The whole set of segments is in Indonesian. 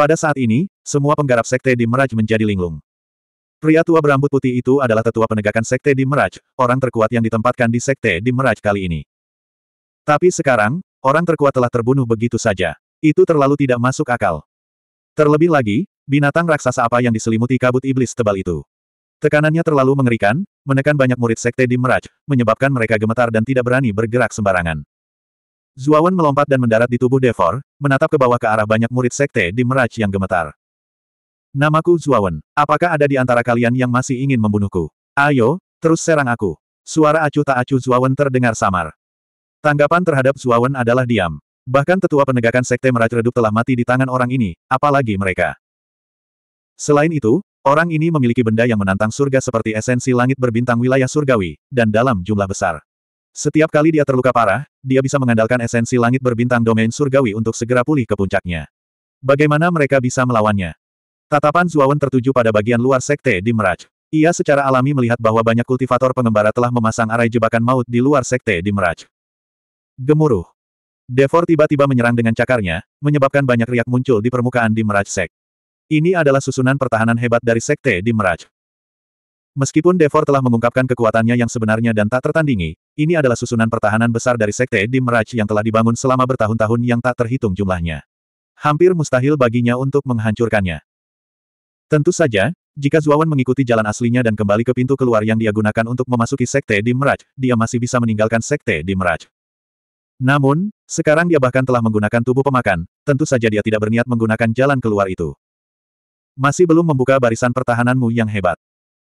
Pada saat ini, semua penggarap sekte di Meraj menjadi linglung. Pria tua berambut putih itu adalah tetua penegakan sekte di Meraj, orang terkuat yang ditempatkan di sekte di Meraj kali ini. Tapi sekarang, orang terkuat telah terbunuh begitu saja. Itu terlalu tidak masuk akal. Terlebih lagi, binatang raksasa apa yang diselimuti kabut iblis tebal itu. Tekanannya terlalu mengerikan, menekan banyak murid sekte di Meraj, menyebabkan mereka gemetar dan tidak berani bergerak sembarangan. Zuawan melompat dan mendarat di tubuh Devor, menatap ke bawah ke arah banyak murid sekte di Meraj yang gemetar. Namaku Zuawan. Apakah ada di antara kalian yang masih ingin membunuhku? Ayo, terus serang aku. Suara acuh tak acuh Zuawan terdengar samar. Tanggapan terhadap Zuawan adalah diam. Bahkan tetua penegakan sekte Meraj Redup telah mati di tangan orang ini, apalagi mereka. Selain itu, orang ini memiliki benda yang menantang surga seperti esensi langit berbintang wilayah surgawi, dan dalam jumlah besar. Setiap kali dia terluka parah, dia bisa mengandalkan esensi langit berbintang domain surgawi untuk segera pulih ke puncaknya. Bagaimana mereka bisa melawannya? Tatapan Zuawan tertuju pada bagian luar sekte di Meraj. Ia secara alami melihat bahwa banyak kultivator pengembara telah memasang arai jebakan maut di luar sekte di Meraj. Gemuruh. Devor tiba-tiba menyerang dengan cakarnya, menyebabkan banyak riak muncul di permukaan di Meraj Sek. Ini adalah susunan pertahanan hebat dari sekte di Meraj. Meskipun Devor telah mengungkapkan kekuatannya yang sebenarnya dan tak tertandingi, ini adalah susunan pertahanan besar dari Sekte Dim Raj yang telah dibangun selama bertahun-tahun yang tak terhitung jumlahnya. Hampir mustahil baginya untuk menghancurkannya. Tentu saja, jika Zuawan mengikuti jalan aslinya dan kembali ke pintu keluar yang dia gunakan untuk memasuki Sekte Dim Raj, dia masih bisa meninggalkan Sekte Dim Raj. Namun, sekarang dia bahkan telah menggunakan tubuh pemakan, tentu saja dia tidak berniat menggunakan jalan keluar itu. Masih belum membuka barisan pertahananmu yang hebat.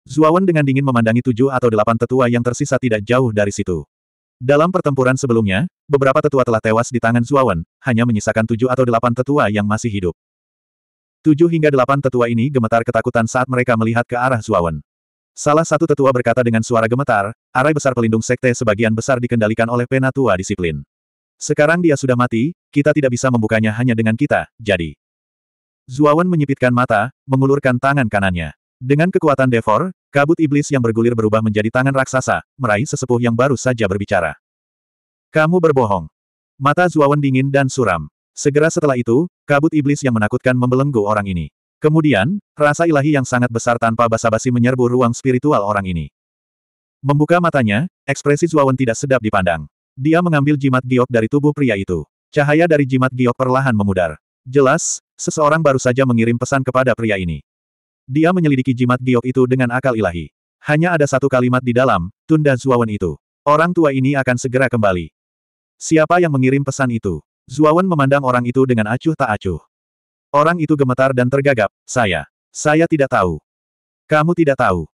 Zuawan dengan dingin memandangi tujuh atau delapan tetua yang tersisa tidak jauh dari situ. Dalam pertempuran sebelumnya, beberapa tetua telah tewas di tangan Zuawan, hanya menyisakan tujuh atau delapan tetua yang masih hidup. Tujuh hingga delapan tetua ini gemetar ketakutan saat mereka melihat ke arah Zuawan. Salah satu tetua berkata dengan suara gemetar, arai besar pelindung sekte sebagian besar dikendalikan oleh penatua disiplin. Sekarang dia sudah mati, kita tidak bisa membukanya hanya dengan kita, jadi. Zuawan menyipitkan mata, mengulurkan tangan kanannya. Dengan kekuatan Devor, Kabut iblis yang bergulir berubah menjadi tangan raksasa, meraih sesepuh yang baru saja berbicara. Kamu berbohong. Mata Zuawan dingin dan suram. Segera setelah itu, kabut iblis yang menakutkan membelenggu orang ini. Kemudian, rasa ilahi yang sangat besar tanpa basa-basi menyerbu ruang spiritual orang ini. Membuka matanya, ekspresi Zuawan tidak sedap dipandang. Dia mengambil jimat giok dari tubuh pria itu. Cahaya dari jimat giok perlahan memudar. Jelas, seseorang baru saja mengirim pesan kepada pria ini. Dia menyelidiki jimat giok itu dengan akal ilahi. Hanya ada satu kalimat di dalam, tunda Zuawan itu. Orang tua ini akan segera kembali. Siapa yang mengirim pesan itu? Zuawan memandang orang itu dengan acuh tak acuh. Orang itu gemetar dan tergagap, saya. Saya tidak tahu. Kamu tidak tahu.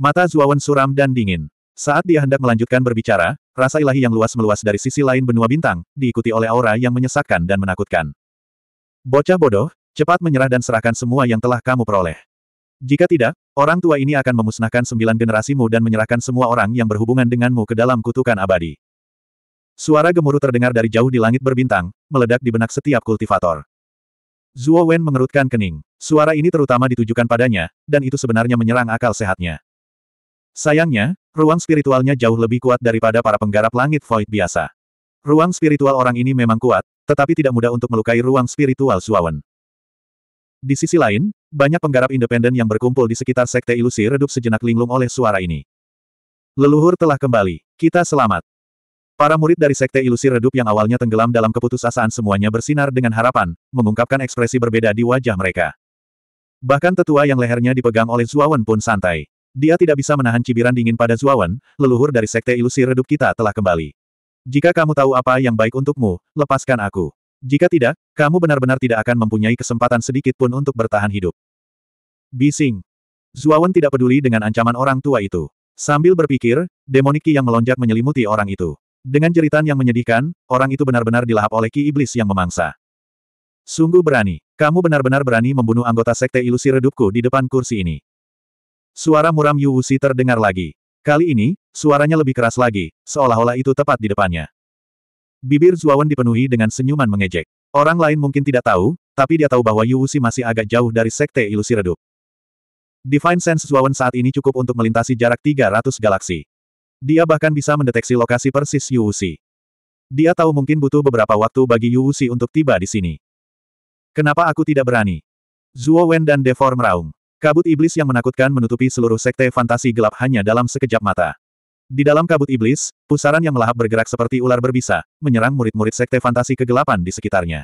Mata Zuawan suram dan dingin. Saat dia hendak melanjutkan berbicara, rasa ilahi yang luas meluas dari sisi lain benua bintang, diikuti oleh aura yang menyesakkan dan menakutkan. Bocah bodoh, cepat menyerah dan serahkan semua yang telah kamu peroleh. Jika tidak, orang tua ini akan memusnahkan sembilan generasimu dan menyerahkan semua orang yang berhubungan denganmu ke dalam kutukan abadi. Suara gemuruh terdengar dari jauh di langit berbintang, meledak di benak setiap kultivator. Zuo Wen mengerutkan kening. Suara ini terutama ditujukan padanya, dan itu sebenarnya menyerang akal sehatnya. Sayangnya, ruang spiritualnya jauh lebih kuat daripada para penggarap langit void biasa. Ruang spiritual orang ini memang kuat, tetapi tidak mudah untuk melukai ruang spiritual Wen. Di sisi lain, banyak penggarap independen yang berkumpul di sekitar sekte ilusi redup sejenak linglung oleh suara ini. Leluhur telah kembali. Kita selamat. Para murid dari sekte ilusi redup yang awalnya tenggelam dalam keputusasaan semuanya bersinar dengan harapan, mengungkapkan ekspresi berbeda di wajah mereka. Bahkan tetua yang lehernya dipegang oleh Zuawan pun santai. Dia tidak bisa menahan cibiran dingin pada Zuawan, leluhur dari sekte ilusi redup kita telah kembali. Jika kamu tahu apa yang baik untukmu, lepaskan aku. Jika tidak, kamu benar-benar tidak akan mempunyai kesempatan sedikit pun untuk bertahan hidup. Bising. Zuawan tidak peduli dengan ancaman orang tua itu. Sambil berpikir, demoniki yang melonjak menyelimuti orang itu. Dengan jeritan yang menyedihkan, orang itu benar-benar dilahap oleh ki iblis yang memangsa. Sungguh berani. Kamu benar-benar berani membunuh anggota sekte ilusi redupku di depan kursi ini. Suara muram Yu Wuxi terdengar lagi. Kali ini, suaranya lebih keras lagi, seolah-olah itu tepat di depannya. Bibir Zuawan dipenuhi dengan senyuman mengejek. Orang lain mungkin tidak tahu, tapi dia tahu bahwa Yu Wuxi masih agak jauh dari sekte ilusi redup. Divine Sense Zuawan saat ini cukup untuk melintasi jarak 300 galaksi. Dia bahkan bisa mendeteksi lokasi persis Yu Wuxi. Dia tahu mungkin butuh beberapa waktu bagi Yu Wuxi untuk tiba di sini. Kenapa aku tidak berani? Zuo Wen dan Deform Raung. Kabut iblis yang menakutkan menutupi seluruh sekte fantasi gelap hanya dalam sekejap mata. Di dalam kabut iblis, pusaran yang melahap bergerak seperti ular berbisa, menyerang murid-murid sekte fantasi kegelapan di sekitarnya.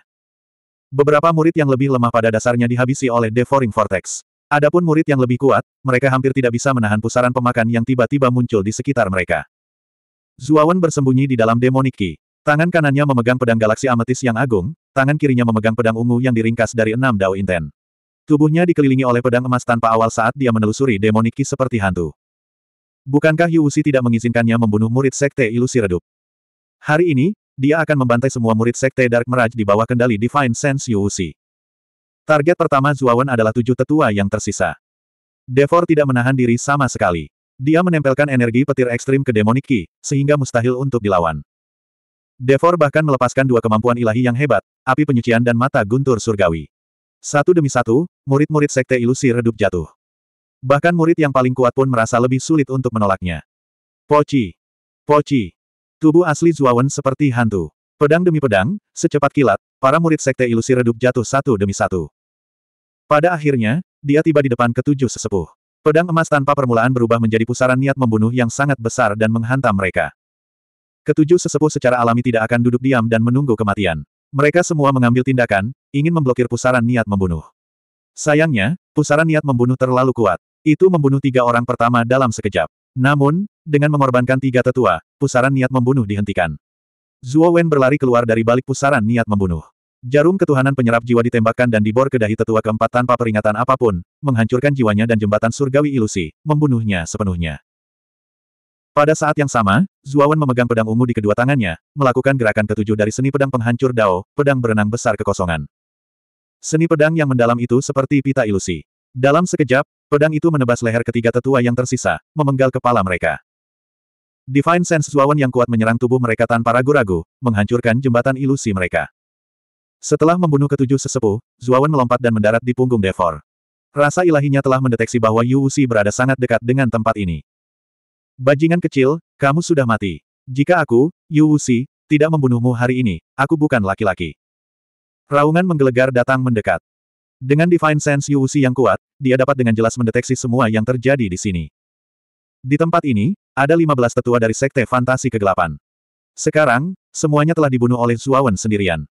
Beberapa murid yang lebih lemah pada dasarnya dihabisi oleh Devouring Vortex. Adapun murid yang lebih kuat, mereka hampir tidak bisa menahan pusaran pemakan yang tiba-tiba muncul di sekitar mereka. Zuawan bersembunyi di dalam Demoniki. Key. Tangan kanannya memegang pedang galaksi ametis yang agung, tangan kirinya memegang pedang ungu yang diringkas dari enam dao inten. Tubuhnya dikelilingi oleh pedang emas tanpa awal saat dia menelusuri demoniki seperti hantu. Bukankah Yu Usi tidak mengizinkannya membunuh murid Sekte Ilusi Redup? Hari ini, dia akan membantai semua murid Sekte Dark Mirage di bawah kendali Divine Sense Yu Usi. Target pertama Zuawan adalah tujuh tetua yang tersisa. Devor tidak menahan diri sama sekali. Dia menempelkan energi petir ekstrim ke Demonic Ki, sehingga mustahil untuk dilawan. Devor bahkan melepaskan dua kemampuan ilahi yang hebat, api penyucian dan mata guntur surgawi. Satu demi satu, murid-murid Sekte Ilusi Redup jatuh. Bahkan murid yang paling kuat pun merasa lebih sulit untuk menolaknya. Poci! Poci! Tubuh asli Zuawan seperti hantu. Pedang demi pedang, secepat kilat, para murid sekte ilusi redup jatuh satu demi satu. Pada akhirnya, dia tiba di depan ketujuh sesepuh. Pedang emas tanpa permulaan berubah menjadi pusaran niat membunuh yang sangat besar dan menghantam mereka. Ketujuh sesepuh secara alami tidak akan duduk diam dan menunggu kematian. Mereka semua mengambil tindakan, ingin memblokir pusaran niat membunuh. Sayangnya, pusaran niat membunuh terlalu kuat. Itu membunuh tiga orang pertama dalam sekejap. Namun, dengan mengorbankan tiga tetua, pusaran niat membunuh dihentikan. Zuo Wen berlari keluar dari balik pusaran niat membunuh. Jarum ketuhanan penyerap jiwa ditembakkan dan dibor ke dahi tetua keempat tanpa peringatan apapun, menghancurkan jiwanya dan jembatan surgawi ilusi, membunuhnya sepenuhnya. Pada saat yang sama, Zuawan memegang pedang ungu di kedua tangannya, melakukan gerakan ketujuh dari seni pedang penghancur Dao, pedang berenang besar kekosongan. Seni pedang yang mendalam itu seperti pita ilusi. Dalam sekejap, Pedang itu menebas leher ketiga tetua yang tersisa, memenggal kepala mereka. Divine Sense Zuawan yang kuat menyerang tubuh mereka tanpa ragu-ragu, menghancurkan jembatan ilusi mereka. Setelah membunuh ketujuh sesepuh, Zuawan melompat dan mendarat di punggung Devor. Rasa ilahinya telah mendeteksi bahwa Yu Wuxi berada sangat dekat dengan tempat ini. Bajingan kecil, kamu sudah mati. Jika aku, Yu Wuxi, tidak membunuhmu hari ini, aku bukan laki-laki. Raungan menggelegar datang mendekat. Dengan Divine Sense Yuusi yang kuat, dia dapat dengan jelas mendeteksi semua yang terjadi di sini. Di tempat ini, ada 15 tetua dari Sekte Fantasi Kegelapan. Sekarang, semuanya telah dibunuh oleh Zuawan sendirian.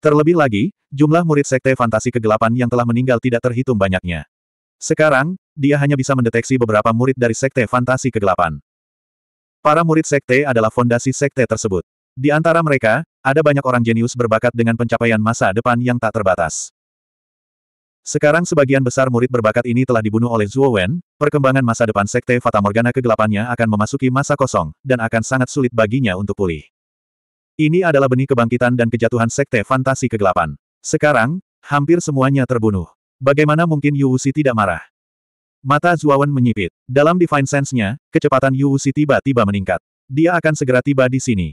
Terlebih lagi, jumlah murid Sekte Fantasi Kegelapan yang telah meninggal tidak terhitung banyaknya. Sekarang, dia hanya bisa mendeteksi beberapa murid dari Sekte Fantasi Kegelapan. Para murid Sekte adalah fondasi Sekte tersebut. Di antara mereka, ada banyak orang jenius berbakat dengan pencapaian masa depan yang tak terbatas. Sekarang sebagian besar murid berbakat ini telah dibunuh oleh Zhuo Wen, perkembangan masa depan Sekte Fata Morgana kegelapannya akan memasuki masa kosong, dan akan sangat sulit baginya untuk pulih. Ini adalah benih kebangkitan dan kejatuhan Sekte Fantasi Kegelapan. Sekarang, hampir semuanya terbunuh. Bagaimana mungkin Yu Wuxi tidak marah? Mata Wen menyipit. Dalam Divine Sense-nya, kecepatan Yu Wuxi tiba-tiba meningkat. Dia akan segera tiba di sini.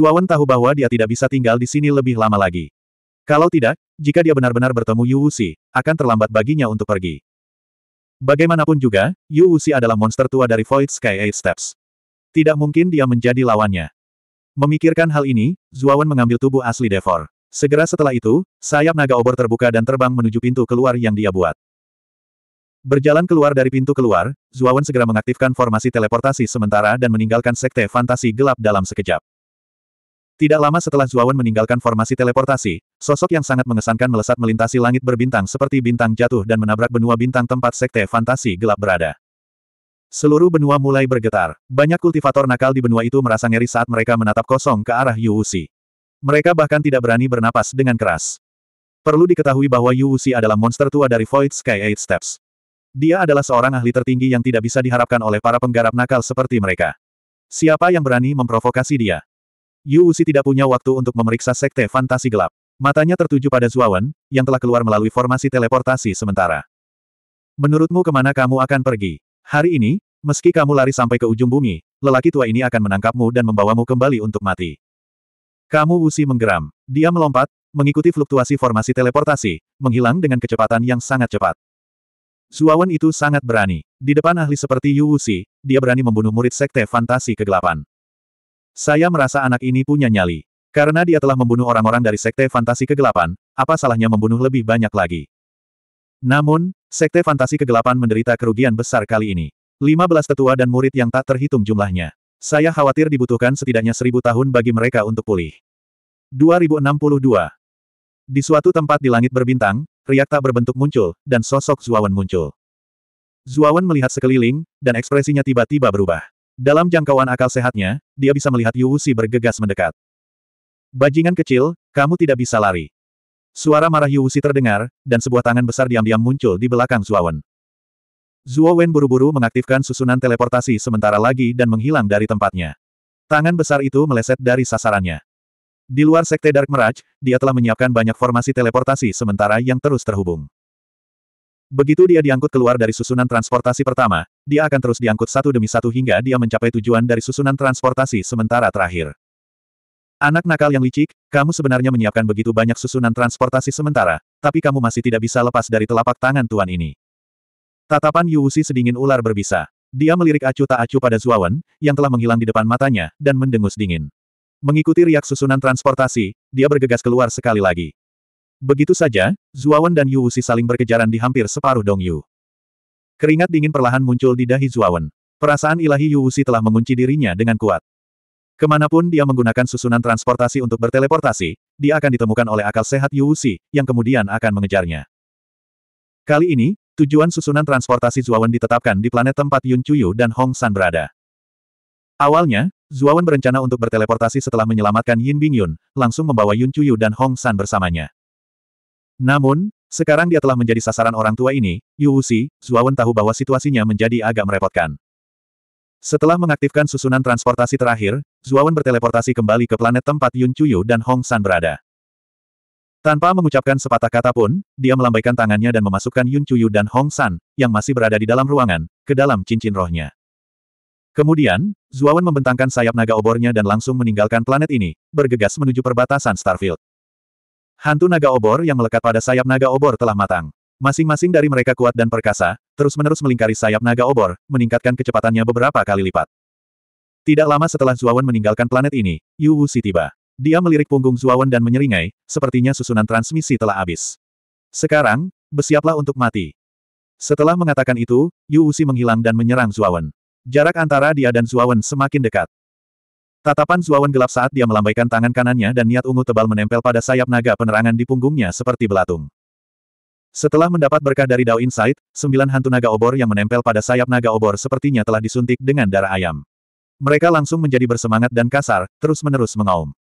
Wen tahu bahwa dia tidak bisa tinggal di sini lebih lama lagi. Kalau tidak, jika dia benar-benar bertemu Yu Wuxi, akan terlambat baginya untuk pergi. Bagaimanapun juga, Yu Wuxi adalah monster tua dari Void Sky Eight Steps. Tidak mungkin dia menjadi lawannya. Memikirkan hal ini, Zuawan mengambil tubuh asli Devor. Segera setelah itu, sayap naga obor terbuka dan terbang menuju pintu keluar yang dia buat. Berjalan keluar dari pintu keluar, Zuawan segera mengaktifkan formasi teleportasi sementara dan meninggalkan sekte fantasi gelap dalam sekejap. Tidak lama setelah Zuawan meninggalkan formasi teleportasi, sosok yang sangat mengesankan melesat melintasi langit berbintang seperti bintang jatuh dan menabrak benua bintang tempat sekte fantasi gelap berada. Seluruh benua mulai bergetar. Banyak kultivator nakal di benua itu merasa ngeri saat mereka menatap kosong ke arah Yuusi. Mereka bahkan tidak berani bernapas dengan keras. Perlu diketahui bahwa Yuusi adalah monster tua dari Void Sky Eight Steps. Dia adalah seorang ahli tertinggi yang tidak bisa diharapkan oleh para penggarap nakal seperti mereka. Siapa yang berani memprovokasi dia? Yu Uzi tidak punya waktu untuk memeriksa sekte fantasi gelap. Matanya tertuju pada Zuawan, yang telah keluar melalui formasi teleportasi sementara. Menurutmu kemana kamu akan pergi? Hari ini, meski kamu lari sampai ke ujung bumi, lelaki tua ini akan menangkapmu dan membawamu kembali untuk mati. Kamu Wusi menggeram. Dia melompat, mengikuti fluktuasi formasi teleportasi, menghilang dengan kecepatan yang sangat cepat. Zuawan itu sangat berani. Di depan ahli seperti Yu Wuxi, dia berani membunuh murid sekte fantasi kegelapan. Saya merasa anak ini punya nyali. Karena dia telah membunuh orang-orang dari Sekte Fantasi Kegelapan, apa salahnya membunuh lebih banyak lagi? Namun, Sekte Fantasi Kegelapan menderita kerugian besar kali ini. 15 tetua dan murid yang tak terhitung jumlahnya. Saya khawatir dibutuhkan setidaknya seribu tahun bagi mereka untuk pulih. 2062 Di suatu tempat di langit berbintang, riak tak berbentuk muncul, dan sosok Zuawan muncul. Zuawan melihat sekeliling, dan ekspresinya tiba-tiba berubah. Dalam jangkauan akal sehatnya, dia bisa melihat Yu Wuxi bergegas mendekat. Bajingan kecil, kamu tidak bisa lari. Suara marah Yu Wuxi terdengar, dan sebuah tangan besar diam-diam muncul di belakang Zuo Wen. Zuo Wen buru-buru mengaktifkan susunan teleportasi sementara lagi dan menghilang dari tempatnya. Tangan besar itu meleset dari sasarannya. Di luar Sekte Dark Mirage, dia telah menyiapkan banyak formasi teleportasi sementara yang terus terhubung. Begitu dia diangkut keluar dari susunan transportasi pertama, dia akan terus diangkut satu demi satu hingga dia mencapai tujuan dari susunan transportasi sementara terakhir. Anak nakal yang licik, kamu sebenarnya menyiapkan begitu banyak susunan transportasi sementara, tapi kamu masih tidak bisa lepas dari telapak tangan tuan ini. Tatapan Yuusi sedingin ular berbisa. Dia melirik acu tak acu pada Zuawan, yang telah menghilang di depan matanya, dan mendengus dingin. Mengikuti riak susunan transportasi, dia bergegas keluar sekali lagi. Begitu saja, Zuawan dan Yu Wuxi saling berkejaran di hampir separuh Dongyu. Keringat dingin perlahan muncul di dahi Zuawan. Perasaan ilahi Yu Wuxi telah mengunci dirinya dengan kuat. Kemanapun dia menggunakan susunan transportasi untuk berteleportasi, dia akan ditemukan oleh akal sehat Yu Wuxi, yang kemudian akan mengejarnya. Kali ini, tujuan susunan transportasi Zuawan ditetapkan di planet tempat Yun Chuyu dan Hong San berada. Awalnya, Zuawan berencana untuk berteleportasi setelah menyelamatkan Yin Bingyun, langsung membawa Yun Chuyu dan Hong San bersamanya. Namun, sekarang dia telah menjadi sasaran orang tua ini, Yu Wuxi, Zuawan tahu bahwa situasinya menjadi agak merepotkan. Setelah mengaktifkan susunan transportasi terakhir, Zuawan berteleportasi kembali ke planet tempat Yun Chuyu dan Hong San berada. Tanpa mengucapkan sepatah kata pun, dia melambaikan tangannya dan memasukkan Yun Chuyu dan Hong San, yang masih berada di dalam ruangan, ke dalam cincin rohnya. Kemudian, Zuawan membentangkan sayap naga obornya dan langsung meninggalkan planet ini, bergegas menuju perbatasan Starfield. Hantu naga obor yang melekat pada sayap naga obor telah matang. Masing-masing dari mereka kuat dan perkasa, terus-menerus melingkari sayap naga obor, meningkatkan kecepatannya beberapa kali lipat. Tidak lama setelah Zuawan meninggalkan planet ini, Yu Wuxi tiba. Dia melirik punggung Zuawan dan menyeringai, sepertinya susunan transmisi telah habis. Sekarang, bersiaplah untuk mati. Setelah mengatakan itu, Yu Wuxi menghilang dan menyerang Zuawan. Jarak antara dia dan Zuawan semakin dekat. Tatapan Zuawan gelap saat dia melambaikan tangan kanannya dan niat ungu tebal menempel pada sayap naga penerangan di punggungnya seperti belatung. Setelah mendapat berkah dari Dao Insight, sembilan hantu naga obor yang menempel pada sayap naga obor sepertinya telah disuntik dengan darah ayam. Mereka langsung menjadi bersemangat dan kasar, terus-menerus mengaum.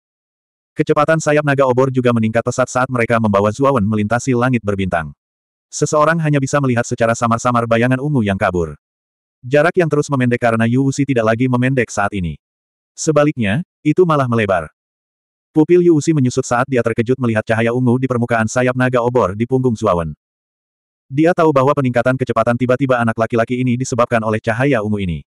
Kecepatan sayap naga obor juga meningkat pesat saat mereka membawa Zuawan melintasi langit berbintang. Seseorang hanya bisa melihat secara samar-samar bayangan ungu yang kabur. Jarak yang terus memendek karena Yu Wuxi tidak lagi memendek saat ini. Sebaliknya, itu malah melebar. Pupil Yuusi menyusut saat dia terkejut melihat cahaya ungu di permukaan sayap naga obor di punggung Zuawan. Dia tahu bahwa peningkatan kecepatan tiba-tiba anak laki-laki ini disebabkan oleh cahaya ungu ini.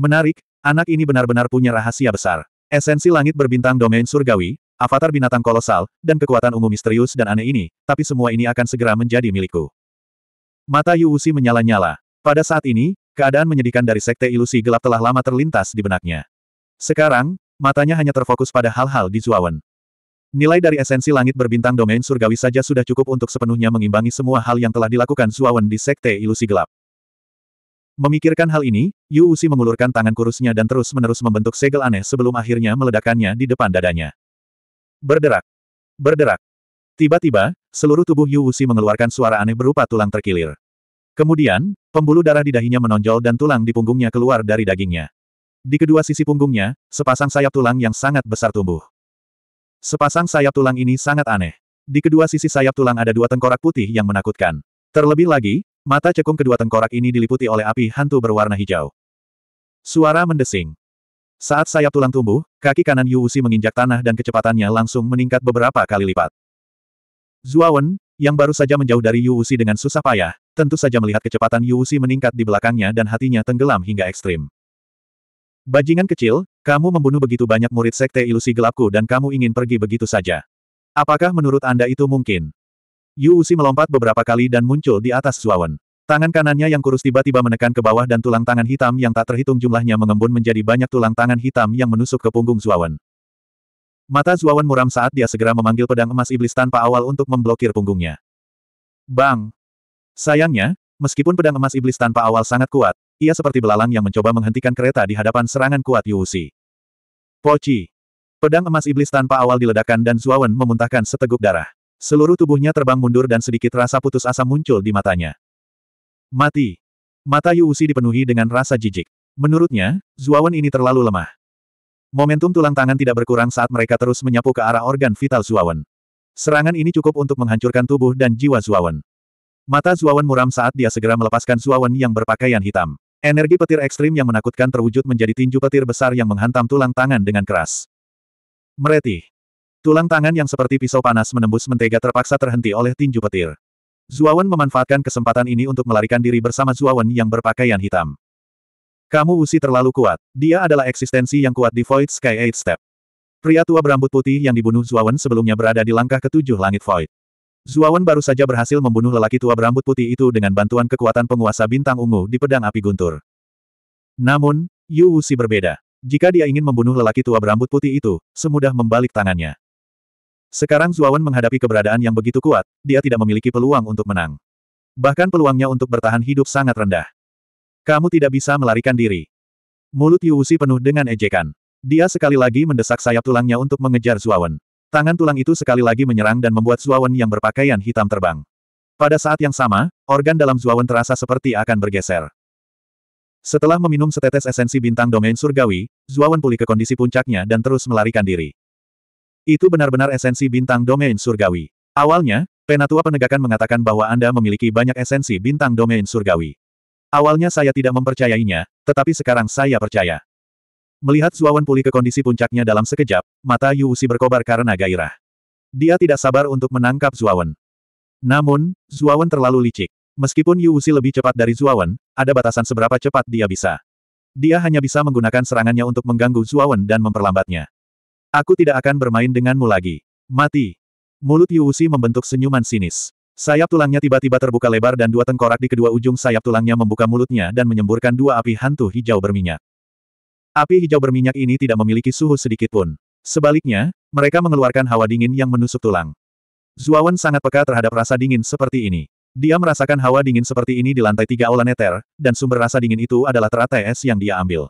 Menarik, anak ini benar-benar punya rahasia besar. Esensi langit berbintang domain surgawi, avatar binatang kolosal, dan kekuatan ungu misterius dan aneh ini, tapi semua ini akan segera menjadi milikku. Mata Yuusi menyala-nyala. Pada saat ini, keadaan menyedihkan dari sekte ilusi gelap telah lama terlintas di benaknya. Sekarang, matanya hanya terfokus pada hal-hal di Zuawan. Nilai dari esensi langit berbintang domain surgawi saja sudah cukup untuk sepenuhnya mengimbangi semua hal yang telah dilakukan Zuawan di Sekte Ilusi Gelap. Memikirkan hal ini, Yu Usi mengulurkan tangan kurusnya dan terus-menerus membentuk segel aneh sebelum akhirnya meledakannya di depan dadanya. Berderak. Berderak. Tiba-tiba, seluruh tubuh Yu Usi mengeluarkan suara aneh berupa tulang terkilir. Kemudian, pembuluh darah di dahinya menonjol dan tulang di punggungnya keluar dari dagingnya. Di kedua sisi punggungnya, sepasang sayap tulang yang sangat besar tumbuh. Sepasang sayap tulang ini sangat aneh. Di kedua sisi sayap tulang ada dua tengkorak putih yang menakutkan. Terlebih lagi, mata cekung kedua tengkorak ini diliputi oleh api hantu berwarna hijau. Suara mendesing. Saat sayap tulang tumbuh, kaki kanan Yu Wuxi menginjak tanah dan kecepatannya langsung meningkat beberapa kali lipat. Zuawan, yang baru saja menjauh dari Yu Wuxi dengan susah payah, tentu saja melihat kecepatan Yu Wuxi meningkat di belakangnya dan hatinya tenggelam hingga ekstrim. Bajingan kecil, kamu membunuh begitu banyak murid sekte ilusi gelapku dan kamu ingin pergi begitu saja. Apakah menurut Anda itu mungkin? Yu Usi melompat beberapa kali dan muncul di atas Zuawan. Tangan kanannya yang kurus tiba-tiba menekan ke bawah dan tulang tangan hitam yang tak terhitung jumlahnya mengembun menjadi banyak tulang tangan hitam yang menusuk ke punggung Zuawan. Mata Zuawan muram saat dia segera memanggil pedang emas iblis tanpa awal untuk memblokir punggungnya. Bang! Sayangnya, meskipun pedang emas iblis tanpa awal sangat kuat, ia seperti belalang yang mencoba menghentikan kereta di hadapan serangan kuat Yuusi. Poci. Pedang emas iblis tanpa awal diledakkan dan Zuawan memuntahkan seteguk darah. Seluruh tubuhnya terbang mundur dan sedikit rasa putus asa muncul di matanya. Mati. Mata Yuusi dipenuhi dengan rasa jijik. Menurutnya, Zuawan ini terlalu lemah. Momentum tulang tangan tidak berkurang saat mereka terus menyapu ke arah organ vital Zuawan. Serangan ini cukup untuk menghancurkan tubuh dan jiwa Zuawan. Mata Zuawan muram saat dia segera melepaskan Zuawan yang berpakaian hitam. Energi petir ekstrim yang menakutkan terwujud menjadi tinju petir besar yang menghantam tulang tangan dengan keras. Mereti, Tulang tangan yang seperti pisau panas menembus mentega terpaksa terhenti oleh tinju petir. Zuawan memanfaatkan kesempatan ini untuk melarikan diri bersama Zuawan yang berpakaian hitam. Kamu usi terlalu kuat. Dia adalah eksistensi yang kuat di Void Sky Eight Step. Pria tua berambut putih yang dibunuh Zuawan sebelumnya berada di langkah ketujuh langit Void. Zuawan baru saja berhasil membunuh lelaki tua berambut putih itu dengan bantuan kekuatan penguasa bintang ungu di pedang api guntur. Namun, Yu Wuxi berbeda. Jika dia ingin membunuh lelaki tua berambut putih itu, semudah membalik tangannya. Sekarang Zuawan menghadapi keberadaan yang begitu kuat, dia tidak memiliki peluang untuk menang. Bahkan peluangnya untuk bertahan hidup sangat rendah. Kamu tidak bisa melarikan diri. Mulut Yu Wuxi penuh dengan ejekan. Dia sekali lagi mendesak sayap tulangnya untuk mengejar Zuawan. Tangan tulang itu sekali lagi menyerang dan membuat Zuawan yang berpakaian hitam terbang. Pada saat yang sama, organ dalam Zuawan terasa seperti akan bergeser. Setelah meminum setetes esensi bintang domain surgawi, Zuawan pulih ke kondisi puncaknya dan terus melarikan diri. Itu benar-benar esensi bintang domain surgawi. Awalnya, Penatua Penegakan mengatakan bahwa Anda memiliki banyak esensi bintang domain surgawi. Awalnya saya tidak mempercayainya, tetapi sekarang saya percaya. Melihat Zuawan pulih ke kondisi puncaknya dalam sekejap, mata Yu Wuxi berkobar karena gairah. Dia tidak sabar untuk menangkap Zuawan. Namun, Zuawan terlalu licik. Meskipun Yu Wuxi lebih cepat dari Zuawan, ada batasan seberapa cepat dia bisa. Dia hanya bisa menggunakan serangannya untuk mengganggu Zuawan dan memperlambatnya. Aku tidak akan bermain denganmu lagi. Mati. Mulut Yu Wuxi membentuk senyuman sinis. Sayap tulangnya tiba-tiba terbuka lebar dan dua tengkorak di kedua ujung sayap tulangnya membuka mulutnya dan menyemburkan dua api hantu hijau berminyak. Api hijau berminyak ini tidak memiliki suhu sedikit pun. Sebaliknya, mereka mengeluarkan hawa dingin yang menusuk tulang. Zuawan sangat peka terhadap rasa dingin seperti ini. Dia merasakan hawa dingin seperti ini di lantai tiga aula neter, dan sumber rasa dingin itu adalah teratai es yang dia ambil.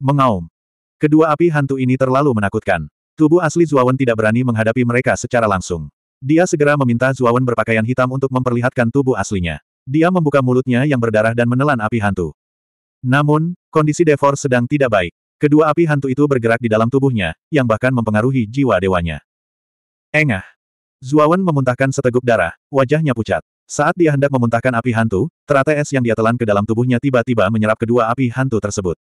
Mengaum. Kedua api hantu ini terlalu menakutkan. Tubuh asli Zuawan tidak berani menghadapi mereka secara langsung. Dia segera meminta Zuawan berpakaian hitam untuk memperlihatkan tubuh aslinya. Dia membuka mulutnya yang berdarah dan menelan api hantu. Namun, kondisi Devor sedang tidak baik. Kedua api hantu itu bergerak di dalam tubuhnya, yang bahkan mempengaruhi jiwa dewanya. Engah. Zuawan memuntahkan seteguk darah, wajahnya pucat. Saat dia hendak memuntahkan api hantu, teratai es yang dia telan ke dalam tubuhnya tiba-tiba menyerap kedua api hantu tersebut.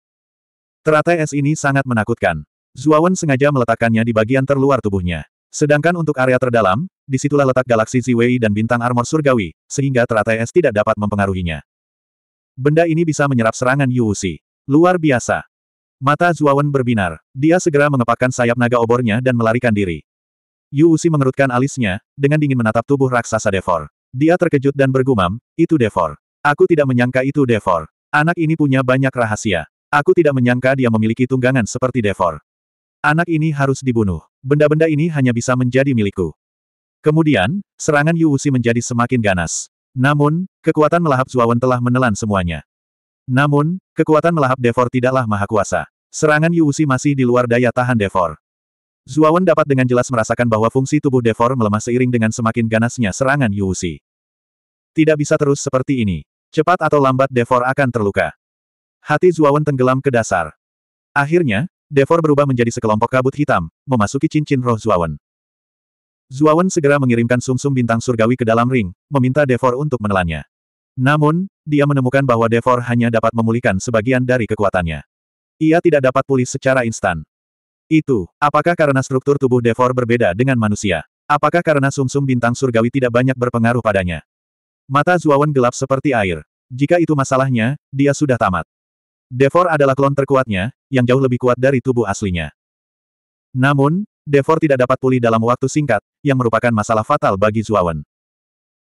Teratai es ini sangat menakutkan. Zuawan sengaja meletakkannya di bagian terluar tubuhnya. Sedangkan untuk area terdalam, disitulah letak galaksi Ziwei dan bintang armor surgawi, sehingga teratai es tidak dapat mempengaruhinya. Benda ini bisa menyerap serangan Yuusi. Luar biasa. Mata Zuawan berbinar. Dia segera mengepakkan sayap naga obornya dan melarikan diri. Yuusi mengerutkan alisnya, dengan dingin menatap tubuh raksasa Devor. Dia terkejut dan bergumam, itu Devor. Aku tidak menyangka itu Devor. Anak ini punya banyak rahasia. Aku tidak menyangka dia memiliki tunggangan seperti Devor. Anak ini harus dibunuh. Benda-benda ini hanya bisa menjadi milikku. Kemudian, serangan Yuusi menjadi semakin ganas. Namun, kekuatan melahap Zuawan telah menelan semuanya. Namun, kekuatan melahap Devor tidaklah maha kuasa. Serangan Yuusi masih di luar daya tahan Devor. Zuawan dapat dengan jelas merasakan bahwa fungsi tubuh Devor melemah seiring dengan semakin ganasnya serangan Yuusi. Tidak bisa terus seperti ini. Cepat atau lambat Devor akan terluka. Hati Zuawan tenggelam ke dasar. Akhirnya, Devor berubah menjadi sekelompok kabut hitam, memasuki cincin roh Zuawan. Zuawan segera mengirimkan sumsum -sum bintang surgawi ke dalam ring, meminta Devor untuk menelannya. Namun, dia menemukan bahwa Devor hanya dapat memulihkan sebagian dari kekuatannya. Ia tidak dapat pulih secara instan. Itu, apakah karena struktur tubuh Devor berbeda dengan manusia? Apakah karena sumsum -sum bintang surgawi tidak banyak berpengaruh padanya? Mata Zuawan gelap seperti air. Jika itu masalahnya, dia sudah tamat. Devor adalah klon terkuatnya, yang jauh lebih kuat dari tubuh aslinya. Namun, Devor tidak dapat pulih dalam waktu singkat, yang merupakan masalah fatal bagi Zuawan.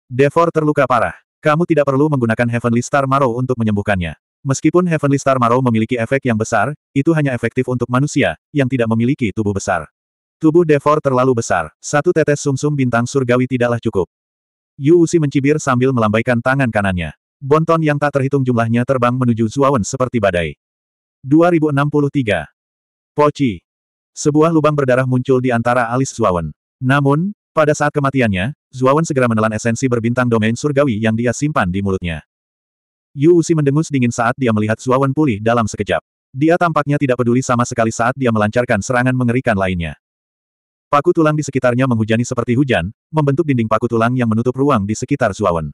Devor terluka parah. Kamu tidak perlu menggunakan Heavenly Star Marrow untuk menyembuhkannya. Meskipun Heavenly Star Marrow memiliki efek yang besar, itu hanya efektif untuk manusia, yang tidak memiliki tubuh besar. Tubuh Devor terlalu besar, satu tetes sumsum -sum bintang surgawi tidaklah cukup. Yu Usi mencibir sambil melambaikan tangan kanannya. Bonton yang tak terhitung jumlahnya terbang menuju Zuawan seperti badai. 2063. Poci. Sebuah lubang berdarah muncul di antara alis Zuawan. Namun, pada saat kematiannya, Zuawan segera menelan esensi berbintang domain surgawi yang dia simpan di mulutnya. Yu Usi mendengus dingin saat dia melihat Zuawan pulih dalam sekejap. Dia tampaknya tidak peduli sama sekali saat dia melancarkan serangan mengerikan lainnya. Paku tulang di sekitarnya menghujani seperti hujan, membentuk dinding paku tulang yang menutup ruang di sekitar Zuawan.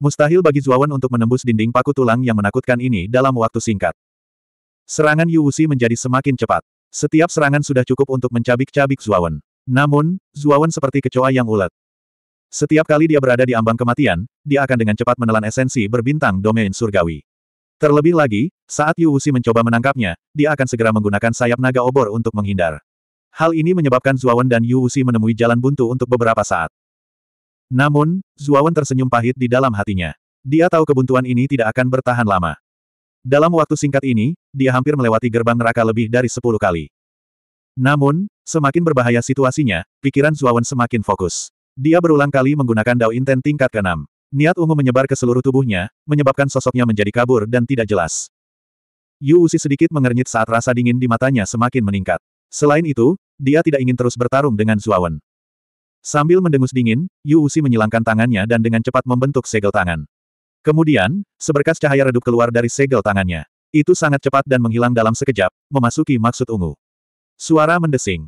Mustahil bagi Zuawan untuk menembus dinding paku tulang yang menakutkan ini dalam waktu singkat. Serangan Yu Usi menjadi semakin cepat. Setiap serangan sudah cukup untuk mencabik-cabik Zuawan. Namun, Zuawan seperti kecoa yang ulet. Setiap kali dia berada di ambang kematian, dia akan dengan cepat menelan esensi berbintang domain surgawi. Terlebih lagi, saat Yu Wuxi mencoba menangkapnya, dia akan segera menggunakan sayap naga obor untuk menghindar. Hal ini menyebabkan Zuawan dan Yu Wuxi menemui jalan buntu untuk beberapa saat. Namun, Zuawan tersenyum pahit di dalam hatinya. Dia tahu kebuntuan ini tidak akan bertahan lama. Dalam waktu singkat ini, dia hampir melewati gerbang neraka lebih dari sepuluh kali. Namun, semakin berbahaya situasinya, pikiran Zuawan semakin fokus. Dia berulang kali menggunakan Dao Inten tingkat ke-6. Niat ungu menyebar ke seluruh tubuhnya, menyebabkan sosoknya menjadi kabur dan tidak jelas. Yu Usi sedikit mengernyit saat rasa dingin di matanya semakin meningkat. Selain itu, dia tidak ingin terus bertarung dengan Zuawan. Sambil mendengus dingin, Yu Usi menyilangkan tangannya dan dengan cepat membentuk segel tangan. Kemudian, seberkas cahaya redup keluar dari segel tangannya. Itu sangat cepat dan menghilang dalam sekejap, memasuki maksud ungu. Suara mendesing.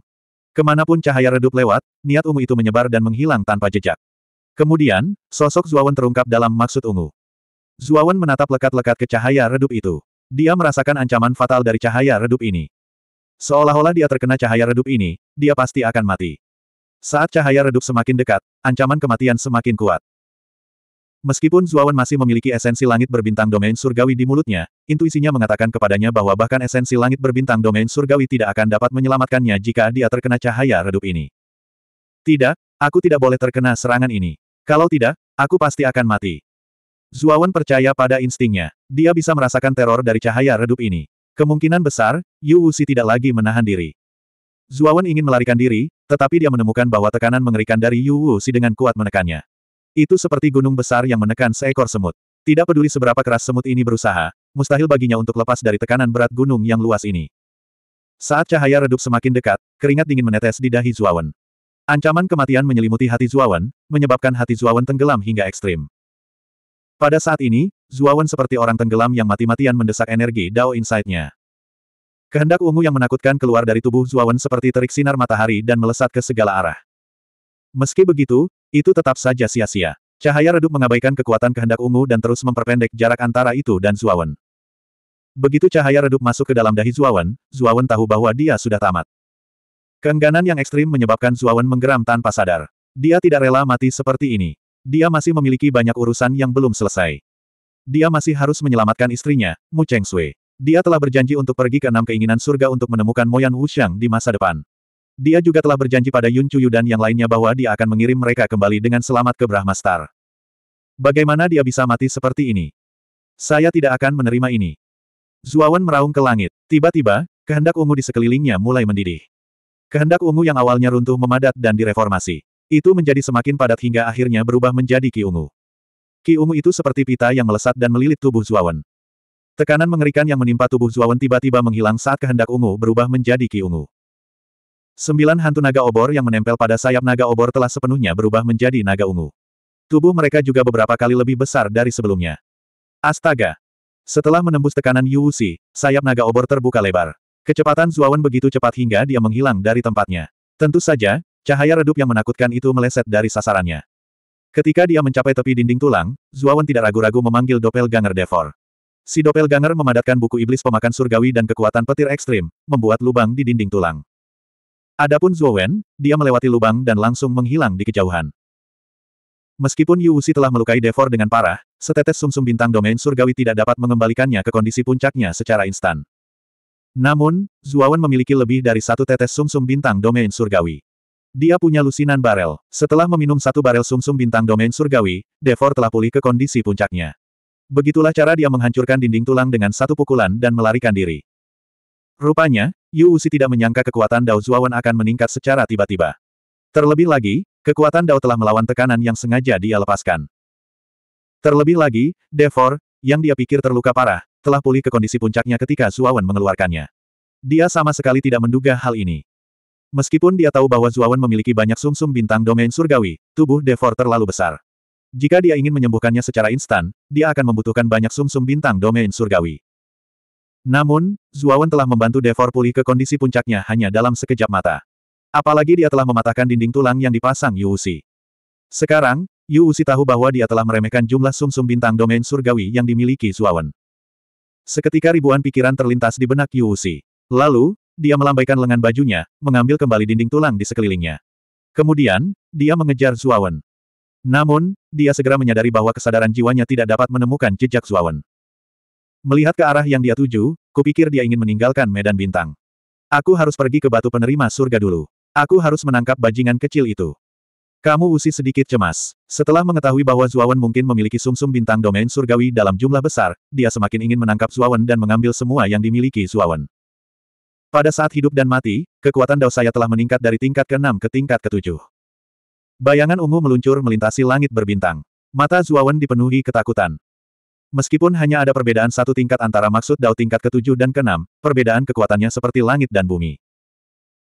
Kemanapun cahaya redup lewat, niat ungu itu menyebar dan menghilang tanpa jejak. Kemudian, sosok Zuawan terungkap dalam maksud ungu. Zuawan menatap lekat-lekat ke cahaya redup itu. Dia merasakan ancaman fatal dari cahaya redup ini. Seolah-olah dia terkena cahaya redup ini, dia pasti akan mati. Saat cahaya redup semakin dekat, ancaman kematian semakin kuat. Meskipun Zuawan masih memiliki esensi langit berbintang domain surgawi di mulutnya, intuisinya mengatakan kepadanya bahwa bahkan esensi langit berbintang domain surgawi tidak akan dapat menyelamatkannya jika dia terkena cahaya redup ini. Tidak, aku tidak boleh terkena serangan ini. Kalau tidak, aku pasti akan mati. Zuawan percaya pada instingnya. Dia bisa merasakan teror dari cahaya redup ini. Kemungkinan besar, Yu Wuxi tidak lagi menahan diri. Zuawan ingin melarikan diri, tetapi dia menemukan bahwa tekanan mengerikan dari Yu Wuxi dengan kuat menekannya. Itu seperti gunung besar yang menekan seekor semut. Tidak peduli seberapa keras semut ini berusaha, mustahil baginya untuk lepas dari tekanan berat gunung yang luas ini. Saat cahaya redup semakin dekat, keringat dingin menetes di dahi Zuawan. Ancaman kematian menyelimuti hati Zuawan, menyebabkan hati Zuawan tenggelam hingga ekstrim. Pada saat ini, Zuawan seperti orang tenggelam yang mati-matian mendesak energi Dao Insight-nya. Kehendak ungu yang menakutkan keluar dari tubuh Zuawan seperti terik sinar matahari dan melesat ke segala arah. Meski begitu, itu tetap saja sia-sia. Cahaya redup mengabaikan kekuatan kehendak ungu dan terus memperpendek jarak antara itu dan Zuawan. Begitu cahaya redup masuk ke dalam dahi Zuawan, Zuawan tahu bahwa dia sudah tamat. Keengganan yang ekstrim menyebabkan Zuawan menggeram tanpa sadar. Dia tidak rela mati seperti ini. Dia masih memiliki banyak urusan yang belum selesai. Dia masih harus menyelamatkan istrinya, Mu Cheng Sui. Dia telah berjanji untuk pergi ke enam keinginan surga untuk menemukan Moyan Wuxiang di masa depan. Dia juga telah berjanji pada Yun Chuyu dan yang lainnya bahwa dia akan mengirim mereka kembali dengan selamat ke Brahma Star. Bagaimana dia bisa mati seperti ini? Saya tidak akan menerima ini. Zuawan meraung ke langit. Tiba-tiba, kehendak ungu di sekelilingnya mulai mendidih. Kehendak ungu yang awalnya runtuh memadat dan direformasi. Itu menjadi semakin padat hingga akhirnya berubah menjadi ki ungu. Ki ungu itu seperti pita yang melesat dan melilit tubuh Zuawan. Tekanan mengerikan yang menimpa tubuh Zuawan tiba-tiba menghilang saat kehendak ungu berubah menjadi ki ungu. Sembilan hantu naga obor yang menempel pada sayap naga obor telah sepenuhnya berubah menjadi naga ungu. Tubuh mereka juga beberapa kali lebih besar dari sebelumnya. Astaga! Setelah menembus tekanan Yu Wuxi, sayap naga obor terbuka lebar. Kecepatan Zuawan begitu cepat hingga dia menghilang dari tempatnya. Tentu saja, cahaya redup yang menakutkan itu meleset dari sasarannya. Ketika dia mencapai tepi dinding tulang, Zuawan tidak ragu-ragu memanggil Doppelganger Devor. Si Doppelganger memadatkan buku iblis pemakan surgawi dan kekuatan petir ekstrim, membuat lubang di dinding tulang. Adapun Zhou Wen, dia melewati lubang dan langsung menghilang di kejauhan. Meskipun Yu Wuxi telah melukai Devor dengan parah, setetes sumsum -sum bintang domain surgawi tidak dapat mengembalikannya ke kondisi puncaknya secara instan. Namun, Zuawan memiliki lebih dari satu tetes sumsum -sum bintang domain surgawi. Dia punya lusinan barel. Setelah meminum satu barel sumsum -sum bintang domain surgawi, Devor telah pulih ke kondisi puncaknya. Begitulah cara dia menghancurkan dinding tulang dengan satu pukulan dan melarikan diri. Rupanya, Yu Usi tidak menyangka kekuatan Dao Zuawan akan meningkat secara tiba-tiba. Terlebih lagi, kekuatan Dao telah melawan tekanan yang sengaja dia lepaskan. Terlebih lagi, Devor, yang dia pikir terluka parah, telah pulih ke kondisi puncaknya ketika Zuawan mengeluarkannya. Dia sama sekali tidak menduga hal ini. Meskipun dia tahu bahwa Zuawan memiliki banyak sumsum -sum bintang domain surgawi, tubuh Devor terlalu besar. Jika dia ingin menyembuhkannya secara instan, dia akan membutuhkan banyak sumsum -sum bintang domain surgawi. Namun, Zuawan telah membantu Devor pulih ke kondisi puncaknya hanya dalam sekejap mata. Apalagi dia telah mematahkan dinding tulang yang dipasang Yuusi. Sekarang, Yuusi tahu bahwa dia telah meremehkan jumlah sumsum -sum bintang domain surgawi yang dimiliki Zuawan. Seketika ribuan pikiran terlintas di benak Yuusi. Lalu, dia melambaikan lengan bajunya, mengambil kembali dinding tulang di sekelilingnya. Kemudian, dia mengejar Zuawan. Namun, dia segera menyadari bahwa kesadaran jiwanya tidak dapat menemukan jejak Zuawan. Melihat ke arah yang dia tuju, kupikir dia ingin meninggalkan medan bintang. Aku harus pergi ke batu penerima surga dulu. Aku harus menangkap bajingan kecil itu. Kamu usi sedikit cemas. Setelah mengetahui bahwa Zuawan mungkin memiliki sumsum -sum bintang domain surgawi dalam jumlah besar, dia semakin ingin menangkap Zuawan dan mengambil semua yang dimiliki Zuawan. Pada saat hidup dan mati, kekuatan Dao saya telah meningkat dari tingkat ke-6 ke tingkat ke-7. Bayangan ungu meluncur melintasi langit berbintang. Mata Zuawan dipenuhi ketakutan. Meskipun hanya ada perbedaan satu tingkat antara maksud Dao tingkat ketujuh dan keenam, perbedaan kekuatannya seperti langit dan bumi.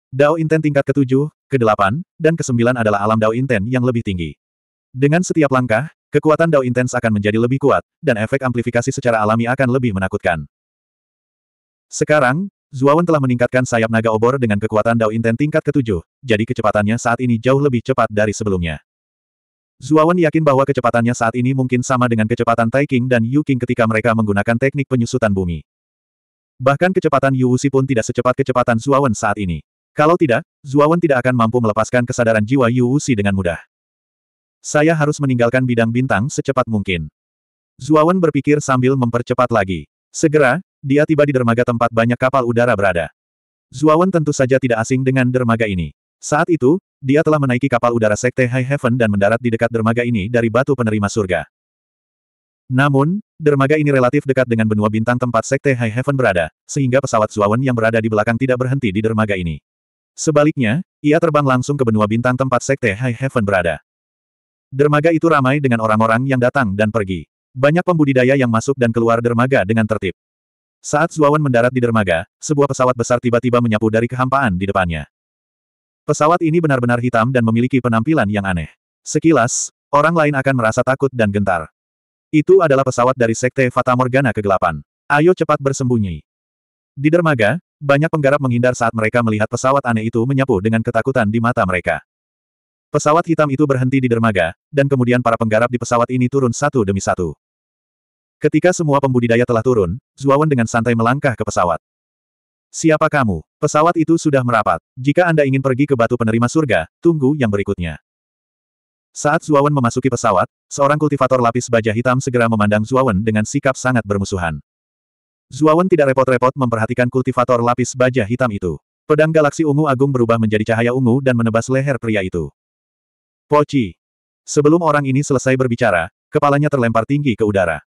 Dao Inten tingkat ketujuh, kedelapan, dan kesembilan adalah alam Dao Inten yang lebih tinggi. Dengan setiap langkah, kekuatan Dao Intens akan menjadi lebih kuat, dan efek amplifikasi secara alami akan lebih menakutkan. Sekarang, Zuawan telah meningkatkan sayap naga obor dengan kekuatan Dao Inten tingkat ketujuh, jadi kecepatannya saat ini jauh lebih cepat dari sebelumnya. Zuawan yakin bahwa kecepatannya saat ini mungkin sama dengan kecepatan Taiking dan Yu King ketika mereka menggunakan teknik penyusutan bumi. Bahkan kecepatan Yu Wuxi pun tidak secepat kecepatan Zuawan saat ini. Kalau tidak, Zuawan tidak akan mampu melepaskan kesadaran jiwa Yu Wuxi dengan mudah. Saya harus meninggalkan bidang bintang secepat mungkin. Zuawan berpikir sambil mempercepat lagi. Segera, dia tiba di dermaga tempat banyak kapal udara berada. Zuawan tentu saja tidak asing dengan dermaga ini. Saat itu, dia telah menaiki kapal udara Sekte High Heaven dan mendarat di dekat dermaga ini dari batu penerima surga. Namun, dermaga ini relatif dekat dengan benua bintang tempat Sekte High Heaven berada, sehingga pesawat Zuawan yang berada di belakang tidak berhenti di dermaga ini. Sebaliknya, ia terbang langsung ke benua bintang tempat Sekte High Heaven berada. Dermaga itu ramai dengan orang-orang yang datang dan pergi. Banyak pembudidaya yang masuk dan keluar dermaga dengan tertib. Saat Zuawan mendarat di dermaga, sebuah pesawat besar tiba-tiba menyapu dari kehampaan di depannya. Pesawat ini benar-benar hitam dan memiliki penampilan yang aneh. Sekilas, orang lain akan merasa takut dan gentar. Itu adalah pesawat dari Sekte Fata Morgana kegelapan. Ayo cepat bersembunyi. Di dermaga, banyak penggarap menghindar saat mereka melihat pesawat aneh itu menyapu dengan ketakutan di mata mereka. Pesawat hitam itu berhenti di dermaga, dan kemudian para penggarap di pesawat ini turun satu demi satu. Ketika semua pembudidaya telah turun, Zuawan dengan santai melangkah ke pesawat. Siapa kamu? Pesawat itu sudah merapat. Jika Anda ingin pergi ke batu penerima surga, tunggu yang berikutnya. Saat Zuawan memasuki pesawat, seorang kultivator lapis baja hitam segera memandang Zuawan dengan sikap sangat bermusuhan. Zuawan tidak repot-repot memperhatikan kultivator lapis baja hitam itu. Pedang galaksi ungu agung berubah menjadi cahaya ungu dan menebas leher pria itu. Poci. Sebelum orang ini selesai berbicara, kepalanya terlempar tinggi ke udara.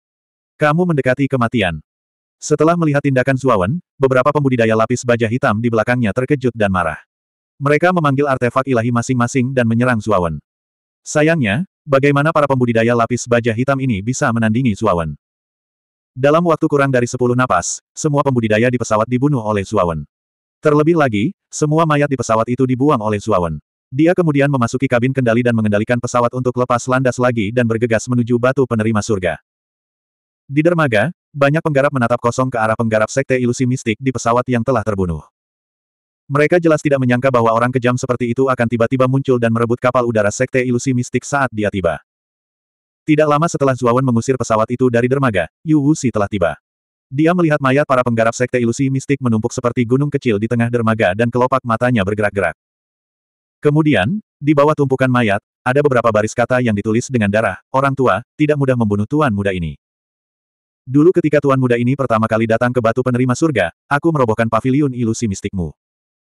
Kamu mendekati kematian. Setelah melihat tindakan Zuawan, beberapa pembudidaya lapis baja hitam di belakangnya terkejut dan marah. Mereka memanggil artefak ilahi masing-masing dan menyerang Zuawan. Sayangnya, bagaimana para pembudidaya lapis baja hitam ini bisa menandingi Zuawan? Dalam waktu kurang dari 10 napas, semua pembudidaya di pesawat dibunuh oleh Zuawan. Terlebih lagi, semua mayat di pesawat itu dibuang oleh Zuawan. Dia kemudian memasuki kabin kendali dan mengendalikan pesawat untuk lepas landas lagi dan bergegas menuju batu penerima surga. Di dermaga, banyak penggarap menatap kosong ke arah penggarap sekte ilusi mistik di pesawat yang telah terbunuh. Mereka jelas tidak menyangka bahwa orang kejam seperti itu akan tiba-tiba muncul dan merebut kapal udara sekte ilusi mistik saat dia tiba. Tidak lama setelah Zuawan mengusir pesawat itu dari dermaga, Yu Wuxi telah tiba. Dia melihat mayat para penggarap sekte ilusi mistik menumpuk seperti gunung kecil di tengah dermaga dan kelopak matanya bergerak-gerak. Kemudian, di bawah tumpukan mayat, ada beberapa baris kata yang ditulis dengan darah, orang tua, tidak mudah membunuh tuan muda ini. Dulu ketika tuan muda ini pertama kali datang ke batu penerima surga, aku merobohkan pavilion ilusi mistikmu.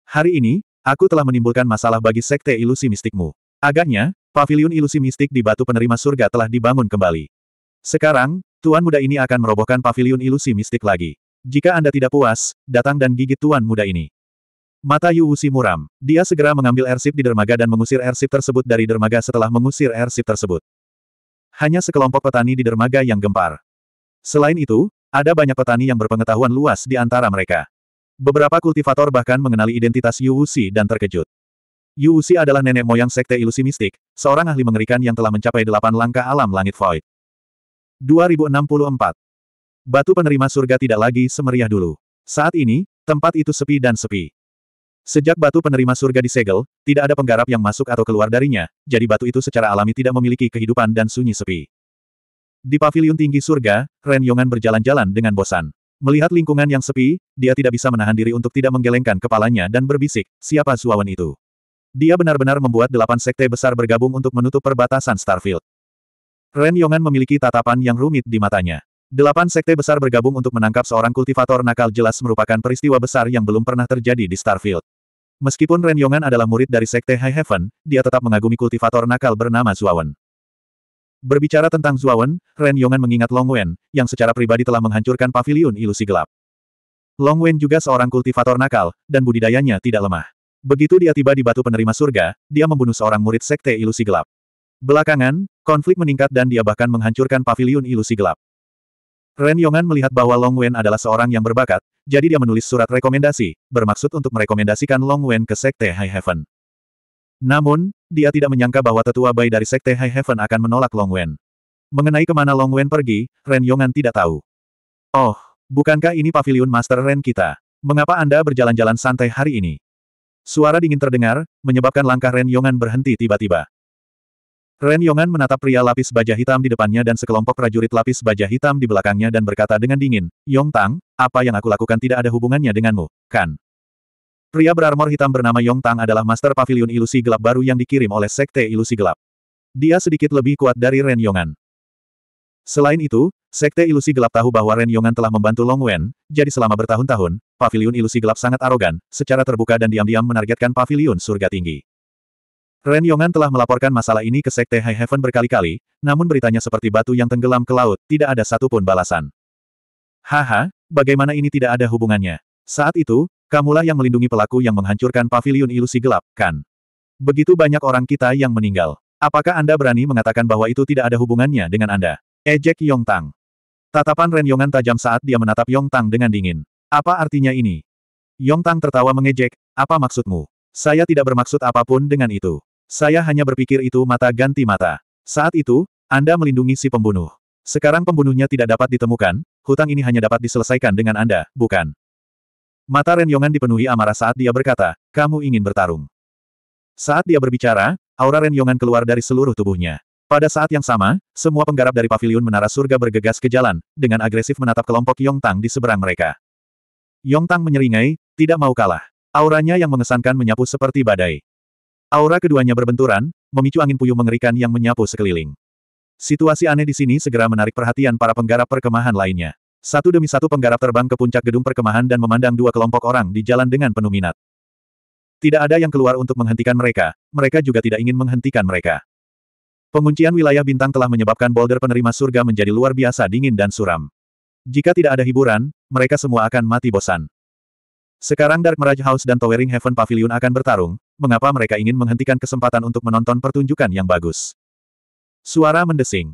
Hari ini, aku telah menimbulkan masalah bagi sekte ilusi mistikmu. Agaknya, pavilion ilusi mistik di batu penerima surga telah dibangun kembali. Sekarang, tuan muda ini akan merobohkan pavilion ilusi mistik lagi. Jika Anda tidak puas, datang dan gigit tuan muda ini. Mata Yu muram. Dia segera mengambil airship di dermaga dan mengusir airship tersebut dari dermaga setelah mengusir airship tersebut. Hanya sekelompok petani di dermaga yang gempar. Selain itu, ada banyak petani yang berpengetahuan luas di antara mereka. Beberapa kultivator bahkan mengenali identitas Yu Wuxi dan terkejut. Yu Wuxi adalah nenek moyang sekte ilusi mistik, seorang ahli mengerikan yang telah mencapai delapan langkah alam langit void. 2064 Batu penerima surga tidak lagi semeriah dulu. Saat ini, tempat itu sepi dan sepi. Sejak batu penerima surga disegel, tidak ada penggarap yang masuk atau keluar darinya, jadi batu itu secara alami tidak memiliki kehidupan dan sunyi sepi. Di pavilion tinggi surga, Ren Yongan berjalan-jalan dengan bosan. Melihat lingkungan yang sepi, dia tidak bisa menahan diri untuk tidak menggelengkan kepalanya dan berbisik, siapa Zuawan itu? Dia benar-benar membuat delapan sekte besar bergabung untuk menutup perbatasan Starfield. Ren Yongan memiliki tatapan yang rumit di matanya. Delapan sekte besar bergabung untuk menangkap seorang kultivator nakal jelas merupakan peristiwa besar yang belum pernah terjadi di Starfield. Meskipun Ren Yongan adalah murid dari sekte High Heaven, dia tetap mengagumi kultivator nakal bernama Zuawan. Berbicara tentang Zuawan, Ren Yongan mengingat Long Wen, yang secara pribadi telah menghancurkan Paviliun ilusi gelap. Long Wen juga seorang kultivator nakal, dan budidayanya tidak lemah. Begitu dia tiba di batu penerima surga, dia membunuh seorang murid sekte ilusi gelap. Belakangan, konflik meningkat dan dia bahkan menghancurkan Paviliun ilusi gelap. Ren Yongan melihat bahwa Long Wen adalah seorang yang berbakat, jadi dia menulis surat rekomendasi, bermaksud untuk merekomendasikan Long Wen ke sekte High Heaven. Namun, dia tidak menyangka bahwa tetua bayi dari Sekte High Heaven akan menolak Long Wen. Mengenai kemana Long Wen pergi, Ren Yongan tidak tahu. Oh, bukankah ini pavilion Master Ren kita? Mengapa Anda berjalan-jalan santai hari ini? Suara dingin terdengar, menyebabkan langkah Ren Yongan berhenti tiba-tiba. Ren Yongan menatap pria lapis baja hitam di depannya dan sekelompok prajurit lapis baja hitam di belakangnya dan berkata dengan dingin, Yong Tang, apa yang aku lakukan tidak ada hubungannya denganmu, kan? Pria berarmor hitam bernama Yong Tang adalah Master Pavilion Ilusi Gelap baru yang dikirim oleh Sekte Ilusi Gelap. Dia sedikit lebih kuat dari Ren Yongan. Selain itu, Sekte Ilusi Gelap tahu bahwa Ren Yongan telah membantu Long Wen, jadi selama bertahun-tahun, Pavilion Ilusi Gelap sangat arogan, secara terbuka dan diam-diam menargetkan Pavilion Surga Tinggi. Ren Yongan telah melaporkan masalah ini ke Sekte High Heaven berkali-kali, namun beritanya seperti batu yang tenggelam ke laut, tidak ada satupun balasan. Haha, bagaimana ini tidak ada hubungannya? Saat itu, Kamulah yang melindungi pelaku yang menghancurkan pavilion ilusi gelap, kan? Begitu banyak orang kita yang meninggal. Apakah Anda berani mengatakan bahwa itu tidak ada hubungannya dengan Anda? Ejek Yong Tang. Tatapan Ren Yongan tajam saat dia menatap Yong Tang dengan dingin. Apa artinya ini? Yong Tang tertawa mengejek, apa maksudmu? Saya tidak bermaksud apapun dengan itu. Saya hanya berpikir itu mata ganti mata. Saat itu, Anda melindungi si pembunuh. Sekarang pembunuhnya tidak dapat ditemukan, hutang ini hanya dapat diselesaikan dengan Anda, bukan? Mata Ren Yong'an dipenuhi amarah saat dia berkata, kamu ingin bertarung. Saat dia berbicara, aura Ren Yong'an keluar dari seluruh tubuhnya. Pada saat yang sama, semua penggarap dari paviliun menara surga bergegas ke jalan, dengan agresif menatap kelompok Yong Tang di seberang mereka. Yong Tang menyeringai, tidak mau kalah. Auranya yang mengesankan menyapu seperti badai. Aura keduanya berbenturan, memicu angin puyuh mengerikan yang menyapu sekeliling. Situasi aneh di sini segera menarik perhatian para penggarap perkemahan lainnya. Satu demi satu penggarap terbang ke puncak gedung perkemahan dan memandang dua kelompok orang di jalan dengan penuh minat. Tidak ada yang keluar untuk menghentikan mereka, mereka juga tidak ingin menghentikan mereka. Penguncian wilayah bintang telah menyebabkan boulder penerima surga menjadi luar biasa dingin dan suram. Jika tidak ada hiburan, mereka semua akan mati bosan. Sekarang Dark Mirage House dan Towering Heaven Pavilion akan bertarung, mengapa mereka ingin menghentikan kesempatan untuk menonton pertunjukan yang bagus? Suara mendesing.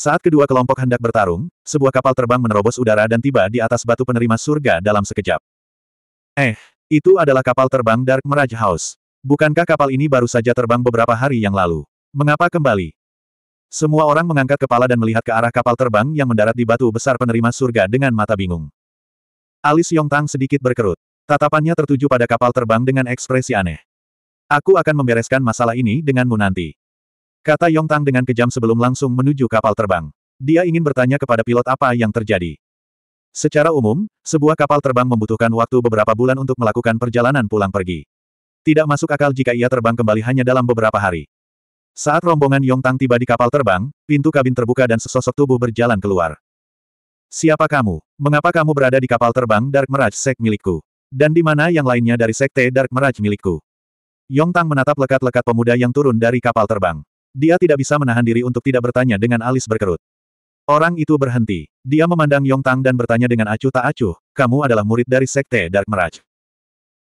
Saat kedua kelompok hendak bertarung, sebuah kapal terbang menerobos udara dan tiba di atas batu penerima surga dalam sekejap. Eh, itu adalah kapal terbang Dark Mirage House. Bukankah kapal ini baru saja terbang beberapa hari yang lalu? Mengapa kembali? Semua orang mengangkat kepala dan melihat ke arah kapal terbang yang mendarat di batu besar penerima surga dengan mata bingung. Alis Yongtang sedikit berkerut. Tatapannya tertuju pada kapal terbang dengan ekspresi aneh. Aku akan membereskan masalah ini denganmu nanti. Kata Yong Tang dengan kejam sebelum langsung menuju kapal terbang. Dia ingin bertanya kepada pilot apa yang terjadi. Secara umum, sebuah kapal terbang membutuhkan waktu beberapa bulan untuk melakukan perjalanan pulang pergi. Tidak masuk akal jika ia terbang kembali hanya dalam beberapa hari. Saat rombongan Yong Tang tiba di kapal terbang, pintu kabin terbuka dan sesosok tubuh berjalan keluar. Siapa kamu? Mengapa kamu berada di kapal terbang Dark Mirage Sek milikku? Dan di mana yang lainnya dari Sekte Dark Mirage milikku? Yong Tang menatap lekat-lekat pemuda yang turun dari kapal terbang. Dia tidak bisa menahan diri untuk tidak bertanya dengan alis berkerut. Orang itu berhenti. Dia memandang Yong Tang dan bertanya dengan acuh tak acuh, kamu adalah murid dari Sekte Dark Meraj."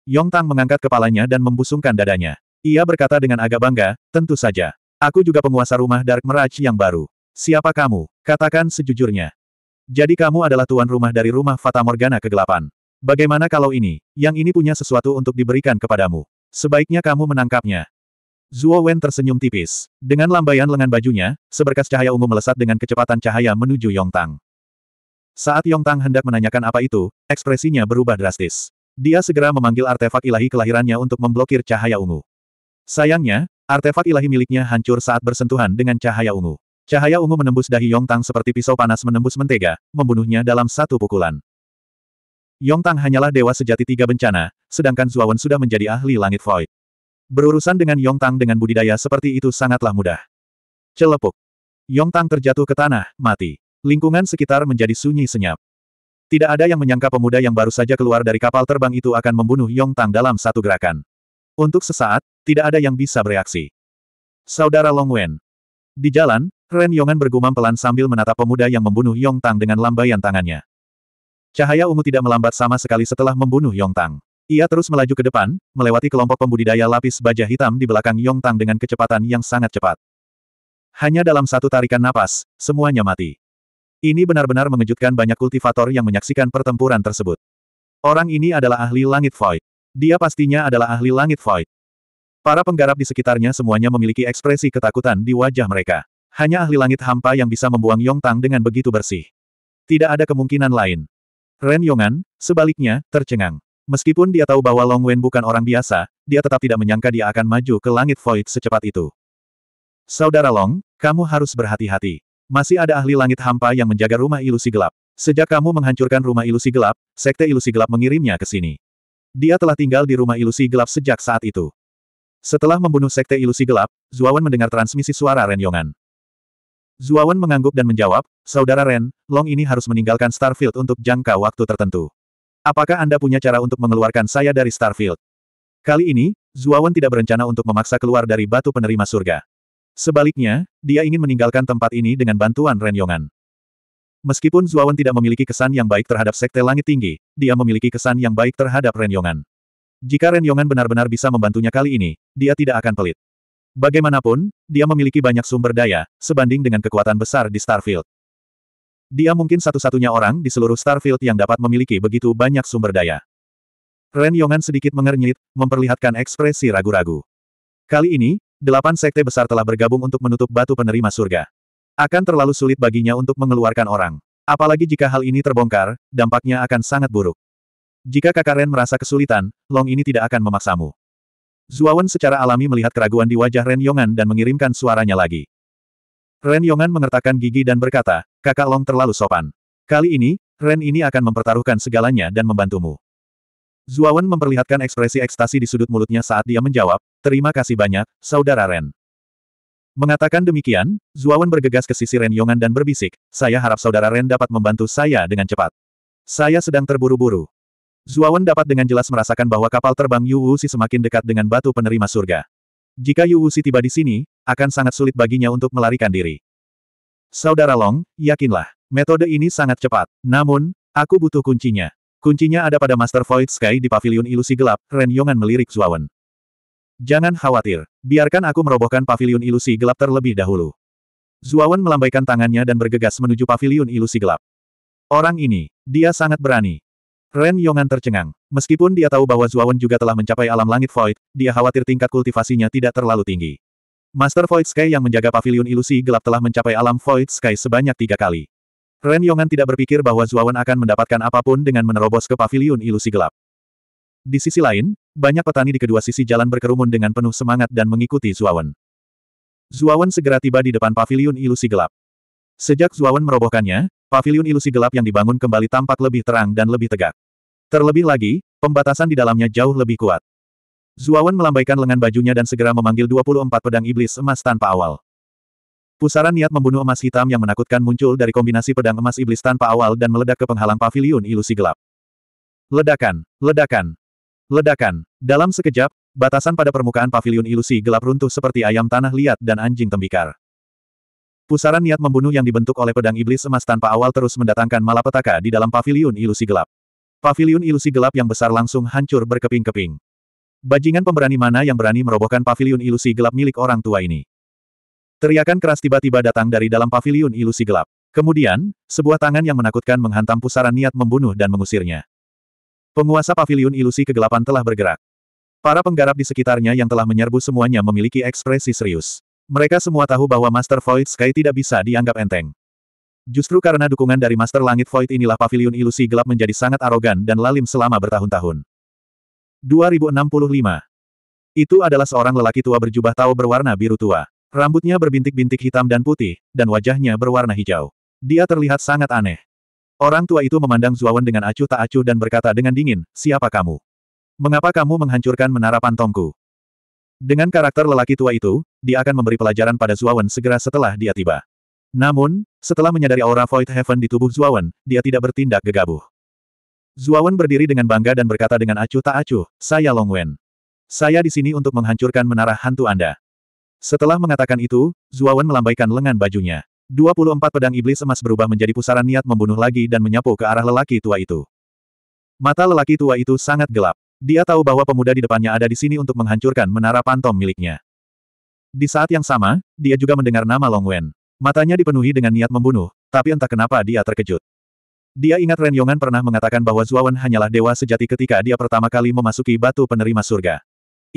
Yong Tang mengangkat kepalanya dan membusungkan dadanya. Ia berkata dengan agak bangga, tentu saja. Aku juga penguasa rumah Dark Meraj yang baru. Siapa kamu? Katakan sejujurnya. Jadi kamu adalah tuan rumah dari rumah Fata Morgana kegelapan. Bagaimana kalau ini, yang ini punya sesuatu untuk diberikan kepadamu? Sebaiknya kamu menangkapnya. Zuo Wen tersenyum tipis. Dengan lambaian lengan bajunya, seberkas cahaya ungu melesat dengan kecepatan cahaya menuju Yong Tang. Saat Yong Tang hendak menanyakan apa itu, ekspresinya berubah drastis. Dia segera memanggil artefak ilahi kelahirannya untuk memblokir cahaya ungu. Sayangnya, artefak ilahi miliknya hancur saat bersentuhan dengan cahaya ungu. Cahaya ungu menembus dahi Yong Tang seperti pisau panas menembus mentega, membunuhnya dalam satu pukulan. Yong Tang hanyalah dewa sejati tiga bencana, sedangkan Wen sudah menjadi ahli langit void. Berurusan dengan Yong Tang dengan budidaya seperti itu sangatlah mudah. Celepuk. Tang terjatuh ke tanah, mati. Lingkungan sekitar menjadi sunyi senyap. Tidak ada yang menyangka pemuda yang baru saja keluar dari kapal terbang itu akan membunuh Yong Tang dalam satu gerakan. Untuk sesaat, tidak ada yang bisa bereaksi. Saudara Long Wen. Di jalan, Ren Yongan bergumam pelan sambil menatap pemuda yang membunuh Yong Tang dengan lambaian tangannya. Cahaya ungu tidak melambat sama sekali setelah membunuh Yong Tang. Ia terus melaju ke depan, melewati kelompok pembudidaya lapis baja hitam di belakang Yong Tang dengan kecepatan yang sangat cepat. Hanya dalam satu tarikan napas, semuanya mati. Ini benar-benar mengejutkan banyak kultivator yang menyaksikan pertempuran tersebut. Orang ini adalah ahli langit void. Dia pastinya adalah ahli langit void. Para penggarap di sekitarnya semuanya memiliki ekspresi ketakutan di wajah mereka. Hanya ahli langit hampa yang bisa membuang Yong Tang dengan begitu bersih. Tidak ada kemungkinan lain. Ren Yongan, sebaliknya, tercengang. Meskipun dia tahu bahwa Long Wen bukan orang biasa, dia tetap tidak menyangka dia akan maju ke langit void secepat itu. Saudara Long, kamu harus berhati-hati. Masih ada ahli langit hampa yang menjaga rumah ilusi gelap. Sejak kamu menghancurkan rumah ilusi gelap, sekte ilusi gelap mengirimnya ke sini. Dia telah tinggal di rumah ilusi gelap sejak saat itu. Setelah membunuh sekte ilusi gelap, Zuawan mendengar transmisi suara Ren Yongan. Zuawan mengangguk dan menjawab, Saudara Ren, Long ini harus meninggalkan Starfield untuk jangka waktu tertentu. Apakah Anda punya cara untuk mengeluarkan saya dari Starfield? Kali ini, Zuawan tidak berencana untuk memaksa keluar dari batu penerima surga. Sebaliknya, dia ingin meninggalkan tempat ini dengan bantuan Ren Yong'an. Meskipun Zuawan tidak memiliki kesan yang baik terhadap Sekte Langit Tinggi, dia memiliki kesan yang baik terhadap Ren Yong'an. Jika Ren Yong'an benar-benar bisa membantunya kali ini, dia tidak akan pelit. Bagaimanapun, dia memiliki banyak sumber daya, sebanding dengan kekuatan besar di Starfield. Dia mungkin satu-satunya orang di seluruh Starfield yang dapat memiliki begitu banyak sumber daya. Ren Yongan sedikit mengernyit, memperlihatkan ekspresi ragu-ragu. Kali ini, delapan sekte besar telah bergabung untuk menutup batu penerima surga. Akan terlalu sulit baginya untuk mengeluarkan orang. Apalagi jika hal ini terbongkar, dampaknya akan sangat buruk. Jika kakak Ren merasa kesulitan, Long ini tidak akan memaksamu. Zuawan secara alami melihat keraguan di wajah Ren Yongan dan mengirimkan suaranya lagi. Ren Yongan mengertakkan gigi dan berkata, kakak Long terlalu sopan. Kali ini, Ren ini akan mempertaruhkan segalanya dan membantumu. Zuawan memperlihatkan ekspresi ekstasi di sudut mulutnya saat dia menjawab, terima kasih banyak, saudara Ren. Mengatakan demikian, Zuawan bergegas ke sisi Ren Yongan dan berbisik, saya harap saudara Ren dapat membantu saya dengan cepat. Saya sedang terburu-buru. Zuawan dapat dengan jelas merasakan bahwa kapal terbang Yu si semakin dekat dengan batu penerima surga. Jika Yu Wuxi tiba di sini, akan sangat sulit baginya untuk melarikan diri. Saudara Long, yakinlah, metode ini sangat cepat. Namun, aku butuh kuncinya. Kuncinya ada pada Master Void Sky di pavilion ilusi gelap, Ren Yongan melirik Zuawan. Jangan khawatir, biarkan aku merobohkan pavilion ilusi gelap terlebih dahulu. Zuawan melambaikan tangannya dan bergegas menuju pavilion ilusi gelap. Orang ini, dia sangat berani. Ren Yongan tercengang. Meskipun dia tahu bahwa Zuawan juga telah mencapai alam langit Void, dia khawatir tingkat kultivasinya tidak terlalu tinggi. Master Void Sky yang menjaga pavilion ilusi gelap telah mencapai alam Void Sky sebanyak tiga kali. Ren Yongan tidak berpikir bahwa Zuawan akan mendapatkan apapun dengan menerobos ke pavilion ilusi gelap. Di sisi lain, banyak petani di kedua sisi jalan berkerumun dengan penuh semangat dan mengikuti Zuawan. Zuawan segera tiba di depan pavilion ilusi gelap. Sejak Zuawan merobohkannya, Pavilion ilusi gelap yang dibangun kembali tampak lebih terang dan lebih tegak. Terlebih lagi, pembatasan di dalamnya jauh lebih kuat. Zuawan melambaikan lengan bajunya dan segera memanggil 24 pedang iblis emas tanpa awal. Pusaran niat membunuh emas hitam yang menakutkan muncul dari kombinasi pedang emas iblis tanpa awal dan meledak ke penghalang pavilion ilusi gelap. Ledakan, ledakan, ledakan. Dalam sekejap, batasan pada permukaan pavilion ilusi gelap runtuh seperti ayam tanah liat dan anjing tembikar. Pusaran niat membunuh yang dibentuk oleh pedang iblis emas tanpa awal terus mendatangkan malapetaka di dalam pavilion ilusi gelap. pavilion ilusi gelap yang besar langsung hancur berkeping-keping. Bajingan pemberani mana yang berani merobohkan pavilion ilusi gelap milik orang tua ini? Teriakan keras tiba-tiba datang dari dalam pavilion ilusi gelap. Kemudian, sebuah tangan yang menakutkan menghantam pusaran niat membunuh dan mengusirnya. Penguasa pavilion ilusi kegelapan telah bergerak. Para penggarap di sekitarnya yang telah menyerbu semuanya memiliki ekspresi serius. Mereka semua tahu bahwa Master Void Sky tidak bisa dianggap enteng. Justru karena dukungan dari Master Langit Void inilah pavilion ilusi gelap menjadi sangat arogan dan lalim selama bertahun-tahun. 2065 Itu adalah seorang lelaki tua berjubah tau berwarna biru tua. Rambutnya berbintik-bintik hitam dan putih, dan wajahnya berwarna hijau. Dia terlihat sangat aneh. Orang tua itu memandang Zuawan dengan acuh tak acuh dan berkata dengan dingin, siapa kamu? Mengapa kamu menghancurkan menara pantongku? Dengan karakter lelaki tua itu, dia akan memberi pelajaran pada Zuawan segera setelah dia tiba. Namun, setelah menyadari aura Void Heaven di tubuh Zuawan, dia tidak bertindak gegabah. Zuawan berdiri dengan bangga dan berkata dengan acuh tak acuh, saya Long Wen. Saya di sini untuk menghancurkan menara hantu Anda. Setelah mengatakan itu, Zuawan melambaikan lengan bajunya. 24 pedang iblis emas berubah menjadi pusaran niat membunuh lagi dan menyapu ke arah lelaki tua itu. Mata lelaki tua itu sangat gelap. Dia tahu bahwa pemuda di depannya ada di sini untuk menghancurkan menara pantom miliknya. Di saat yang sama, dia juga mendengar nama Long Wen. Matanya dipenuhi dengan niat membunuh, tapi entah kenapa dia terkejut. Dia ingat Ren Yongan pernah mengatakan bahwa Zuawan hanyalah dewa sejati ketika dia pertama kali memasuki batu penerima surga.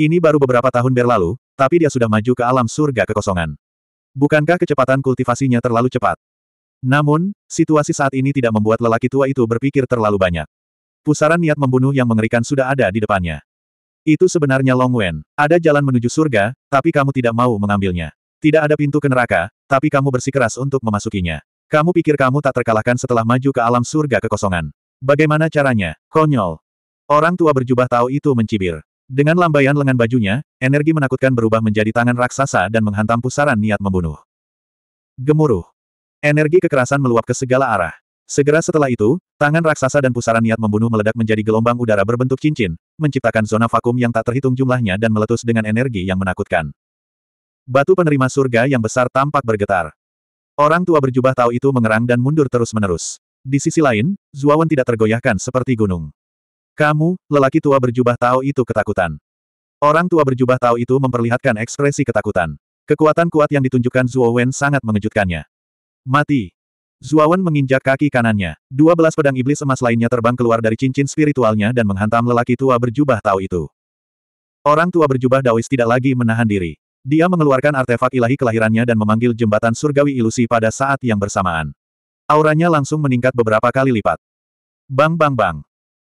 Ini baru beberapa tahun berlalu, tapi dia sudah maju ke alam surga kekosongan. Bukankah kecepatan kultivasinya terlalu cepat? Namun, situasi saat ini tidak membuat lelaki tua itu berpikir terlalu banyak. Pusaran niat membunuh yang mengerikan sudah ada di depannya. Itu sebenarnya Long Wen. Ada jalan menuju surga, tapi kamu tidak mau mengambilnya. Tidak ada pintu ke neraka, tapi kamu bersikeras untuk memasukinya. Kamu pikir kamu tak terkalahkan setelah maju ke alam surga kekosongan. Bagaimana caranya? Konyol. Orang tua berjubah tahu itu mencibir. Dengan lambaian lengan bajunya, energi menakutkan berubah menjadi tangan raksasa dan menghantam pusaran niat membunuh. Gemuruh. Energi kekerasan meluap ke segala arah. Segera setelah itu, tangan raksasa dan pusaran niat membunuh meledak menjadi gelombang udara berbentuk cincin, menciptakan zona vakum yang tak terhitung jumlahnya dan meletus dengan energi yang menakutkan. Batu penerima surga yang besar tampak bergetar. Orang tua berjubah tahu itu mengerang dan mundur terus-menerus. Di sisi lain, Zuawan tidak tergoyahkan seperti gunung. Kamu, lelaki tua berjubah tahu itu ketakutan. Orang tua berjubah tahu itu memperlihatkan ekspresi ketakutan. Kekuatan kuat yang ditunjukkan Zuo sangat mengejutkannya. Mati. Zuawan menginjak kaki kanannya. Dua belas pedang iblis emas lainnya terbang keluar dari cincin spiritualnya dan menghantam lelaki tua berjubah tau itu. Orang tua berjubah Daois tidak lagi menahan diri. Dia mengeluarkan artefak ilahi kelahirannya dan memanggil jembatan surgawi ilusi pada saat yang bersamaan. Auranya langsung meningkat beberapa kali lipat. Bang bang bang.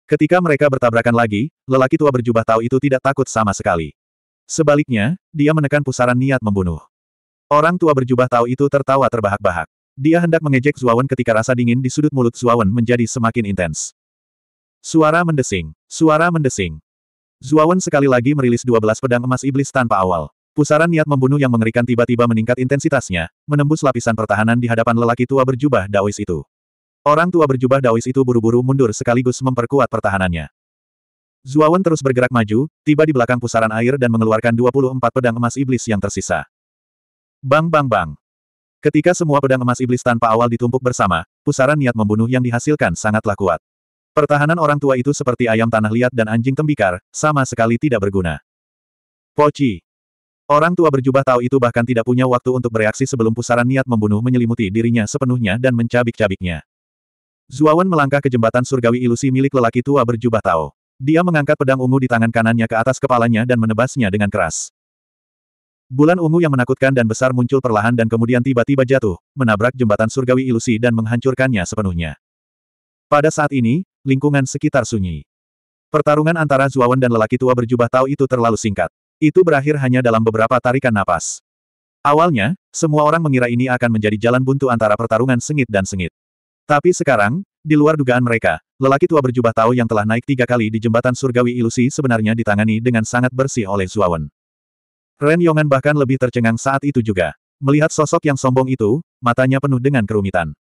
Ketika mereka bertabrakan lagi, lelaki tua berjubah tau itu tidak takut sama sekali. Sebaliknya, dia menekan pusaran niat membunuh. Orang tua berjubah tau itu tertawa terbahak-bahak. Dia hendak mengejek Zuawan ketika rasa dingin di sudut mulut Zuawan menjadi semakin intens. Suara mendesing. Suara mendesing. Zuawan sekali lagi merilis 12 pedang emas iblis tanpa awal. Pusaran niat membunuh yang mengerikan tiba-tiba meningkat intensitasnya, menembus lapisan pertahanan di hadapan lelaki tua berjubah Daois itu. Orang tua berjubah Daois itu buru-buru mundur sekaligus memperkuat pertahanannya. Zuawan terus bergerak maju, tiba di belakang pusaran air dan mengeluarkan 24 pedang emas iblis yang tersisa. Bang bang bang. Ketika semua pedang emas iblis tanpa awal ditumpuk bersama, pusaran niat membunuh yang dihasilkan sangatlah kuat. Pertahanan orang tua itu seperti ayam tanah liat dan anjing tembikar, sama sekali tidak berguna. Poci. Orang tua berjubah tahu itu bahkan tidak punya waktu untuk bereaksi sebelum pusaran niat membunuh menyelimuti dirinya sepenuhnya dan mencabik-cabiknya. Zuawan melangkah ke jembatan surgawi ilusi milik lelaki tua berjubah tahu. Dia mengangkat pedang ungu di tangan kanannya ke atas kepalanya dan menebasnya dengan keras. Bulan ungu yang menakutkan dan besar muncul perlahan dan kemudian tiba-tiba jatuh, menabrak jembatan surgawi ilusi dan menghancurkannya sepenuhnya. Pada saat ini, lingkungan sekitar sunyi. Pertarungan antara Zuawan dan lelaki tua berjubah tahu itu terlalu singkat. Itu berakhir hanya dalam beberapa tarikan napas. Awalnya, semua orang mengira ini akan menjadi jalan buntu antara pertarungan sengit dan sengit. Tapi sekarang, di luar dugaan mereka, lelaki tua berjubah tahu yang telah naik tiga kali di jembatan surgawi ilusi sebenarnya ditangani dengan sangat bersih oleh Zuawan. Ren Yongan bahkan lebih tercengang saat itu juga. Melihat sosok yang sombong itu, matanya penuh dengan kerumitan.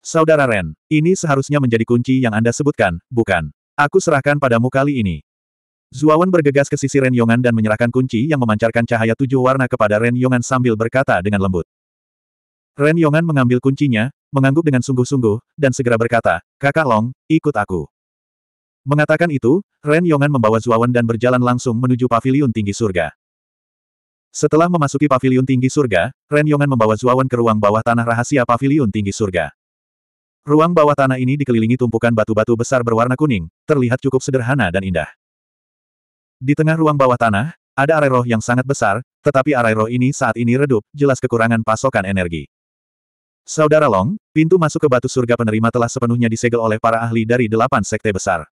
Saudara Ren, ini seharusnya menjadi kunci yang Anda sebutkan, bukan? Aku serahkan padamu kali ini. Zuawan bergegas ke sisi Ren Yongan dan menyerahkan kunci yang memancarkan cahaya tujuh warna kepada Ren Yongan sambil berkata dengan lembut. Ren Yongan mengambil kuncinya, mengangguk dengan sungguh-sungguh, dan segera berkata, Kakak Long, ikut aku. Mengatakan itu, Ren Yongan membawa Zuawan dan berjalan langsung menuju Paviliun tinggi surga. Setelah memasuki paviliun tinggi surga, Ren Yongan membawa Zuawan ke ruang bawah tanah rahasia paviliun tinggi surga. Ruang bawah tanah ini dikelilingi tumpukan batu-batu besar berwarna kuning, terlihat cukup sederhana dan indah. Di tengah ruang bawah tanah, ada arai roh yang sangat besar, tetapi arai roh ini saat ini redup, jelas kekurangan pasokan energi. Saudara Long, pintu masuk ke batu surga penerima telah sepenuhnya disegel oleh para ahli dari delapan sekte besar.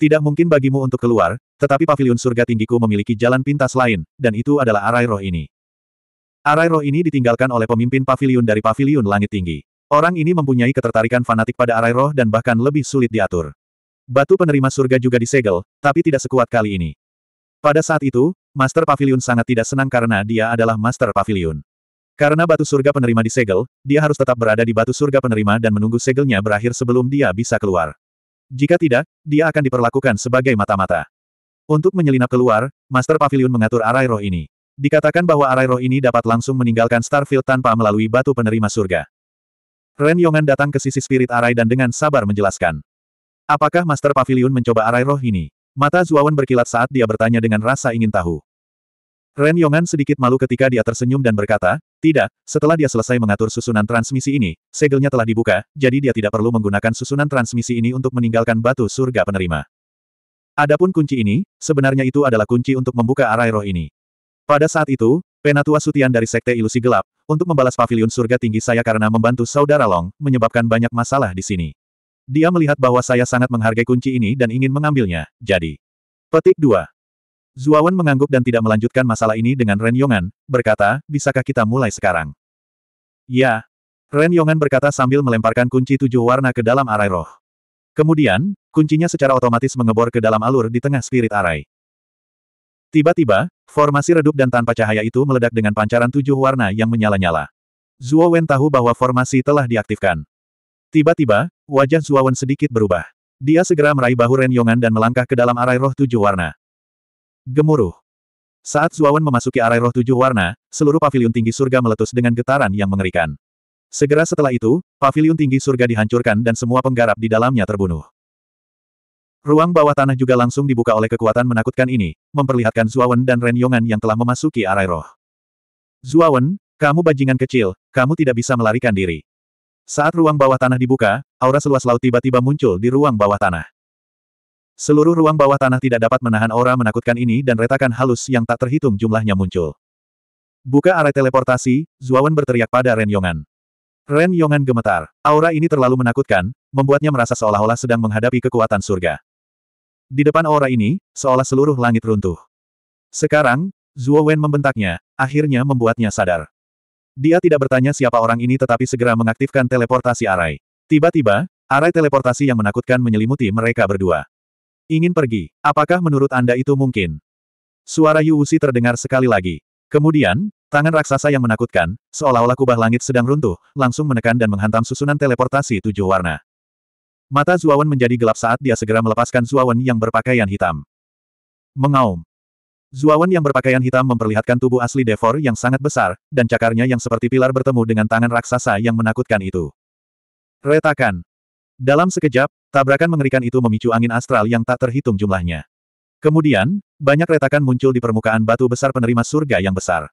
Tidak mungkin bagimu untuk keluar, tetapi pavilion surga tinggiku memiliki jalan pintas lain, dan itu adalah arai roh ini. Arai roh ini ditinggalkan oleh pemimpin pavilion dari pavilion langit tinggi. Orang ini mempunyai ketertarikan fanatik pada arai roh dan bahkan lebih sulit diatur. Batu penerima surga juga disegel, tapi tidak sekuat kali ini. Pada saat itu, Master Pavilion sangat tidak senang karena dia adalah Master Pavilion. Karena batu surga penerima disegel, dia harus tetap berada di batu surga penerima dan menunggu segelnya berakhir sebelum dia bisa keluar. Jika tidak, dia akan diperlakukan sebagai mata-mata. Untuk menyelinap keluar, Master Pavilion mengatur arai roh ini. Dikatakan bahwa arai roh ini dapat langsung meninggalkan Starfield tanpa melalui batu penerima surga. Ren Yongan datang ke sisi spirit arai dan dengan sabar menjelaskan. Apakah Master Pavilion mencoba arai roh ini? Mata Zuawan berkilat saat dia bertanya dengan rasa ingin tahu. Ren Yongan sedikit malu ketika dia tersenyum dan berkata, tidak, setelah dia selesai mengatur susunan transmisi ini, segelnya telah dibuka, jadi dia tidak perlu menggunakan susunan transmisi ini untuk meninggalkan batu surga penerima. Adapun kunci ini, sebenarnya itu adalah kunci untuk membuka arai roh ini. Pada saat itu, Penatua Sutian dari Sekte Ilusi Gelap, untuk membalas pavilion surga tinggi saya karena membantu Saudara Long, menyebabkan banyak masalah di sini. Dia melihat bahwa saya sangat menghargai kunci ini dan ingin mengambilnya, jadi. Petik 2. Zuawan mengangguk dan tidak melanjutkan masalah ini dengan Ren Yongan, berkata, bisakah kita mulai sekarang? Ya. Ren Yongan berkata sambil melemparkan kunci tujuh warna ke dalam arai roh. Kemudian, kuncinya secara otomatis mengebor ke dalam alur di tengah spirit arai. Tiba-tiba, formasi redup dan tanpa cahaya itu meledak dengan pancaran tujuh warna yang menyala-nyala. Zuo Wen tahu bahwa formasi telah diaktifkan. Tiba-tiba, wajah Zuo Wen sedikit berubah. Dia segera meraih bahu Ren Yongan dan melangkah ke dalam arai roh tujuh warna. Gemuruh. Saat Zuo Wen memasuki arai roh tujuh warna, seluruh pavilion tinggi surga meletus dengan getaran yang mengerikan. Segera setelah itu, pavilion tinggi surga dihancurkan dan semua penggarap di dalamnya terbunuh. Ruang bawah tanah juga langsung dibuka oleh kekuatan menakutkan ini, memperlihatkan Zuawan dan Ren Yongan yang telah memasuki arai roh. Zuawan, kamu bajingan kecil, kamu tidak bisa melarikan diri. Saat ruang bawah tanah dibuka, aura seluas laut tiba-tiba muncul di ruang bawah tanah. Seluruh ruang bawah tanah tidak dapat menahan aura menakutkan ini dan retakan halus yang tak terhitung jumlahnya muncul. Buka arai teleportasi, Zuawan berteriak pada Ren Yongan. Ren Yongan gemetar. Aura ini terlalu menakutkan, membuatnya merasa seolah-olah sedang menghadapi kekuatan surga. Di depan aura ini, seolah seluruh langit runtuh. Sekarang, Zhuo Wen membentaknya, akhirnya membuatnya sadar. Dia tidak bertanya siapa orang ini tetapi segera mengaktifkan teleportasi arai. Tiba-tiba, arai teleportasi yang menakutkan menyelimuti mereka berdua. Ingin pergi, apakah menurut Anda itu mungkin? Suara Yu Wuxi terdengar sekali lagi. Kemudian, Tangan raksasa yang menakutkan, seolah-olah kubah langit sedang runtuh, langsung menekan dan menghantam susunan teleportasi tujuh warna. Mata Zuawan menjadi gelap saat dia segera melepaskan Zuawan yang berpakaian hitam. Mengaum. Zuawan yang berpakaian hitam memperlihatkan tubuh asli Devor yang sangat besar, dan cakarnya yang seperti pilar bertemu dengan tangan raksasa yang menakutkan itu. Retakan. Dalam sekejap, tabrakan mengerikan itu memicu angin astral yang tak terhitung jumlahnya. Kemudian, banyak retakan muncul di permukaan batu besar penerima surga yang besar.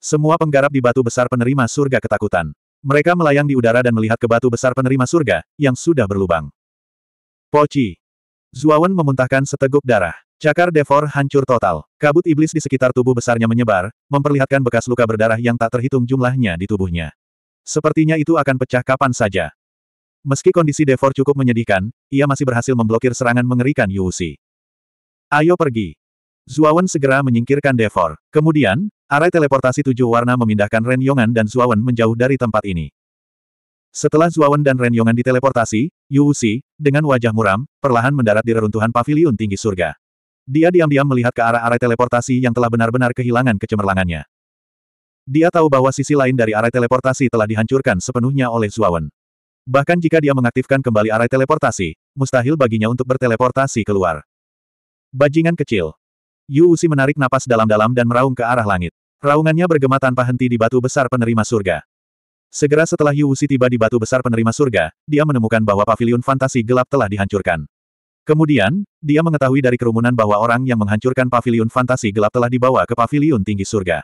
Semua penggarap di batu besar penerima surga ketakutan. Mereka melayang di udara dan melihat ke batu besar penerima surga, yang sudah berlubang. Poci. Zuawan memuntahkan seteguk darah. Cakar Devor hancur total. Kabut iblis di sekitar tubuh besarnya menyebar, memperlihatkan bekas luka berdarah yang tak terhitung jumlahnya di tubuhnya. Sepertinya itu akan pecah kapan saja. Meski kondisi Devor cukup menyedihkan, ia masih berhasil memblokir serangan mengerikan Yuusi. Ayo pergi. Zuawan segera menyingkirkan Devor. Kemudian, Arai teleportasi tujuh warna memindahkan Ren Yongan dan Zuawan menjauh dari tempat ini. Setelah Zuawan dan Ren Yongan diteleportasi, Yu Wuxi, dengan wajah muram, perlahan mendarat di reruntuhan paviliun tinggi surga. Dia diam-diam melihat ke arah arai teleportasi yang telah benar-benar kehilangan kecemerlangannya. Dia tahu bahwa sisi lain dari arai teleportasi telah dihancurkan sepenuhnya oleh Zuawan. Bahkan jika dia mengaktifkan kembali arai teleportasi, mustahil baginya untuk berteleportasi keluar. Bajingan kecil. Yu Wuxi menarik napas dalam-dalam dan meraung ke arah langit. Raungannya bergema tanpa henti di batu besar penerima surga. Segera setelah Yu Wuxi tiba di batu besar penerima surga, dia menemukan bahwa pavilion fantasi gelap telah dihancurkan. Kemudian, dia mengetahui dari kerumunan bahwa orang yang menghancurkan pavilion fantasi gelap telah dibawa ke pavilion tinggi surga.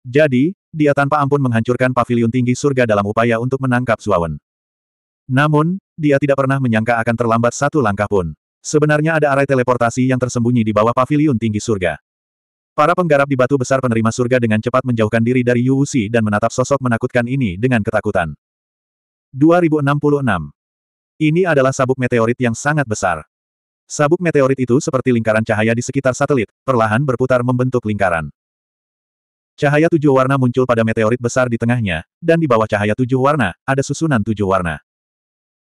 Jadi, dia tanpa ampun menghancurkan pavilion tinggi surga dalam upaya untuk menangkap Zuawan. Namun, dia tidak pernah menyangka akan terlambat satu langkah pun. Sebenarnya ada arai teleportasi yang tersembunyi di bawah pavilion tinggi surga. Para penggarap di batu besar penerima surga dengan cepat menjauhkan diri dari Yu Wuxi dan menatap sosok menakutkan ini dengan ketakutan. 2066 Ini adalah sabuk meteorit yang sangat besar. Sabuk meteorit itu seperti lingkaran cahaya di sekitar satelit, perlahan berputar membentuk lingkaran. Cahaya tujuh warna muncul pada meteorit besar di tengahnya, dan di bawah cahaya tujuh warna, ada susunan tujuh warna.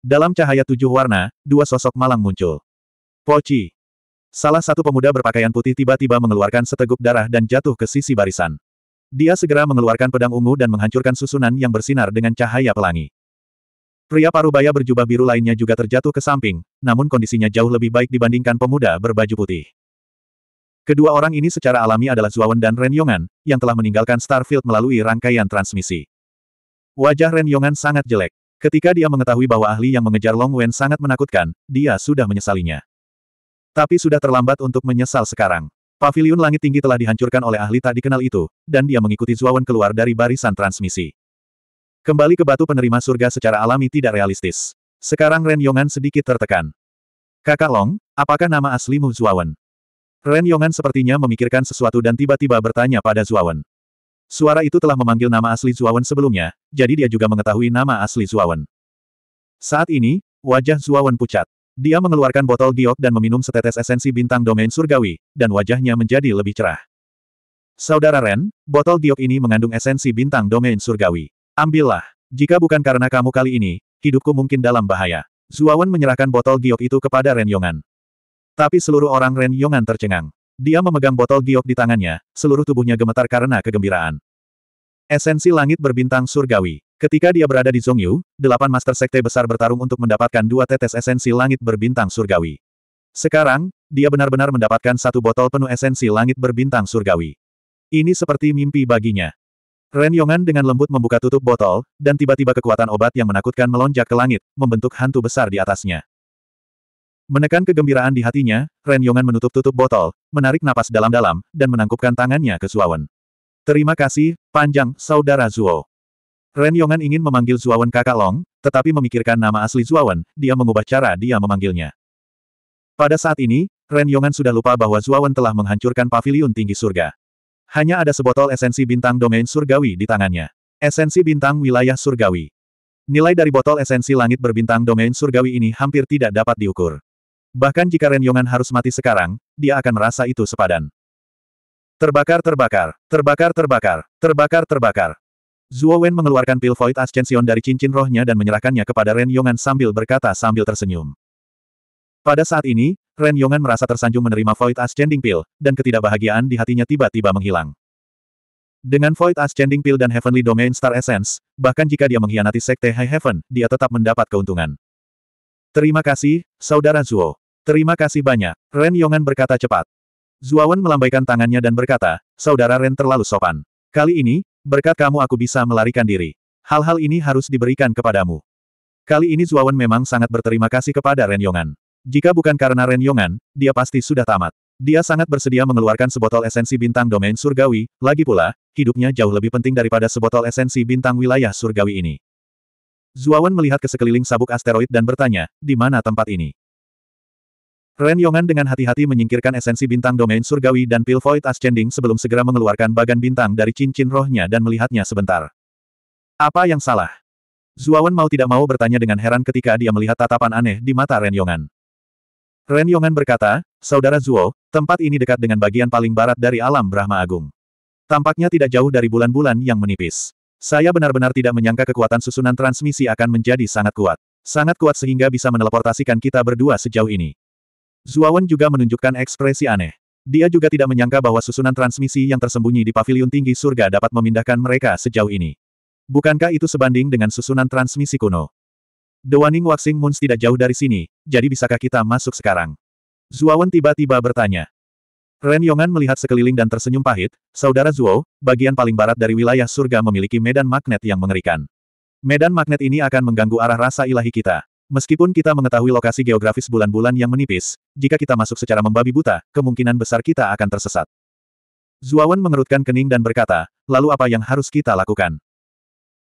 Dalam cahaya tujuh warna, dua sosok malang muncul. Poci. Salah satu pemuda berpakaian putih tiba-tiba mengeluarkan seteguk darah dan jatuh ke sisi barisan. Dia segera mengeluarkan pedang ungu dan menghancurkan susunan yang bersinar dengan cahaya pelangi. Pria parubaya berjubah biru lainnya juga terjatuh ke samping, namun kondisinya jauh lebih baik dibandingkan pemuda berbaju putih. Kedua orang ini secara alami adalah Zuawan dan Ren Yongan, yang telah meninggalkan Starfield melalui rangkaian transmisi. Wajah Ren Yongan sangat jelek. Ketika dia mengetahui bahwa ahli yang mengejar Long Wen sangat menakutkan, dia sudah menyesalinya. Tapi sudah terlambat untuk menyesal sekarang. Paviliun langit tinggi telah dihancurkan oleh ahli tak dikenal itu, dan dia mengikuti Zuawan keluar dari barisan transmisi. Kembali ke batu penerima surga secara alami tidak realistis. Sekarang Ren Yongan sedikit tertekan. Kakak Long, apakah nama aslimu Zuawan? Ren Yongan sepertinya memikirkan sesuatu dan tiba-tiba bertanya pada Zuawan. Suara itu telah memanggil nama asli Zuawan sebelumnya, jadi dia juga mengetahui nama asli Zuawan. Saat ini, wajah Zuawan pucat. Dia mengeluarkan botol giok dan meminum setetes esensi bintang domain surgawi, dan wajahnya menjadi lebih cerah. Saudara Ren, botol giok ini mengandung esensi bintang domain surgawi. Ambillah. Jika bukan karena kamu kali ini, hidupku mungkin dalam bahaya. Zuawan menyerahkan botol giok itu kepada Ren Yongan. Tapi seluruh orang Ren Yongan tercengang. Dia memegang botol giok di tangannya, seluruh tubuhnya gemetar karena kegembiraan. Esensi langit berbintang surgawi. Ketika dia berada di Zongyu, delapan master sekte besar bertarung untuk mendapatkan dua tetes esensi langit berbintang surgawi. Sekarang, dia benar-benar mendapatkan satu botol penuh esensi langit berbintang surgawi. Ini seperti mimpi baginya. Ren Yongan dengan lembut membuka tutup botol, dan tiba-tiba kekuatan obat yang menakutkan melonjak ke langit, membentuk hantu besar di atasnya. Menekan kegembiraan di hatinya, Ren Yongan menutup tutup botol, menarik napas dalam-dalam, dan menangkupkan tangannya ke Suawen. Terima kasih, panjang, saudara Zuo. Ren Yongan ingin memanggil Zuawan kakak Long, tetapi memikirkan nama asli Zuawan, dia mengubah cara dia memanggilnya. Pada saat ini, Ren Yongan sudah lupa bahwa Zuawan telah menghancurkan Paviliun tinggi surga. Hanya ada sebotol esensi bintang domain surgawi di tangannya. Esensi bintang wilayah surgawi. Nilai dari botol esensi langit berbintang domain surgawi ini hampir tidak dapat diukur. Bahkan jika Ren Yongan harus mati sekarang, dia akan merasa itu sepadan. Terbakar terbakar, terbakar terbakar, terbakar terbakar. Zuo Wen mengeluarkan pil Void Ascension dari cincin rohnya dan menyerahkannya kepada Ren Yongan sambil berkata sambil tersenyum. Pada saat ini, Ren Yongan merasa tersanjung menerima Void Ascending Pill, dan ketidakbahagiaan di hatinya tiba-tiba menghilang. Dengan Void Ascending Pill dan Heavenly Domain Star Essence, bahkan jika dia mengkhianati Sekte High Heaven, dia tetap mendapat keuntungan. Terima kasih, Saudara Zuo. Terima kasih banyak, Ren Yongan berkata cepat. Zuawan melambaikan tangannya dan berkata, Saudara Ren terlalu sopan. Kali ini, berkat kamu aku bisa melarikan diri. Hal-hal ini harus diberikan kepadamu. Kali ini Zuawan memang sangat berterima kasih kepada Ren Yongan. Jika bukan karena Ren Yongan, dia pasti sudah tamat. Dia sangat bersedia mengeluarkan sebotol esensi bintang domain surgawi, lagi pula, hidupnya jauh lebih penting daripada sebotol esensi bintang wilayah surgawi ini. Zuawan melihat ke sekeliling sabuk asteroid dan bertanya, di mana tempat ini? Ren Yongan dengan hati-hati menyingkirkan esensi bintang domain surgawi dan pil void ascending sebelum segera mengeluarkan bagan bintang dari cincin rohnya dan melihatnya sebentar. Apa yang salah? Zuawan mau tidak mau bertanya dengan heran ketika dia melihat tatapan aneh di mata Ren Yongan. Ren Yongan berkata, Saudara Zuo, tempat ini dekat dengan bagian paling barat dari alam Brahma Agung. Tampaknya tidak jauh dari bulan-bulan yang menipis. Saya benar-benar tidak menyangka kekuatan susunan transmisi akan menjadi sangat kuat. Sangat kuat sehingga bisa meneleportasikan kita berdua sejauh ini. Zuawan juga menunjukkan ekspresi aneh. Dia juga tidak menyangka bahwa susunan transmisi yang tersembunyi di paviliun tinggi surga dapat memindahkan mereka sejauh ini. Bukankah itu sebanding dengan susunan transmisi kuno? The Waning Waxing Moons tidak jauh dari sini, jadi bisakah kita masuk sekarang? Zuawan tiba-tiba bertanya. Ren Yongan melihat sekeliling dan tersenyum pahit, Saudara Zuo, bagian paling barat dari wilayah surga memiliki medan magnet yang mengerikan. Medan magnet ini akan mengganggu arah rasa ilahi kita. Meskipun kita mengetahui lokasi geografis bulan-bulan yang menipis, jika kita masuk secara membabi buta, kemungkinan besar kita akan tersesat. Zuawan mengerutkan kening dan berkata, lalu apa yang harus kita lakukan?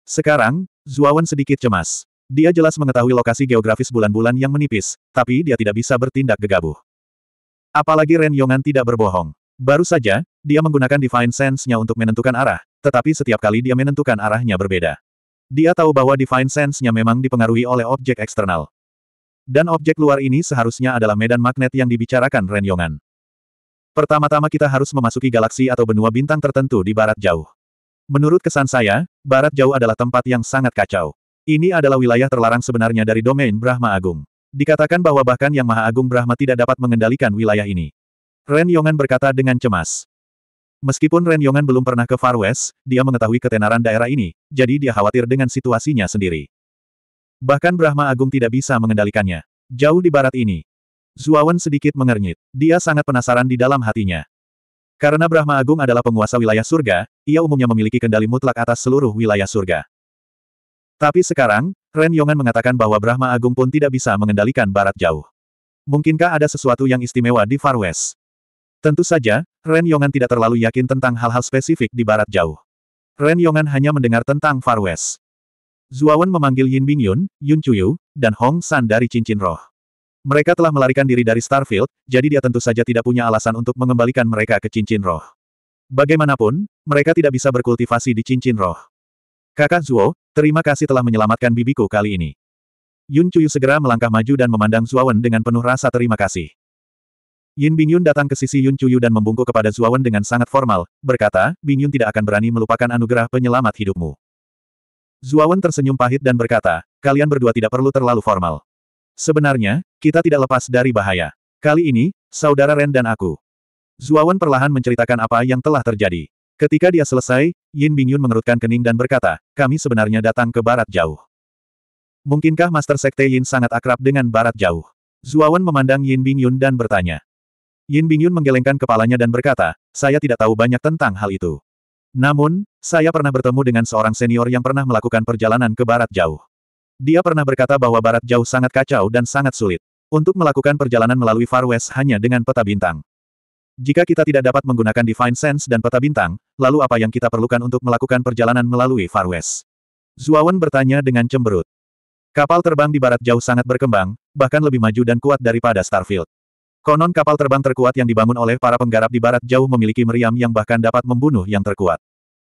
Sekarang, Zuawan sedikit cemas. Dia jelas mengetahui lokasi geografis bulan-bulan yang menipis, tapi dia tidak bisa bertindak gegabah. Apalagi Ren Yongan tidak berbohong. Baru saja, dia menggunakan Divine Sense-nya untuk menentukan arah, tetapi setiap kali dia menentukan arahnya berbeda. Dia tahu bahwa divine sense-nya memang dipengaruhi oleh objek eksternal. Dan objek luar ini seharusnya adalah medan magnet yang dibicarakan Ren Yongan. Pertama-tama kita harus memasuki galaksi atau benua bintang tertentu di barat jauh. Menurut kesan saya, barat jauh adalah tempat yang sangat kacau. Ini adalah wilayah terlarang sebenarnya dari domain Brahma Agung. Dikatakan bahwa bahkan Yang Maha Agung Brahma tidak dapat mengendalikan wilayah ini. Ren Yongan berkata dengan cemas. Meskipun Ren Yongan belum pernah ke Far West, dia mengetahui ketenaran daerah ini, jadi dia khawatir dengan situasinya sendiri. Bahkan Brahma Agung tidak bisa mengendalikannya. Jauh di barat ini, Zuawan sedikit mengernyit. Dia sangat penasaran di dalam hatinya. Karena Brahma Agung adalah penguasa wilayah surga, ia umumnya memiliki kendali mutlak atas seluruh wilayah surga. Tapi sekarang, Ren Yongan mengatakan bahwa Brahma Agung pun tidak bisa mengendalikan barat jauh. Mungkinkah ada sesuatu yang istimewa di Far West? Tentu saja, Ren Yongan tidak terlalu yakin tentang hal-hal spesifik di barat jauh. Ren Yongan hanya mendengar tentang Far West. Zuawan memanggil Yin Bingyun, Yun Chuyu, dan Hong San dari cincin roh. Mereka telah melarikan diri dari Starfield, jadi dia tentu saja tidak punya alasan untuk mengembalikan mereka ke cincin roh. Bagaimanapun, mereka tidak bisa berkultivasi di cincin roh. Kakak Zuo, terima kasih telah menyelamatkan bibiku kali ini. Yun Chuyu segera melangkah maju dan memandang Zuawan dengan penuh rasa terima kasih. Yin Bingyun datang ke sisi Yun Chuyu dan membungkuk kepada Zuawan dengan sangat formal, berkata, Bingyun tidak akan berani melupakan anugerah penyelamat hidupmu. Zuawan tersenyum pahit dan berkata, kalian berdua tidak perlu terlalu formal. Sebenarnya, kita tidak lepas dari bahaya. Kali ini, saudara Ren dan aku. Zuawan perlahan menceritakan apa yang telah terjadi. Ketika dia selesai, Yin Bingyun mengerutkan kening dan berkata, kami sebenarnya datang ke barat jauh. Mungkinkah Master Sekte Yin sangat akrab dengan barat jauh? Zuawan memandang Yin Bingyun dan bertanya. Yin Bingyun menggelengkan kepalanya dan berkata, saya tidak tahu banyak tentang hal itu. Namun, saya pernah bertemu dengan seorang senior yang pernah melakukan perjalanan ke barat jauh. Dia pernah berkata bahwa barat jauh sangat kacau dan sangat sulit. Untuk melakukan perjalanan melalui Far West hanya dengan peta bintang. Jika kita tidak dapat menggunakan Divine Sense dan peta bintang, lalu apa yang kita perlukan untuk melakukan perjalanan melalui Far West? Zuawan bertanya dengan cemberut. Kapal terbang di barat jauh sangat berkembang, bahkan lebih maju dan kuat daripada Starfield. Konon kapal terbang terkuat yang dibangun oleh para penggarap di barat jauh memiliki meriam yang bahkan dapat membunuh yang terkuat.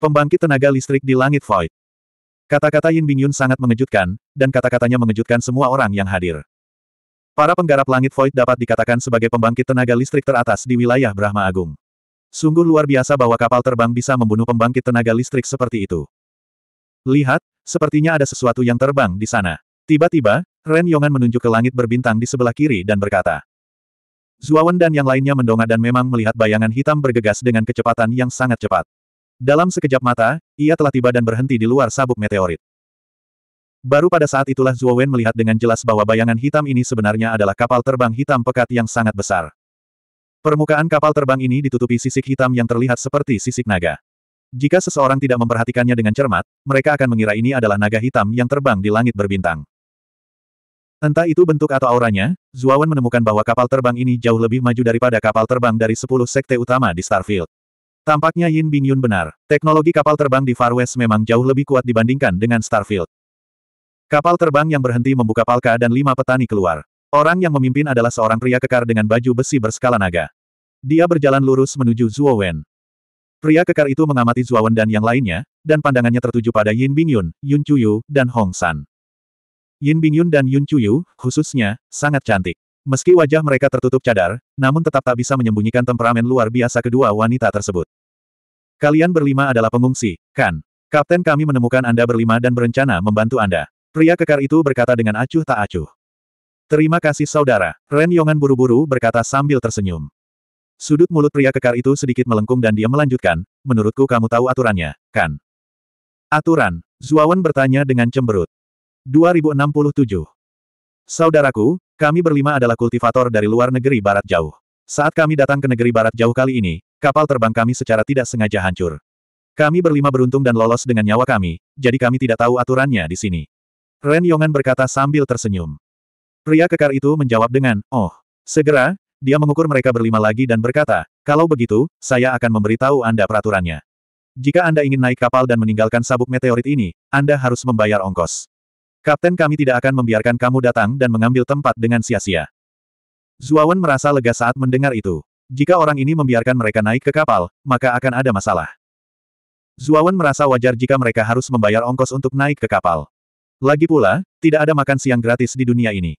Pembangkit tenaga listrik di langit void. Kata-kata Yin Bingyun sangat mengejutkan, dan kata-katanya mengejutkan semua orang yang hadir. Para penggarap langit void dapat dikatakan sebagai pembangkit tenaga listrik teratas di wilayah Brahma Agung. Sungguh luar biasa bahwa kapal terbang bisa membunuh pembangkit tenaga listrik seperti itu. Lihat, sepertinya ada sesuatu yang terbang di sana. Tiba-tiba, Ren Yongan menunjuk ke langit berbintang di sebelah kiri dan berkata, Zuawan dan yang lainnya mendongak dan memang melihat bayangan hitam bergegas dengan kecepatan yang sangat cepat. Dalam sekejap mata, ia telah tiba dan berhenti di luar sabuk meteorit. Baru pada saat itulah Zuawan melihat dengan jelas bahwa bayangan hitam ini sebenarnya adalah kapal terbang hitam pekat yang sangat besar. Permukaan kapal terbang ini ditutupi sisik hitam yang terlihat seperti sisik naga. Jika seseorang tidak memperhatikannya dengan cermat, mereka akan mengira ini adalah naga hitam yang terbang di langit berbintang. Entah itu bentuk atau auranya, Zuawan menemukan bahwa kapal terbang ini jauh lebih maju daripada kapal terbang dari 10 sekte utama di Starfield. Tampaknya Yin Bingyun benar, teknologi kapal terbang di Far West memang jauh lebih kuat dibandingkan dengan Starfield. Kapal terbang yang berhenti membuka palka dan lima petani keluar. Orang yang memimpin adalah seorang pria kekar dengan baju besi berskala naga. Dia berjalan lurus menuju Zuo Pria kekar itu mengamati Zuowen dan yang lainnya, dan pandangannya tertuju pada Yin Bingyun, Yun Chuyu, dan Hong San. Yin Bingyun dan Yun Chuyu, khususnya, sangat cantik. Meski wajah mereka tertutup cadar, namun tetap tak bisa menyembunyikan temperamen luar biasa kedua wanita tersebut. Kalian berlima adalah pengungsi, kan? Kapten kami menemukan Anda berlima dan berencana membantu Anda. Pria kekar itu berkata dengan acuh tak acuh. Terima kasih saudara, Ren Yongan buru-buru berkata sambil tersenyum. Sudut mulut pria kekar itu sedikit melengkung dan dia melanjutkan, menurutku kamu tahu aturannya, kan? Aturan, Zuawan bertanya dengan cemberut. 2067. Saudaraku, kami berlima adalah kultivator dari luar negeri barat jauh. Saat kami datang ke negeri barat jauh kali ini, kapal terbang kami secara tidak sengaja hancur. Kami berlima beruntung dan lolos dengan nyawa kami, jadi kami tidak tahu aturannya di sini. Ren Yongan berkata sambil tersenyum. Pria kekar itu menjawab dengan, oh. Segera, dia mengukur mereka berlima lagi dan berkata, kalau begitu, saya akan memberitahu Anda peraturannya. Jika Anda ingin naik kapal dan meninggalkan sabuk meteorit ini, Anda harus membayar ongkos. Kapten kami tidak akan membiarkan kamu datang dan mengambil tempat dengan sia-sia. Zuawan merasa lega saat mendengar itu. Jika orang ini membiarkan mereka naik ke kapal, maka akan ada masalah. Zuawan merasa wajar jika mereka harus membayar ongkos untuk naik ke kapal. Lagi pula, tidak ada makan siang gratis di dunia ini.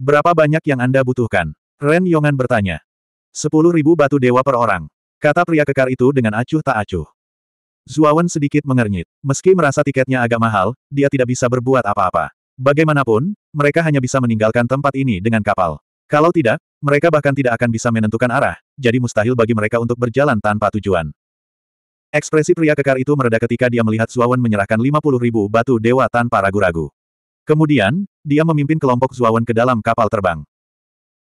Berapa banyak yang Anda butuhkan? Ren Yongan bertanya. Sepuluh ribu batu dewa per orang. Kata pria kekar itu dengan acuh tak acuh. Zuawan sedikit mengernyit. Meski merasa tiketnya agak mahal, dia tidak bisa berbuat apa-apa. Bagaimanapun, mereka hanya bisa meninggalkan tempat ini dengan kapal. Kalau tidak, mereka bahkan tidak akan bisa menentukan arah, jadi mustahil bagi mereka untuk berjalan tanpa tujuan. Ekspresi pria kekar itu mereda ketika dia melihat Zuawan menyerahkan 50 ribu batu dewa tanpa ragu-ragu. Kemudian, dia memimpin kelompok Zuawan ke dalam kapal terbang.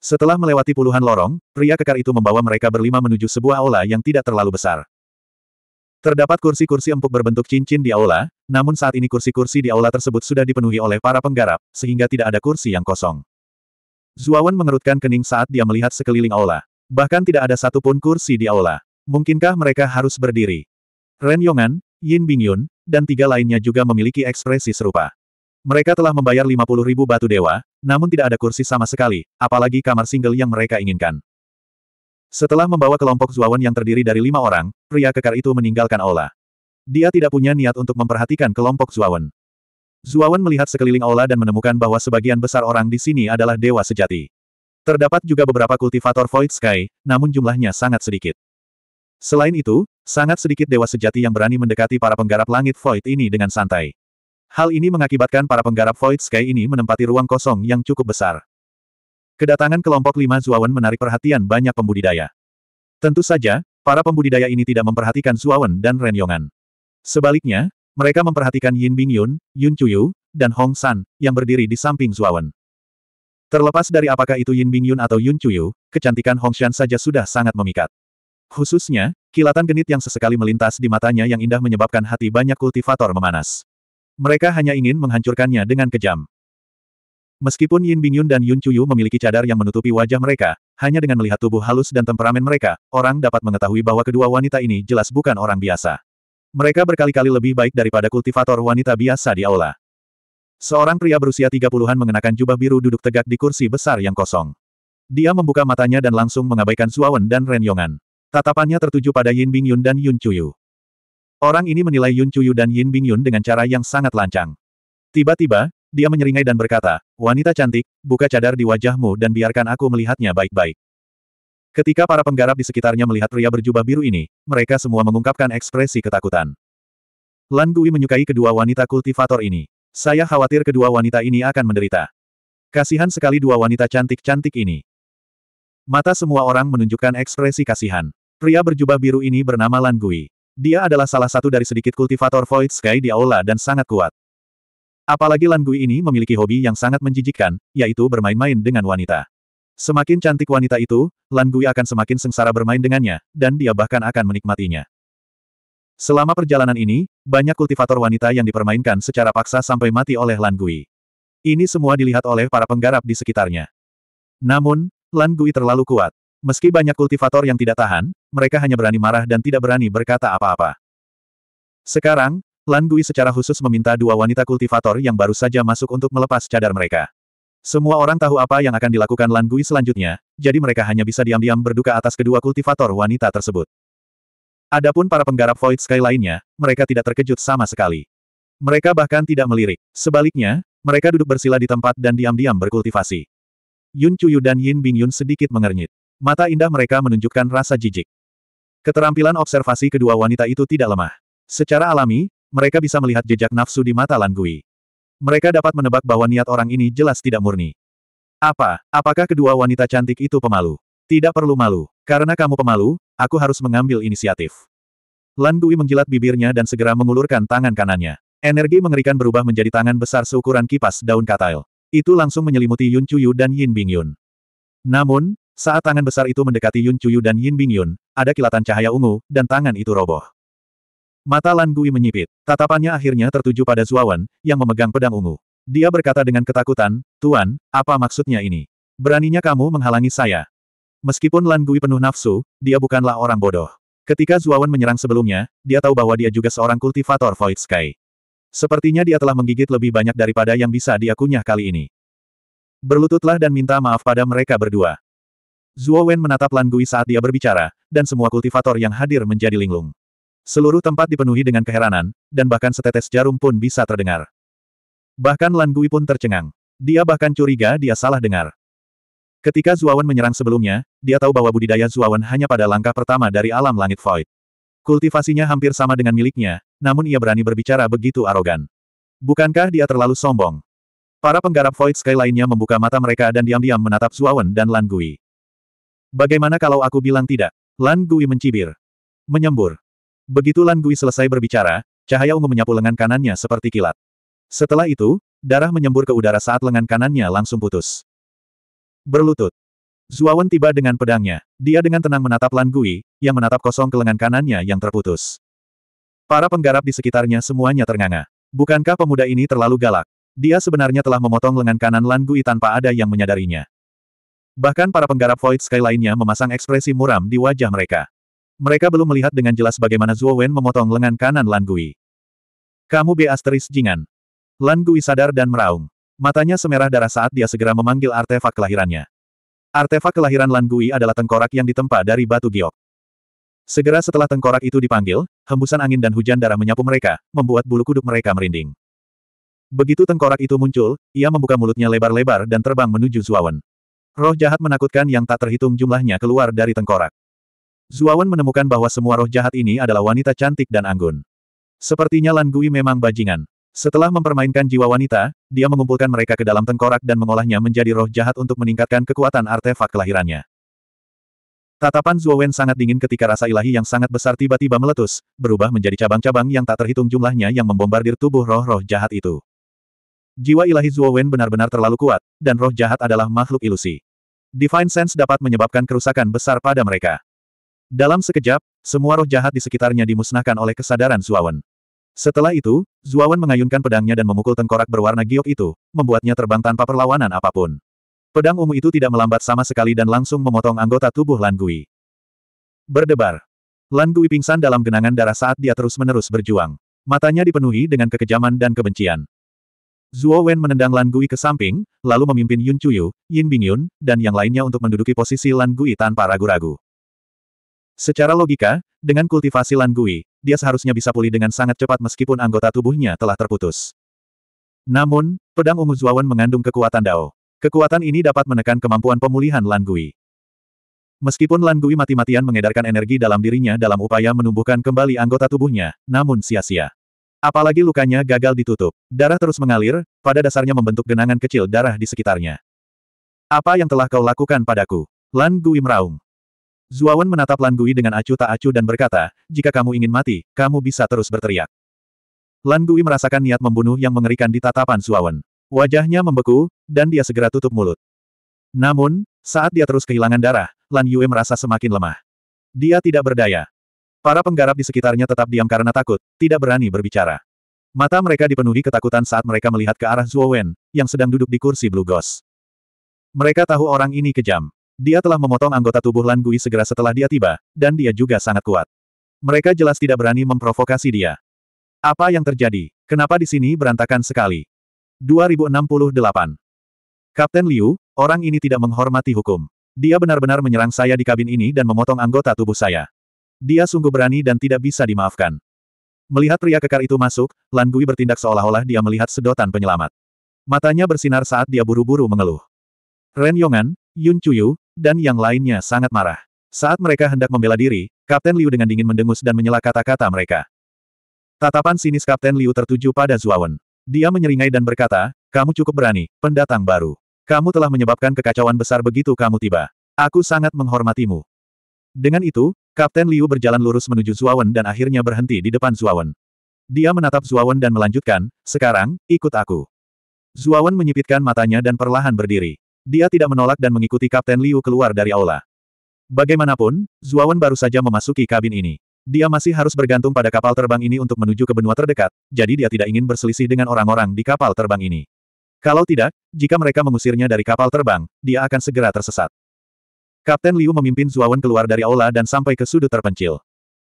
Setelah melewati puluhan lorong, pria kekar itu membawa mereka berlima menuju sebuah aula yang tidak terlalu besar. Terdapat kursi-kursi empuk berbentuk cincin di aula, namun saat ini kursi-kursi di aula tersebut sudah dipenuhi oleh para penggarap, sehingga tidak ada kursi yang kosong. Zuawan mengerutkan kening saat dia melihat sekeliling aula. Bahkan tidak ada satupun kursi di aula. Mungkinkah mereka harus berdiri? Ren Yongan, Yin Bingyun, dan tiga lainnya juga memiliki ekspresi serupa. Mereka telah membayar 50 ribu batu dewa, namun tidak ada kursi sama sekali, apalagi kamar single yang mereka inginkan. Setelah membawa kelompok Zuawan yang terdiri dari lima orang, pria kekar itu meninggalkan aula. Dia tidak punya niat untuk memperhatikan kelompok Zuawan. Zuawan melihat sekeliling aula dan menemukan bahwa sebagian besar orang di sini adalah dewa sejati. Terdapat juga beberapa kultivator Void Sky, namun jumlahnya sangat sedikit. Selain itu, sangat sedikit dewa sejati yang berani mendekati para penggarap langit Void ini dengan santai. Hal ini mengakibatkan para penggarap Void Sky ini menempati ruang kosong yang cukup besar. Kedatangan kelompok lima Zuawan menarik perhatian banyak pembudidaya. Tentu saja, para pembudidaya ini tidak memperhatikan Zuawan dan Ren Yongan. Sebaliknya, mereka memperhatikan Yin Bingyun, Yun Chuyu, dan Hong San, yang berdiri di samping Zuawan. Terlepas dari apakah itu Yin Bingyun atau Yun Chuyu, kecantikan Hong Shan saja sudah sangat memikat. Khususnya, kilatan genit yang sesekali melintas di matanya yang indah menyebabkan hati banyak kultivator memanas. Mereka hanya ingin menghancurkannya dengan kejam. Meskipun Yin Bingyun dan Yun Chuyu memiliki cadar yang menutupi wajah mereka, hanya dengan melihat tubuh halus dan temperamen mereka, orang dapat mengetahui bahwa kedua wanita ini jelas bukan orang biasa. Mereka berkali-kali lebih baik daripada kultivator wanita biasa di aula. Seorang pria berusia 30-an mengenakan jubah biru duduk tegak di kursi besar yang kosong. Dia membuka matanya dan langsung mengabaikan Suawen dan Ren Yong'an. Tatapannya tertuju pada Yin Bingyun dan Yun Chuyu. Orang ini menilai Yun Chuyu dan Yin Bingyun dengan cara yang sangat lancang. Tiba-tiba, dia menyeringai dan berkata, Wanita cantik, buka cadar di wajahmu dan biarkan aku melihatnya baik-baik. Ketika para penggarap di sekitarnya melihat pria berjubah biru ini, mereka semua mengungkapkan ekspresi ketakutan. Lan Gui menyukai kedua wanita kultivator ini. Saya khawatir kedua wanita ini akan menderita. Kasihan sekali dua wanita cantik-cantik ini. Mata semua orang menunjukkan ekspresi kasihan. Pria berjubah biru ini bernama Lan Gui. Dia adalah salah satu dari sedikit kultivator Void Sky di aula dan sangat kuat. Apalagi Lan Gui ini memiliki hobi yang sangat menjijikkan, yaitu bermain-main dengan wanita. Semakin cantik wanita itu, Lan Gui akan semakin sengsara bermain dengannya, dan dia bahkan akan menikmatinya. Selama perjalanan ini, banyak kultivator wanita yang dipermainkan secara paksa sampai mati oleh Lan Gui. Ini semua dilihat oleh para penggarap di sekitarnya. Namun, Lan Gui terlalu kuat. Meski banyak kultivator yang tidak tahan, mereka hanya berani marah dan tidak berani berkata apa-apa. Sekarang, Lan Gui secara khusus meminta dua wanita kultivator yang baru saja masuk untuk melepas cadar mereka. Semua orang tahu apa yang akan dilakukan Lan Gui selanjutnya, jadi mereka hanya bisa diam-diam berduka atas kedua kultivator wanita tersebut. Adapun para penggarap Void Sky lainnya, mereka tidak terkejut sama sekali. Mereka bahkan tidak melirik. Sebaliknya, mereka duduk bersila di tempat dan diam-diam berkultivasi. Yun Chuyu dan Yin Bingyun sedikit mengernyit. Mata indah mereka menunjukkan rasa jijik. Keterampilan observasi kedua wanita itu tidak lemah. Secara alami, mereka bisa melihat jejak nafsu di mata Lan Mereka dapat menebak bahwa niat orang ini jelas tidak murni. Apa, apakah kedua wanita cantik itu pemalu? Tidak perlu malu. Karena kamu pemalu, aku harus mengambil inisiatif. Lan Gui menggilat bibirnya dan segera mengulurkan tangan kanannya. Energi mengerikan berubah menjadi tangan besar seukuran kipas daun katail. Itu langsung menyelimuti Yun Chuyu dan Yin Bingyun. Namun, saat tangan besar itu mendekati Yun Chuyu dan Yin Bingyun, ada kilatan cahaya ungu, dan tangan itu roboh. Mata Lan Gui menyipit. Tatapannya akhirnya tertuju pada Zuawan, yang memegang pedang ungu. Dia berkata dengan ketakutan, Tuan, apa maksudnya ini? Beraninya kamu menghalangi saya. Meskipun Lan Gui penuh nafsu, dia bukanlah orang bodoh. Ketika Zuawan menyerang sebelumnya, dia tahu bahwa dia juga seorang kultivator Void Sky. Sepertinya dia telah menggigit lebih banyak daripada yang bisa dia kunyah kali ini. Berlututlah dan minta maaf pada mereka berdua. Zuo Wen menatap Lan Gui saat dia berbicara, dan semua kultivator yang hadir menjadi linglung. Seluruh tempat dipenuhi dengan keheranan, dan bahkan setetes jarum pun bisa terdengar. Bahkan Lan Gui pun tercengang. Dia bahkan curiga dia salah dengar. Ketika Zuawan menyerang sebelumnya, dia tahu bahwa budidaya Zuawan hanya pada langkah pertama dari alam langit void. Kultivasinya hampir sama dengan miliknya, namun ia berani berbicara begitu arogan. Bukankah dia terlalu sombong? Para penggarap Void Sky lainnya membuka mata mereka dan diam-diam menatap Zuawan dan Lan Gui. Bagaimana kalau aku bilang tidak? Lan Gui mencibir. Menyembur. Begitu Lan Gui selesai berbicara, cahaya ungu menyapu lengan kanannya seperti kilat. Setelah itu, darah menyembur ke udara saat lengan kanannya langsung putus. Berlutut. Zuawan tiba dengan pedangnya. Dia dengan tenang menatap Lan Gui, yang menatap kosong ke lengan kanannya yang terputus. Para penggarap di sekitarnya semuanya ternganga. Bukankah pemuda ini terlalu galak? Dia sebenarnya telah memotong lengan kanan Lan Gui tanpa ada yang menyadarinya. Bahkan para penggarap Void Sky lainnya memasang ekspresi muram di wajah mereka. Mereka belum melihat dengan jelas bagaimana Zuo Wen memotong lengan kanan Lan Gui. Kamu B asteris jingan. Lan Gui sadar dan meraung. Matanya semerah darah saat dia segera memanggil artefak kelahirannya. Artefak kelahiran Lan Gui adalah tengkorak yang ditempa dari batu giok. Segera setelah tengkorak itu dipanggil, hembusan angin dan hujan darah menyapu mereka, membuat bulu kuduk mereka merinding. Begitu tengkorak itu muncul, ia membuka mulutnya lebar-lebar dan terbang menuju Zuawan. Roh jahat menakutkan yang tak terhitung jumlahnya keluar dari tengkorak. Zuawan menemukan bahwa semua roh jahat ini adalah wanita cantik dan anggun. Sepertinya Lan Gui memang bajingan. Setelah mempermainkan jiwa wanita, dia mengumpulkan mereka ke dalam tengkorak dan mengolahnya menjadi roh jahat untuk meningkatkan kekuatan artefak kelahirannya. Tatapan Zuowen sangat dingin ketika rasa ilahi yang sangat besar tiba-tiba meletus, berubah menjadi cabang-cabang yang tak terhitung jumlahnya yang membombardir tubuh roh-roh jahat itu. Jiwa ilahi Zuowen benar-benar terlalu kuat, dan roh jahat adalah makhluk ilusi. Divine Sense dapat menyebabkan kerusakan besar pada mereka. Dalam sekejap, semua roh jahat di sekitarnya dimusnahkan oleh kesadaran Zuawan. Setelah itu, Zuawan mengayunkan pedangnya dan memukul tengkorak berwarna giok itu, membuatnya terbang tanpa perlawanan apapun. Pedang ungu itu tidak melambat sama sekali dan langsung memotong anggota tubuh Lan Berdebar. Lan pingsan dalam genangan darah saat dia terus-menerus berjuang. Matanya dipenuhi dengan kekejaman dan kebencian. Zuo Wen menendang Lan Gui ke samping, lalu memimpin Yun Chuyu, Yin Bingyun, dan yang lainnya untuk menduduki posisi Lan Gui tanpa ragu-ragu. Secara logika, dengan kultivasi Lan Gui, dia seharusnya bisa pulih dengan sangat cepat meskipun anggota tubuhnya telah terputus. Namun, pedang ungu Zuawan mengandung kekuatan Dao. Kekuatan ini dapat menekan kemampuan pemulihan Lan Gui. Meskipun Lan Gui mati-matian mengedarkan energi dalam dirinya dalam upaya menumbuhkan kembali anggota tubuhnya, namun sia-sia. Apalagi lukanya gagal ditutup. Darah terus mengalir, pada dasarnya membentuk genangan kecil darah di sekitarnya. Apa yang telah kau lakukan padaku? Lan Gui meraung. Zuawan menatap Lan Gui dengan acuh tak acuh dan berkata, jika kamu ingin mati, kamu bisa terus berteriak. Lan Gui merasakan niat membunuh yang mengerikan di tatapan Zuawan. Wajahnya membeku, dan dia segera tutup mulut. Namun, saat dia terus kehilangan darah, Lan Yue merasa semakin lemah. Dia tidak berdaya. Para penggarap di sekitarnya tetap diam karena takut, tidak berani berbicara. Mata mereka dipenuhi ketakutan saat mereka melihat ke arah Zuo Wen, yang sedang duduk di kursi Blue Ghost. Mereka tahu orang ini kejam. Dia telah memotong anggota tubuh Lan Gui segera setelah dia tiba, dan dia juga sangat kuat. Mereka jelas tidak berani memprovokasi dia. Apa yang terjadi? Kenapa di sini berantakan sekali? 2068. Kapten Liu, orang ini tidak menghormati hukum. Dia benar-benar menyerang saya di kabin ini dan memotong anggota tubuh saya. Dia sungguh berani dan tidak bisa dimaafkan. Melihat pria kekar itu masuk, Lan Gui bertindak seolah-olah dia melihat sedotan penyelamat. Matanya bersinar saat dia buru-buru mengeluh. Ren Yongan, Yun Chuyu, dan yang lainnya sangat marah. Saat mereka hendak membela diri, Kapten Liu dengan dingin mendengus dan menyela kata-kata mereka. Tatapan sinis Kapten Liu tertuju pada Zuawan. Dia menyeringai dan berkata, kamu cukup berani, pendatang baru. Kamu telah menyebabkan kekacauan besar begitu kamu tiba. Aku sangat menghormatimu. Dengan itu, Kapten Liu berjalan lurus menuju Zuawan dan akhirnya berhenti di depan Zuawan. Dia menatap Zuawan dan melanjutkan, sekarang, ikut aku. Zuawan menyipitkan matanya dan perlahan berdiri. Dia tidak menolak dan mengikuti Kapten Liu keluar dari aula. Bagaimanapun, Zuawan baru saja memasuki kabin ini. Dia masih harus bergantung pada kapal terbang ini untuk menuju ke benua terdekat, jadi dia tidak ingin berselisih dengan orang-orang di kapal terbang ini. Kalau tidak, jika mereka mengusirnya dari kapal terbang, dia akan segera tersesat. Kapten Liu memimpin Zuawan keluar dari aula dan sampai ke sudut terpencil.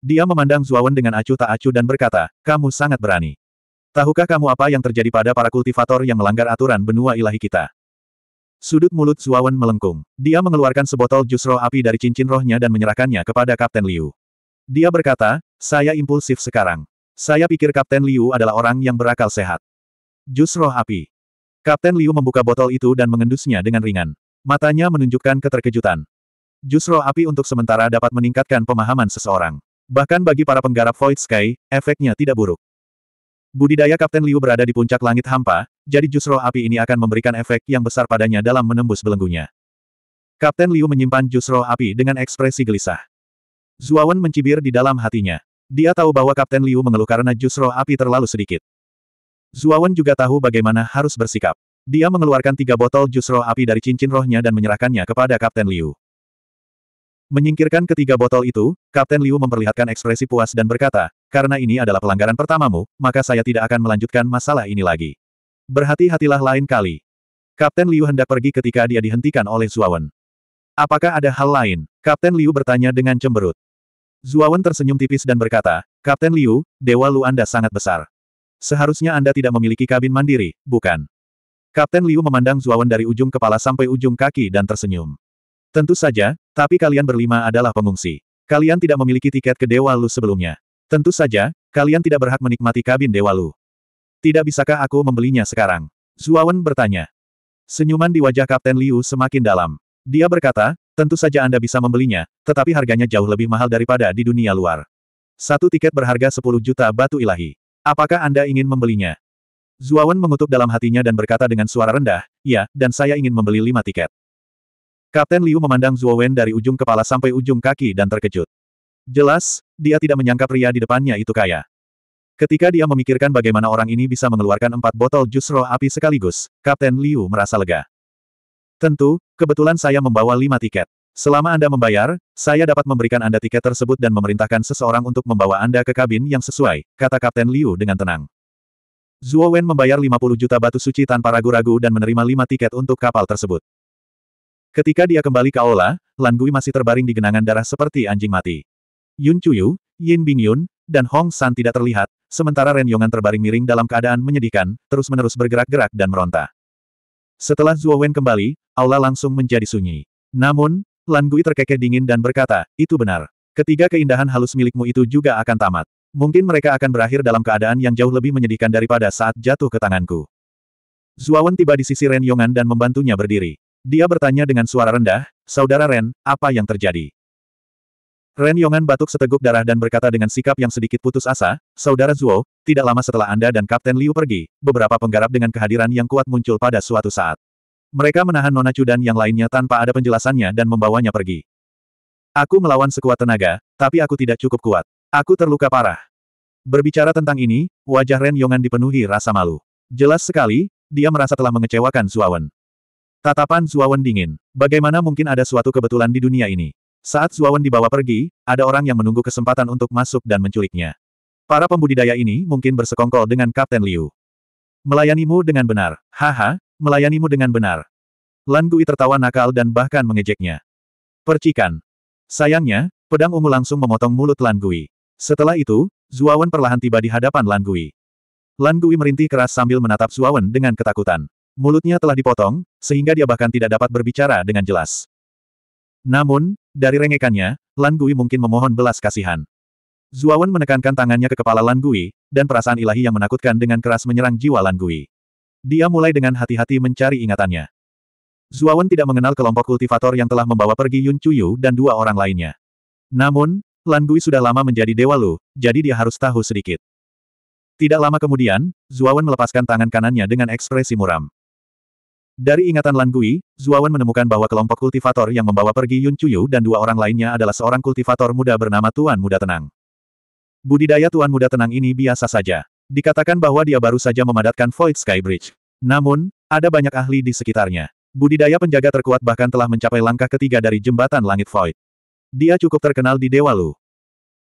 Dia memandang Zuawan dengan acuh tak acuh dan berkata, kamu sangat berani. Tahukah kamu apa yang terjadi pada para kultivator yang melanggar aturan benua ilahi kita? Sudut mulut Zuawan melengkung. Dia mengeluarkan sebotol jus roh api dari cincin rohnya dan menyerahkannya kepada Kapten Liu. Dia berkata, saya impulsif sekarang. Saya pikir Kapten Liu adalah orang yang berakal sehat. Jus roh api. Kapten Liu membuka botol itu dan mengendusnya dengan ringan. Matanya menunjukkan keterkejutan. Jus roh api untuk sementara dapat meningkatkan pemahaman seseorang. Bahkan bagi para penggarap Void Sky, efeknya tidak buruk. Budidaya Kapten Liu berada di puncak langit hampa, jadi jusro api ini akan memberikan efek yang besar padanya dalam menembus belenggunya. Kapten Liu menyimpan jusro api dengan ekspresi gelisah. Zuawan mencibir di dalam hatinya. Dia tahu bahwa Kapten Liu mengeluh karena jusro api terlalu sedikit. Zuawan juga tahu bagaimana harus bersikap. Dia mengeluarkan tiga botol jusro api dari cincin rohnya dan menyerahkannya kepada Kapten Liu. Menyingkirkan ketiga botol itu, Kapten Liu memperlihatkan ekspresi puas dan berkata, karena ini adalah pelanggaran pertamamu, maka saya tidak akan melanjutkan masalah ini lagi. Berhati-hatilah lain kali. Kapten Liu hendak pergi ketika dia dihentikan oleh Zuawan. Apakah ada hal lain? Kapten Liu bertanya dengan cemberut. Zuawan tersenyum tipis dan berkata, Kapten Liu, Dewa Lu Anda sangat besar. Seharusnya Anda tidak memiliki kabin mandiri, bukan? Kapten Liu memandang Zuawan dari ujung kepala sampai ujung kaki dan tersenyum. Tentu saja, tapi kalian berlima adalah pengungsi. Kalian tidak memiliki tiket ke Dewa Lu sebelumnya. Tentu saja, kalian tidak berhak menikmati kabin Dewa Lu. Tidak bisakah aku membelinya sekarang? Zuawan bertanya. Senyuman di wajah Kapten Liu semakin dalam. Dia berkata, tentu saja Anda bisa membelinya, tetapi harganya jauh lebih mahal daripada di dunia luar. Satu tiket berharga 10 juta batu ilahi. Apakah Anda ingin membelinya? Zuawan mengutuk dalam hatinya dan berkata dengan suara rendah, ya, dan saya ingin membeli lima tiket. Kapten Liu memandang Zuawan dari ujung kepala sampai ujung kaki dan terkejut. Jelas, dia tidak menyangka pria di depannya itu kaya. Ketika dia memikirkan bagaimana orang ini bisa mengeluarkan empat botol jus roh api sekaligus, Kapten Liu merasa lega. Tentu, kebetulan saya membawa lima tiket. Selama Anda membayar, saya dapat memberikan Anda tiket tersebut dan memerintahkan seseorang untuk membawa Anda ke kabin yang sesuai, kata Kapten Liu dengan tenang. Zhuo Wen membayar 50 juta batu suci tanpa ragu-ragu dan menerima lima tiket untuk kapal tersebut. Ketika dia kembali ke aula, Lan Gui masih terbaring di genangan darah seperti anjing mati. Yun Chuyu, Yin Bingyun, dan Hong San tidak terlihat, sementara Ren Yongan terbaring miring dalam keadaan menyedihkan, terus-menerus bergerak-gerak dan meronta. Setelah Zhuo Wen kembali, aula langsung menjadi sunyi. Namun, Lan Gui terkekeh dingin dan berkata, itu benar. Ketiga keindahan halus milikmu itu juga akan tamat. Mungkin mereka akan berakhir dalam keadaan yang jauh lebih menyedihkan daripada saat jatuh ke tanganku. Wen tiba di sisi Ren Yongan dan membantunya berdiri. Dia bertanya dengan suara rendah, Saudara Ren, apa yang terjadi? Ren Yongan batuk seteguk darah dan berkata dengan sikap yang sedikit putus asa, Saudara Zuo, tidak lama setelah Anda dan Kapten Liu pergi, beberapa penggarap dengan kehadiran yang kuat muncul pada suatu saat. Mereka menahan Nona Chu dan yang lainnya tanpa ada penjelasannya dan membawanya pergi. Aku melawan sekuat tenaga, tapi aku tidak cukup kuat. Aku terluka parah. Berbicara tentang ini, wajah Ren Yongan dipenuhi rasa malu. Jelas sekali, dia merasa telah mengecewakan Zuawan. Tatapan Zuawan dingin. Bagaimana mungkin ada suatu kebetulan di dunia ini? Saat Zuawan dibawa pergi, ada orang yang menunggu kesempatan untuk masuk dan menculiknya. Para pembudidaya ini mungkin bersekongkol dengan Kapten Liu. Melayanimu dengan benar, haha, melayanimu dengan benar. Lan Gui tertawa nakal dan bahkan mengejeknya. Percikan. Sayangnya, pedang ungu langsung memotong mulut Lan Gui. Setelah itu, Zuawan perlahan tiba di hadapan Lan Gui. Lan Gui merintih keras sambil menatap Zuawan dengan ketakutan. Mulutnya telah dipotong, sehingga dia bahkan tidak dapat berbicara dengan jelas. Namun, dari rengekannya, Lan Gui mungkin memohon belas kasihan. Zuawan menekankan tangannya ke kepala Lan Gui, dan perasaan ilahi yang menakutkan dengan keras menyerang jiwa Lan Gui. Dia mulai dengan hati-hati mencari ingatannya. Zuawan tidak mengenal kelompok kultivator yang telah membawa pergi Yun Chuyu dan dua orang lainnya. Namun, Lan Gui sudah lama menjadi Dewa Lu, jadi dia harus tahu sedikit. Tidak lama kemudian, Zuawan melepaskan tangan kanannya dengan ekspresi muram. Dari ingatan Lan Gui, Zuawan menemukan bahwa kelompok kultivator yang membawa pergi Yun Chuyu dan dua orang lainnya adalah seorang kultivator muda bernama Tuan Muda Tenang. Budidaya Tuan Muda Tenang ini biasa saja. Dikatakan bahwa dia baru saja memadatkan Void Sky Bridge. Namun, ada banyak ahli di sekitarnya. Budidaya penjaga terkuat bahkan telah mencapai langkah ketiga dari jembatan langit Void. Dia cukup terkenal di Dewa Lu.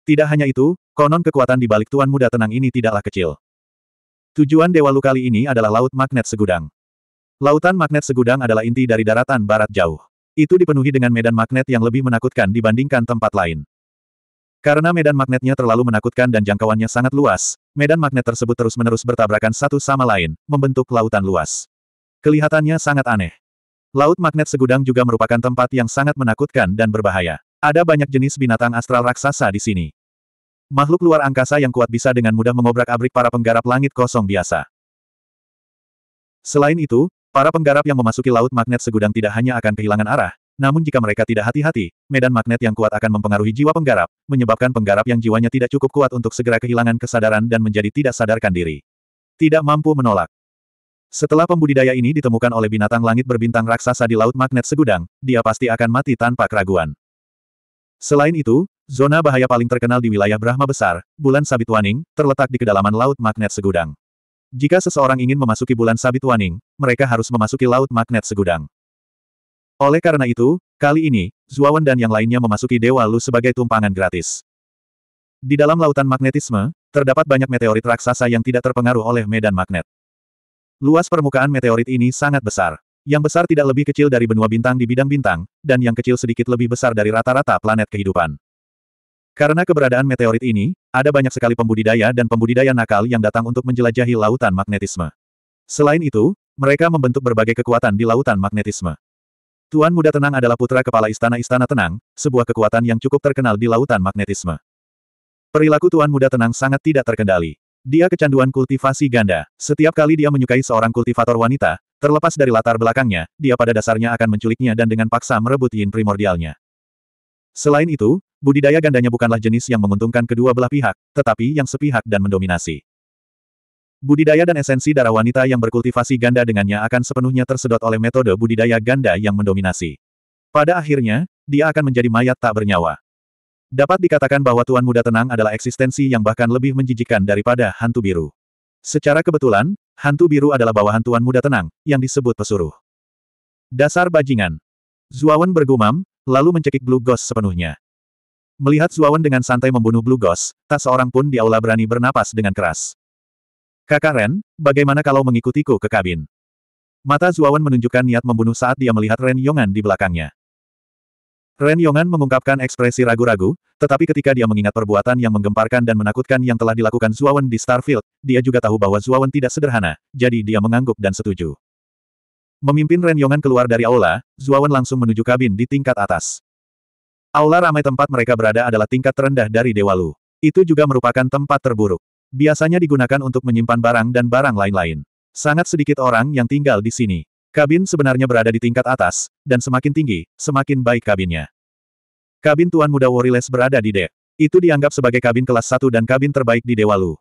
Tidak hanya itu, konon kekuatan di balik Tuan Muda Tenang ini tidaklah kecil. Tujuan Dewa Lu kali ini adalah Laut Magnet Segudang. Lautan magnet segudang adalah inti dari daratan barat jauh. Itu dipenuhi dengan medan magnet yang lebih menakutkan dibandingkan tempat lain. Karena medan magnetnya terlalu menakutkan dan jangkauannya sangat luas, medan magnet tersebut terus-menerus bertabrakan satu sama lain, membentuk lautan luas. Kelihatannya sangat aneh. Laut magnet segudang juga merupakan tempat yang sangat menakutkan dan berbahaya. Ada banyak jenis binatang astral raksasa di sini. Makhluk luar angkasa yang kuat bisa dengan mudah mengobrak-abrik para penggarap langit kosong biasa. Selain itu, Para penggarap yang memasuki laut magnet segudang tidak hanya akan kehilangan arah, namun jika mereka tidak hati-hati, medan magnet yang kuat akan mempengaruhi jiwa penggarap, menyebabkan penggarap yang jiwanya tidak cukup kuat untuk segera kehilangan kesadaran dan menjadi tidak sadarkan diri. Tidak mampu menolak. Setelah pembudidaya ini ditemukan oleh binatang langit berbintang raksasa di Laut Magnet Segudang, dia pasti akan mati tanpa keraguan. Selain itu, zona bahaya paling terkenal di wilayah Brahma Besar, Bulan Sabit Waning, terletak di kedalaman Laut Magnet Segudang. Jika seseorang ingin memasuki bulan sabit waning, mereka harus memasuki laut magnet segudang. Oleh karena itu, kali ini, Zuawan dan yang lainnya memasuki Dewa Lu sebagai tumpangan gratis. Di dalam lautan magnetisme, terdapat banyak meteorit raksasa yang tidak terpengaruh oleh medan magnet. Luas permukaan meteorit ini sangat besar. Yang besar tidak lebih kecil dari benua bintang di bidang bintang, dan yang kecil sedikit lebih besar dari rata-rata planet kehidupan. Karena keberadaan meteorit ini, ada banyak sekali pembudidaya dan pembudidaya nakal yang datang untuk menjelajahi lautan magnetisme. Selain itu, mereka membentuk berbagai kekuatan di lautan magnetisme. Tuan Muda Tenang adalah putra kepala istana-istana tenang, sebuah kekuatan yang cukup terkenal di lautan magnetisme. Perilaku Tuan Muda Tenang sangat tidak terkendali. Dia kecanduan kultivasi ganda. Setiap kali dia menyukai seorang kultivator wanita, terlepas dari latar belakangnya, dia pada dasarnya akan menculiknya dan dengan paksa merebut yin primordialnya. Selain itu, Budidaya gandanya bukanlah jenis yang menguntungkan kedua belah pihak, tetapi yang sepihak dan mendominasi. Budidaya dan esensi darah wanita yang berkultivasi ganda dengannya akan sepenuhnya tersedot oleh metode budidaya ganda yang mendominasi. Pada akhirnya, dia akan menjadi mayat tak bernyawa. Dapat dikatakan bahwa Tuan Muda Tenang adalah eksistensi yang bahkan lebih menjijikan daripada hantu biru. Secara kebetulan, hantu biru adalah bawahan Tuan Muda Tenang, yang disebut pesuruh. Dasar bajingan. Zuawan bergumam, lalu mencekik Blue Ghost sepenuhnya. Melihat Zuawan dengan santai membunuh Blue Ghost, tak seorang pun di aula berani bernapas dengan keras. Kakak Ren, bagaimana kalau mengikutiku ke kabin? Mata Zuawan menunjukkan niat membunuh saat dia melihat Ren Yongan di belakangnya. Ren Yongan mengungkapkan ekspresi ragu-ragu, tetapi ketika dia mengingat perbuatan yang menggemparkan dan menakutkan yang telah dilakukan Zuawan di Starfield, dia juga tahu bahwa Zuawan tidak sederhana, jadi dia mengangguk dan setuju. Memimpin Ren Yongan keluar dari aula, Zuawan langsung menuju kabin di tingkat atas. Aula ramai tempat mereka berada adalah tingkat terendah dari Dewa Lu. Itu juga merupakan tempat terburuk. Biasanya digunakan untuk menyimpan barang dan barang lain-lain. Sangat sedikit orang yang tinggal di sini. Kabin sebenarnya berada di tingkat atas, dan semakin tinggi, semakin baik kabinnya. Kabin Tuan Muda Woriles berada di dek. Itu dianggap sebagai kabin kelas 1 dan kabin terbaik di Dewa Lu.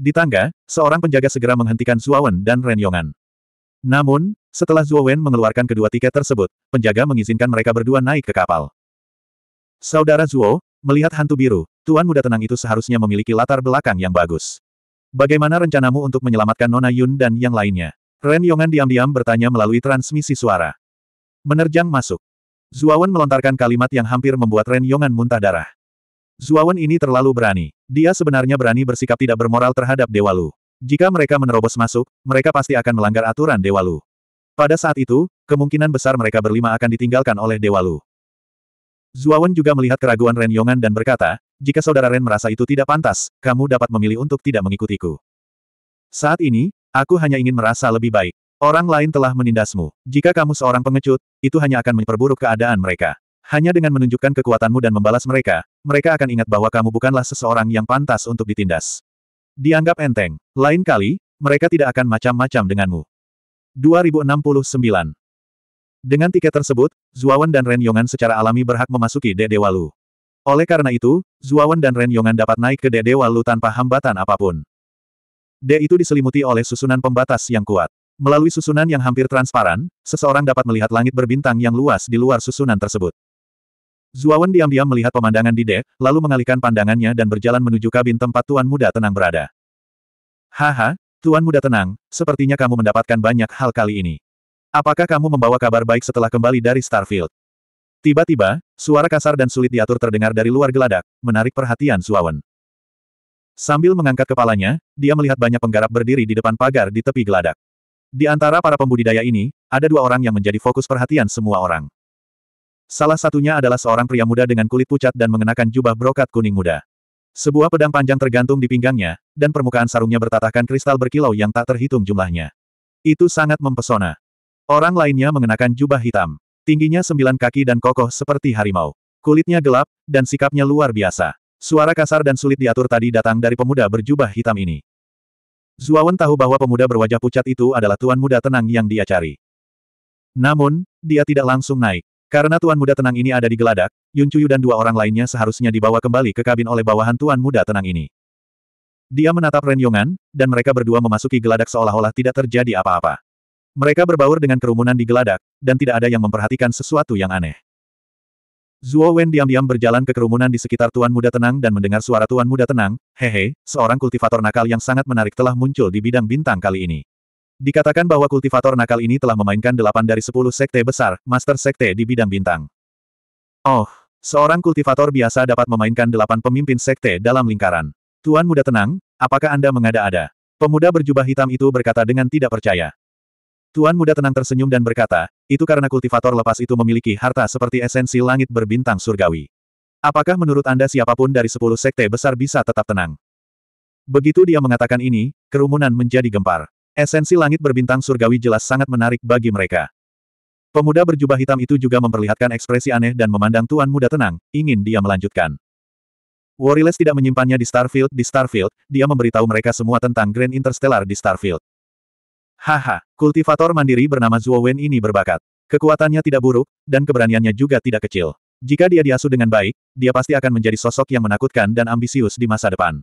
Di tangga, seorang penjaga segera menghentikan Zuawan dan Ren Yong'an. Namun, setelah Zuawen mengeluarkan kedua tiket tersebut, penjaga mengizinkan mereka berdua naik ke kapal. Saudara Zuo, melihat hantu biru, Tuan Muda Tenang itu seharusnya memiliki latar belakang yang bagus. Bagaimana rencanamu untuk menyelamatkan Nona Yun dan yang lainnya? Ren Yongan diam-diam bertanya melalui transmisi suara. Menerjang masuk. Zuawan melontarkan kalimat yang hampir membuat Ren Yongan muntah darah. Zuawan ini terlalu berani. Dia sebenarnya berani bersikap tidak bermoral terhadap Dewa Lu. Jika mereka menerobos masuk, mereka pasti akan melanggar aturan Dewa Lu. Pada saat itu, kemungkinan besar mereka berlima akan ditinggalkan oleh Dewa Lu. Zuawan juga melihat keraguan Ren Yongan dan berkata, jika saudara Ren merasa itu tidak pantas, kamu dapat memilih untuk tidak mengikutiku. Saat ini, aku hanya ingin merasa lebih baik. Orang lain telah menindasmu. Jika kamu seorang pengecut, itu hanya akan memperburuk keadaan mereka. Hanya dengan menunjukkan kekuatanmu dan membalas mereka, mereka akan ingat bahwa kamu bukanlah seseorang yang pantas untuk ditindas. Dianggap enteng. Lain kali, mereka tidak akan macam-macam denganmu. 2069 dengan tiket tersebut, Zuawan dan Ren Yongan secara alami berhak memasuki Dede Walu. Oleh karena itu, Zuawan dan Ren Yongan dapat naik ke Dede Walu tanpa hambatan apapun. D itu diselimuti oleh susunan pembatas yang kuat. Melalui susunan yang hampir transparan, seseorang dapat melihat langit berbintang yang luas di luar susunan tersebut. Zuawan diam-diam melihat pemandangan di D, lalu mengalihkan pandangannya dan berjalan menuju kabin tempat Tuan Muda Tenang berada. Haha, Tuan Muda Tenang, sepertinya kamu mendapatkan banyak hal kali ini. Apakah kamu membawa kabar baik setelah kembali dari Starfield? Tiba-tiba, suara kasar dan sulit diatur terdengar dari luar geladak, menarik perhatian Suawen. Sambil mengangkat kepalanya, dia melihat banyak penggarap berdiri di depan pagar di tepi geladak. Di antara para pembudidaya ini, ada dua orang yang menjadi fokus perhatian semua orang. Salah satunya adalah seorang pria muda dengan kulit pucat dan mengenakan jubah brokat kuning muda. Sebuah pedang panjang tergantung di pinggangnya, dan permukaan sarungnya bertatahkan kristal berkilau yang tak terhitung jumlahnya. Itu sangat mempesona. Orang lainnya mengenakan jubah hitam. Tingginya sembilan kaki dan kokoh seperti harimau. Kulitnya gelap, dan sikapnya luar biasa. Suara kasar dan sulit diatur tadi datang dari pemuda berjubah hitam ini. Zuawan tahu bahwa pemuda berwajah pucat itu adalah tuan muda tenang yang dia cari. Namun, dia tidak langsung naik. Karena tuan muda tenang ini ada di geladak, Yun Chuyu dan dua orang lainnya seharusnya dibawa kembali ke kabin oleh bawahan tuan muda tenang ini. Dia menatap Ren Yongan, dan mereka berdua memasuki geladak seolah-olah tidak terjadi apa-apa. Mereka berbaur dengan kerumunan di geladak, dan tidak ada yang memperhatikan sesuatu yang aneh. Zuo Wen diam-diam berjalan ke kerumunan di sekitar Tuan Muda Tenang dan mendengar suara Tuan Muda Tenang, hehe, seorang kultivator nakal yang sangat menarik telah muncul di bidang bintang kali ini. Dikatakan bahwa kultivator nakal ini telah memainkan delapan dari sepuluh sekte besar, master sekte di bidang bintang. Oh, seorang kultivator biasa dapat memainkan delapan pemimpin sekte dalam lingkaran. Tuan Muda Tenang, apakah Anda mengada-ada? Pemuda berjubah hitam itu berkata dengan tidak percaya. Tuan muda tenang tersenyum dan berkata, itu karena kultivator lepas itu memiliki harta seperti esensi langit berbintang surgawi. Apakah menurut Anda siapapun dari sepuluh sekte besar bisa tetap tenang? Begitu dia mengatakan ini, kerumunan menjadi gempar. Esensi langit berbintang surgawi jelas sangat menarik bagi mereka. Pemuda berjubah hitam itu juga memperlihatkan ekspresi aneh dan memandang tuan muda tenang, ingin dia melanjutkan. Warriles tidak menyimpannya di Starfield. Di Starfield, dia memberitahu mereka semua tentang Grand Interstellar di Starfield. Haha, kultivator mandiri bernama Zhuo Wen ini berbakat. Kekuatannya tidak buruk, dan keberaniannya juga tidak kecil. Jika dia diasuh dengan baik, dia pasti akan menjadi sosok yang menakutkan dan ambisius di masa depan.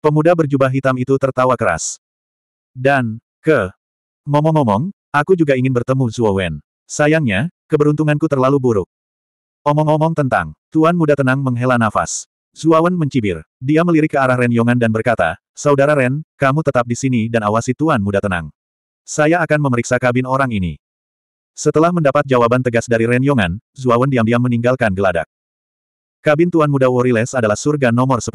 Pemuda berjubah hitam itu tertawa keras. Dan, ke... Ngomong-ngomong, aku juga ingin bertemu Zhuo Wen. Sayangnya, keberuntunganku terlalu buruk. Omong-omong tentang, Tuan Muda tenang menghela nafas. Wen mencibir. Dia melirik ke arah Ren Yongan dan berkata, Saudara Ren, kamu tetap di sini dan awasi Tuan Muda tenang. Saya akan memeriksa kabin orang ini. Setelah mendapat jawaban tegas dari Ren Yongan, Zuawan diam-diam meninggalkan geladak. Kabin Tuan Muda Woriles adalah surga nomor 10.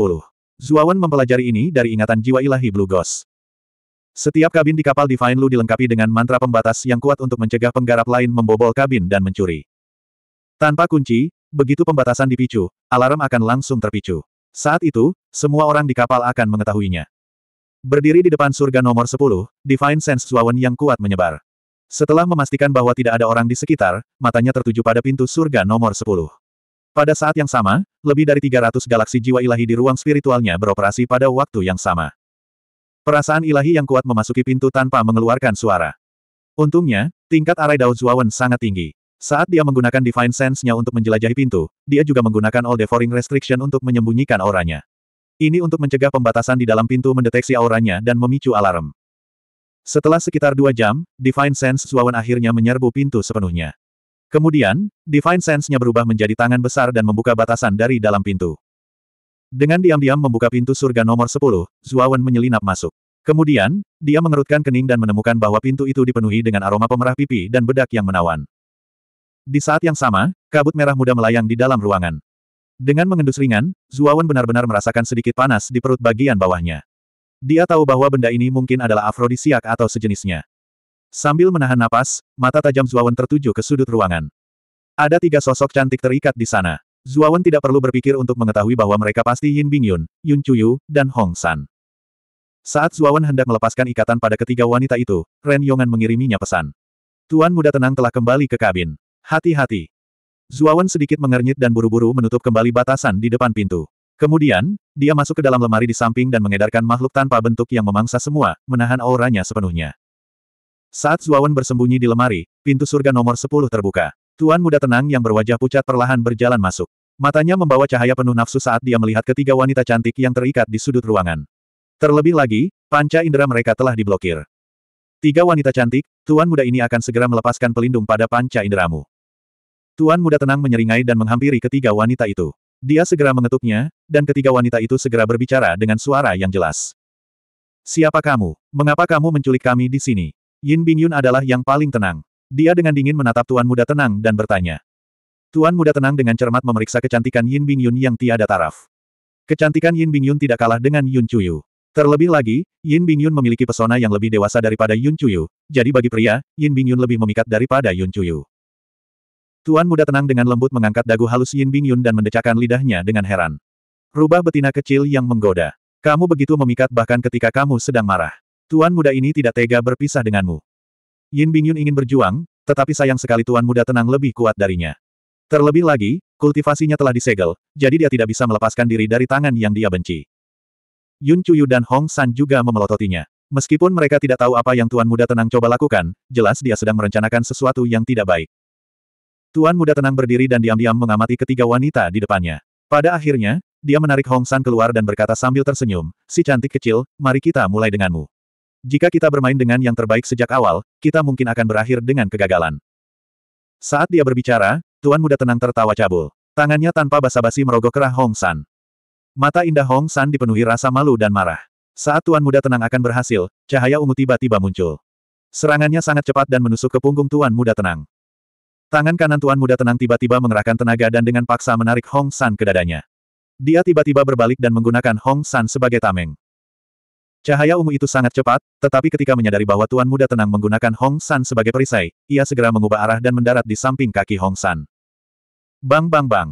Zuawan mempelajari ini dari ingatan jiwa ilahi Blue Ghost. Setiap kabin di kapal Divine Lu dilengkapi dengan mantra pembatas yang kuat untuk mencegah penggarap lain membobol kabin dan mencuri. Tanpa kunci, begitu pembatasan dipicu, alarm akan langsung terpicu. Saat itu, semua orang di kapal akan mengetahuinya. Berdiri di depan surga nomor 10, Divine Sense Zuawan yang kuat menyebar. Setelah memastikan bahwa tidak ada orang di sekitar, matanya tertuju pada pintu surga nomor 10. Pada saat yang sama, lebih dari 300 galaksi jiwa ilahi di ruang spiritualnya beroperasi pada waktu yang sama. Perasaan ilahi yang kuat memasuki pintu tanpa mengeluarkan suara. Untungnya, tingkat arai Dao Zuawan sangat tinggi. Saat dia menggunakan Divine Sense-nya untuk menjelajahi pintu, dia juga menggunakan All Devouring Restriction untuk menyembunyikan auranya. Ini untuk mencegah pembatasan di dalam pintu mendeteksi auranya dan memicu alarm. Setelah sekitar dua jam, Divine Sense Suawan akhirnya menyerbu pintu sepenuhnya. Kemudian, Divine Sense-nya berubah menjadi tangan besar dan membuka batasan dari dalam pintu. Dengan diam-diam membuka pintu surga nomor 10, Zuawan menyelinap masuk. Kemudian, dia mengerutkan kening dan menemukan bahwa pintu itu dipenuhi dengan aroma pemerah pipi dan bedak yang menawan. Di saat yang sama, kabut merah muda melayang di dalam ruangan. Dengan mengendus ringan, Zuawan benar-benar merasakan sedikit panas di perut bagian bawahnya. Dia tahu bahwa benda ini mungkin adalah afrodisiak atau sejenisnya. Sambil menahan napas, mata tajam Zuawan tertuju ke sudut ruangan. Ada tiga sosok cantik terikat di sana. Zuawan tidak perlu berpikir untuk mengetahui bahwa mereka pasti Yin Bingyun, Yun Chuyu, dan Hong San. Saat Zuawan hendak melepaskan ikatan pada ketiga wanita itu, Ren Yongan mengiriminya pesan. Tuan muda tenang telah kembali ke kabin. Hati-hati. Zuawan sedikit mengernyit dan buru-buru menutup kembali batasan di depan pintu. Kemudian, dia masuk ke dalam lemari di samping dan mengedarkan makhluk tanpa bentuk yang memangsa semua, menahan auranya sepenuhnya. Saat Zuawan bersembunyi di lemari, pintu surga nomor 10 terbuka. Tuan muda tenang yang berwajah pucat perlahan berjalan masuk. Matanya membawa cahaya penuh nafsu saat dia melihat ketiga wanita cantik yang terikat di sudut ruangan. Terlebih lagi, panca indera mereka telah diblokir. Tiga wanita cantik, tuan muda ini akan segera melepaskan pelindung pada panca inderamu. Tuan muda tenang menyeringai dan menghampiri ketiga wanita itu. Dia segera mengetuknya, dan ketiga wanita itu segera berbicara dengan suara yang jelas. Siapa kamu? Mengapa kamu menculik kami di sini? Yin Bingyun adalah yang paling tenang. Dia dengan dingin menatap Tuan muda tenang dan bertanya. Tuan muda tenang dengan cermat memeriksa kecantikan Yin Bingyun yang tiada taraf. Kecantikan Yin Bingyun tidak kalah dengan Yun Chuyu. Terlebih lagi, Yin Bingyun memiliki pesona yang lebih dewasa daripada Yun Chuyu, jadi bagi pria, Yin Bingyun lebih memikat daripada Yun Chuyu. Tuan muda tenang dengan lembut mengangkat dagu halus Yin Bingyun dan mendecakkan lidahnya dengan heran. Rubah betina kecil yang menggoda. Kamu begitu memikat bahkan ketika kamu sedang marah. Tuan muda ini tidak tega berpisah denganmu. Yin Bingyun ingin berjuang, tetapi sayang sekali tuan muda tenang lebih kuat darinya. Terlebih lagi, kultivasinya telah disegel, jadi dia tidak bisa melepaskan diri dari tangan yang dia benci. Yun Chuyu dan Hong San juga memelototinya. Meskipun mereka tidak tahu apa yang Tuan Muda Tenang coba lakukan, jelas dia sedang merencanakan sesuatu yang tidak baik. Tuan muda tenang berdiri dan diam-diam mengamati ketiga wanita di depannya. Pada akhirnya, dia menarik Hong San keluar dan berkata sambil tersenyum, si cantik kecil, mari kita mulai denganmu. Jika kita bermain dengan yang terbaik sejak awal, kita mungkin akan berakhir dengan kegagalan. Saat dia berbicara, Tuan muda tenang tertawa cabul. Tangannya tanpa basa-basi merogoh kerah Hong San. Mata indah Hong San dipenuhi rasa malu dan marah. Saat Tuan Muda Tenang akan berhasil, cahaya ungu tiba-tiba muncul. Serangannya sangat cepat dan menusuk ke punggung Tuan Muda Tenang. Tangan kanan tuan muda tenang tiba-tiba mengerahkan tenaga dan dengan paksa menarik Hong San ke dadanya. Dia tiba-tiba berbalik dan menggunakan Hong San sebagai tameng. Cahaya ungu itu sangat cepat, tetapi ketika menyadari bahwa tuan muda tenang menggunakan Hong San sebagai perisai, ia segera mengubah arah dan mendarat di samping kaki Hong San. Bang bang bang.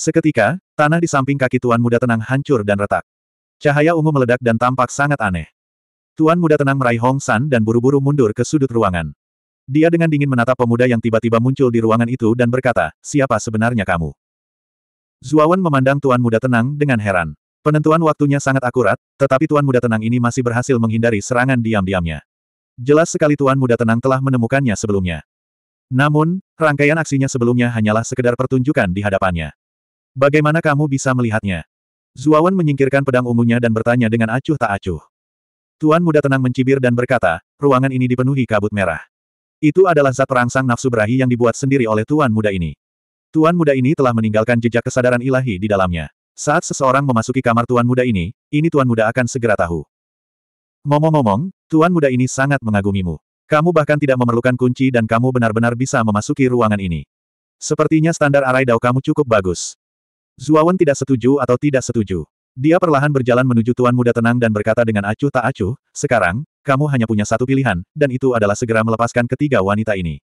Seketika, tanah di samping kaki tuan muda tenang hancur dan retak. Cahaya ungu meledak dan tampak sangat aneh. Tuan muda tenang meraih Hong San dan buru-buru mundur ke sudut ruangan. Dia dengan dingin menatap pemuda yang tiba-tiba muncul di ruangan itu dan berkata, siapa sebenarnya kamu? Zuawan memandang tuan muda tenang dengan heran. Penentuan waktunya sangat akurat, tetapi tuan muda tenang ini masih berhasil menghindari serangan diam-diamnya. Jelas sekali tuan muda tenang telah menemukannya sebelumnya. Namun, rangkaian aksinya sebelumnya hanyalah sekedar pertunjukan di hadapannya. Bagaimana kamu bisa melihatnya? Zuawan menyingkirkan pedang ungunya dan bertanya dengan acuh tak acuh. Tuan muda tenang mencibir dan berkata, ruangan ini dipenuhi kabut merah. Itu adalah zat perangsang nafsu berahi yang dibuat sendiri oleh tuan muda ini. Tuan muda ini telah meninggalkan jejak kesadaran ilahi di dalamnya. Saat seseorang memasuki kamar tuan muda ini, ini tuan muda akan segera tahu. Ngomong-ngomong, tuan muda ini sangat mengagumimu. Kamu bahkan tidak memerlukan kunci dan kamu benar-benar bisa memasuki ruangan ini. Sepertinya standar arai dao kamu cukup bagus. Zuawan tidak setuju atau tidak setuju. Dia perlahan berjalan menuju tuan muda tenang dan berkata dengan acuh tak acuh, sekarang, kamu hanya punya satu pilihan, dan itu adalah segera melepaskan ketiga wanita ini.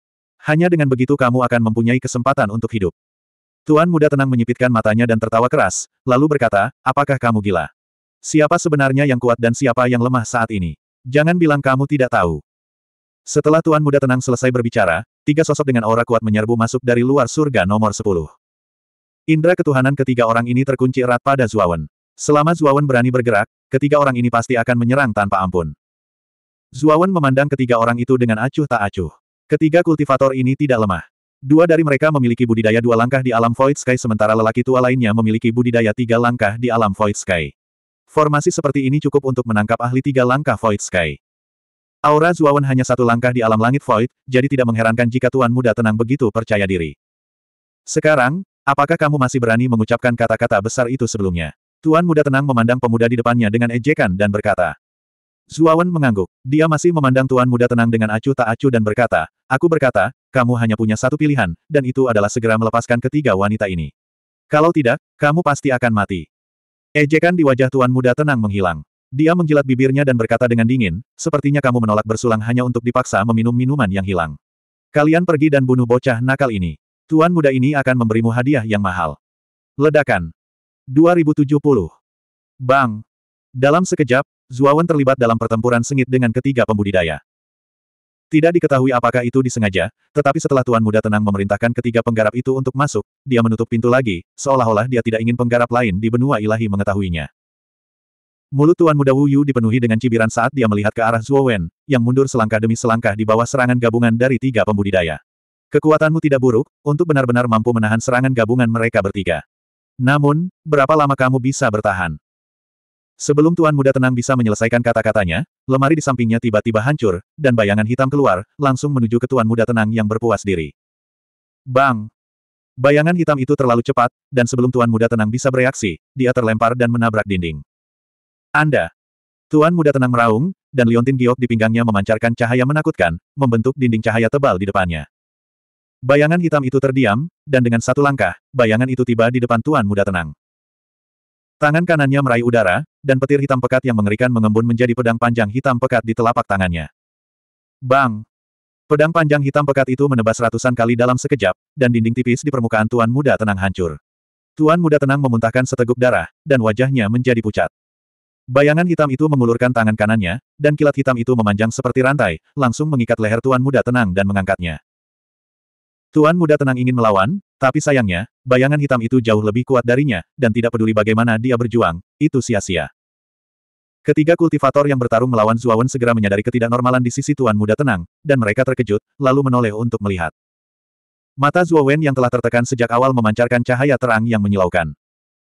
Hanya dengan begitu kamu akan mempunyai kesempatan untuk hidup. Tuan muda tenang menyipitkan matanya dan tertawa keras, lalu berkata, apakah kamu gila? Siapa sebenarnya yang kuat dan siapa yang lemah saat ini? Jangan bilang kamu tidak tahu. Setelah tuan muda tenang selesai berbicara, tiga sosok dengan aura kuat menyerbu masuk dari luar surga nomor 10. Indra ketuhanan ketiga orang ini terkunci erat pada Zuawan. Selama Zuawan berani bergerak, ketiga orang ini pasti akan menyerang tanpa ampun. Zuawan memandang ketiga orang itu dengan acuh tak acuh. Ketiga kultivator ini tidak lemah. Dua dari mereka memiliki budidaya dua langkah di alam Void Sky sementara lelaki tua lainnya memiliki budidaya tiga langkah di alam Void Sky. Formasi seperti ini cukup untuk menangkap ahli tiga langkah Void Sky. Aura Zuawan hanya satu langkah di alam langit Void, jadi tidak mengherankan jika Tuan Muda tenang begitu percaya diri. Sekarang, apakah kamu masih berani mengucapkan kata-kata besar itu sebelumnya? Tuan muda tenang memandang pemuda di depannya dengan ejekan dan berkata. Zuawan mengangguk. Dia masih memandang tuan muda tenang dengan acuh tak acuh dan berkata, Aku berkata, kamu hanya punya satu pilihan, dan itu adalah segera melepaskan ketiga wanita ini. Kalau tidak, kamu pasti akan mati. Ejekan di wajah tuan muda tenang menghilang. Dia menjilat bibirnya dan berkata dengan dingin, sepertinya kamu menolak bersulang hanya untuk dipaksa meminum minuman yang hilang. Kalian pergi dan bunuh bocah nakal ini. Tuan muda ini akan memberimu hadiah yang mahal. Ledakan. 2070. Bang! Dalam sekejap, Zuawan terlibat dalam pertempuran sengit dengan ketiga pembudidaya. Tidak diketahui apakah itu disengaja, tetapi setelah Tuan Muda tenang memerintahkan ketiga penggarap itu untuk masuk, dia menutup pintu lagi, seolah-olah dia tidak ingin penggarap lain di benua ilahi mengetahuinya. Mulut Tuan Muda Wu Yu dipenuhi dengan cibiran saat dia melihat ke arah Zuo Wen, yang mundur selangkah demi selangkah di bawah serangan gabungan dari tiga pembudidaya. Kekuatanmu tidak buruk, untuk benar-benar mampu menahan serangan gabungan mereka bertiga. Namun, berapa lama kamu bisa bertahan? Sebelum Tuan Muda Tenang bisa menyelesaikan kata-katanya, lemari di sampingnya tiba-tiba hancur, dan bayangan hitam keluar, langsung menuju ke Tuan Muda Tenang yang berpuas diri. Bang! Bayangan hitam itu terlalu cepat, dan sebelum Tuan Muda Tenang bisa bereaksi, dia terlempar dan menabrak dinding. Anda! Tuan Muda Tenang meraung, dan Liontin Giok di pinggangnya memancarkan cahaya menakutkan, membentuk dinding cahaya tebal di depannya. Bayangan hitam itu terdiam, dan dengan satu langkah, bayangan itu tiba di depan Tuan Muda Tenang. Tangan kanannya meraih udara, dan petir hitam pekat yang mengerikan mengembun menjadi pedang panjang hitam pekat di telapak tangannya. Bang! Pedang panjang hitam pekat itu menebas ratusan kali dalam sekejap, dan dinding tipis di permukaan Tuan Muda Tenang hancur. Tuan Muda Tenang memuntahkan seteguk darah, dan wajahnya menjadi pucat. Bayangan hitam itu mengulurkan tangan kanannya, dan kilat hitam itu memanjang seperti rantai, langsung mengikat leher Tuan Muda Tenang dan mengangkatnya. Tuan muda tenang ingin melawan, tapi sayangnya, bayangan hitam itu jauh lebih kuat darinya, dan tidak peduli bagaimana dia berjuang, itu sia-sia. Ketiga kultivator yang bertarung melawan Zuawan segera menyadari ketidaknormalan di sisi Tuan Muda Tenang, dan mereka terkejut, lalu menoleh untuk melihat. Mata Zuawan yang telah tertekan sejak awal memancarkan cahaya terang yang menyilaukan.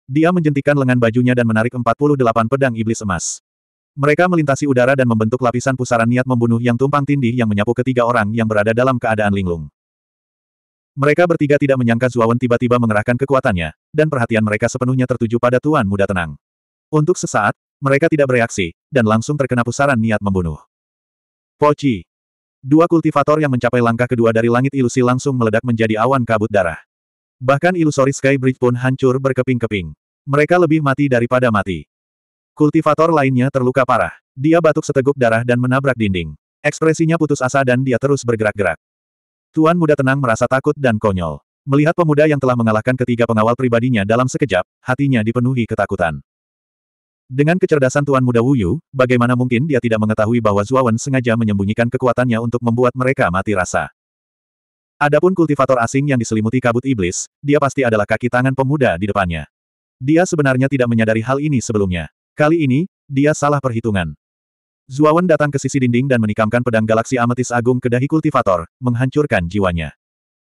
Dia menjentikan lengan bajunya dan menarik 48 pedang iblis emas. Mereka melintasi udara dan membentuk lapisan pusaran niat membunuh yang tumpang tindih yang menyapu ketiga orang yang berada dalam keadaan linglung. Mereka bertiga tidak menyangka Zuawan tiba-tiba mengerahkan kekuatannya, dan perhatian mereka sepenuhnya tertuju pada Tuan Muda Tenang. Untuk sesaat, mereka tidak bereaksi, dan langsung terkena pusaran niat membunuh. Poci. Dua kultivator yang mencapai langkah kedua dari langit ilusi langsung meledak menjadi awan kabut darah. Bahkan ilusori Sky Bridge pun hancur berkeping-keping. Mereka lebih mati daripada mati. Kultivator lainnya terluka parah. Dia batuk seteguk darah dan menabrak dinding. Ekspresinya putus asa dan dia terus bergerak-gerak. Tuan muda tenang merasa takut dan konyol. Melihat pemuda yang telah mengalahkan ketiga pengawal pribadinya dalam sekejap, hatinya dipenuhi ketakutan. Dengan kecerdasan Tuan Muda Wuyu, bagaimana mungkin dia tidak mengetahui bahwa Zuawan sengaja menyembunyikan kekuatannya untuk membuat mereka mati rasa. Adapun kultivator asing yang diselimuti kabut iblis, dia pasti adalah kaki tangan pemuda di depannya. Dia sebenarnya tidak menyadari hal ini sebelumnya. Kali ini, dia salah perhitungan. Zuawan datang ke sisi dinding dan menikamkan pedang galaksi ametis agung ke dahi kultivator, menghancurkan jiwanya.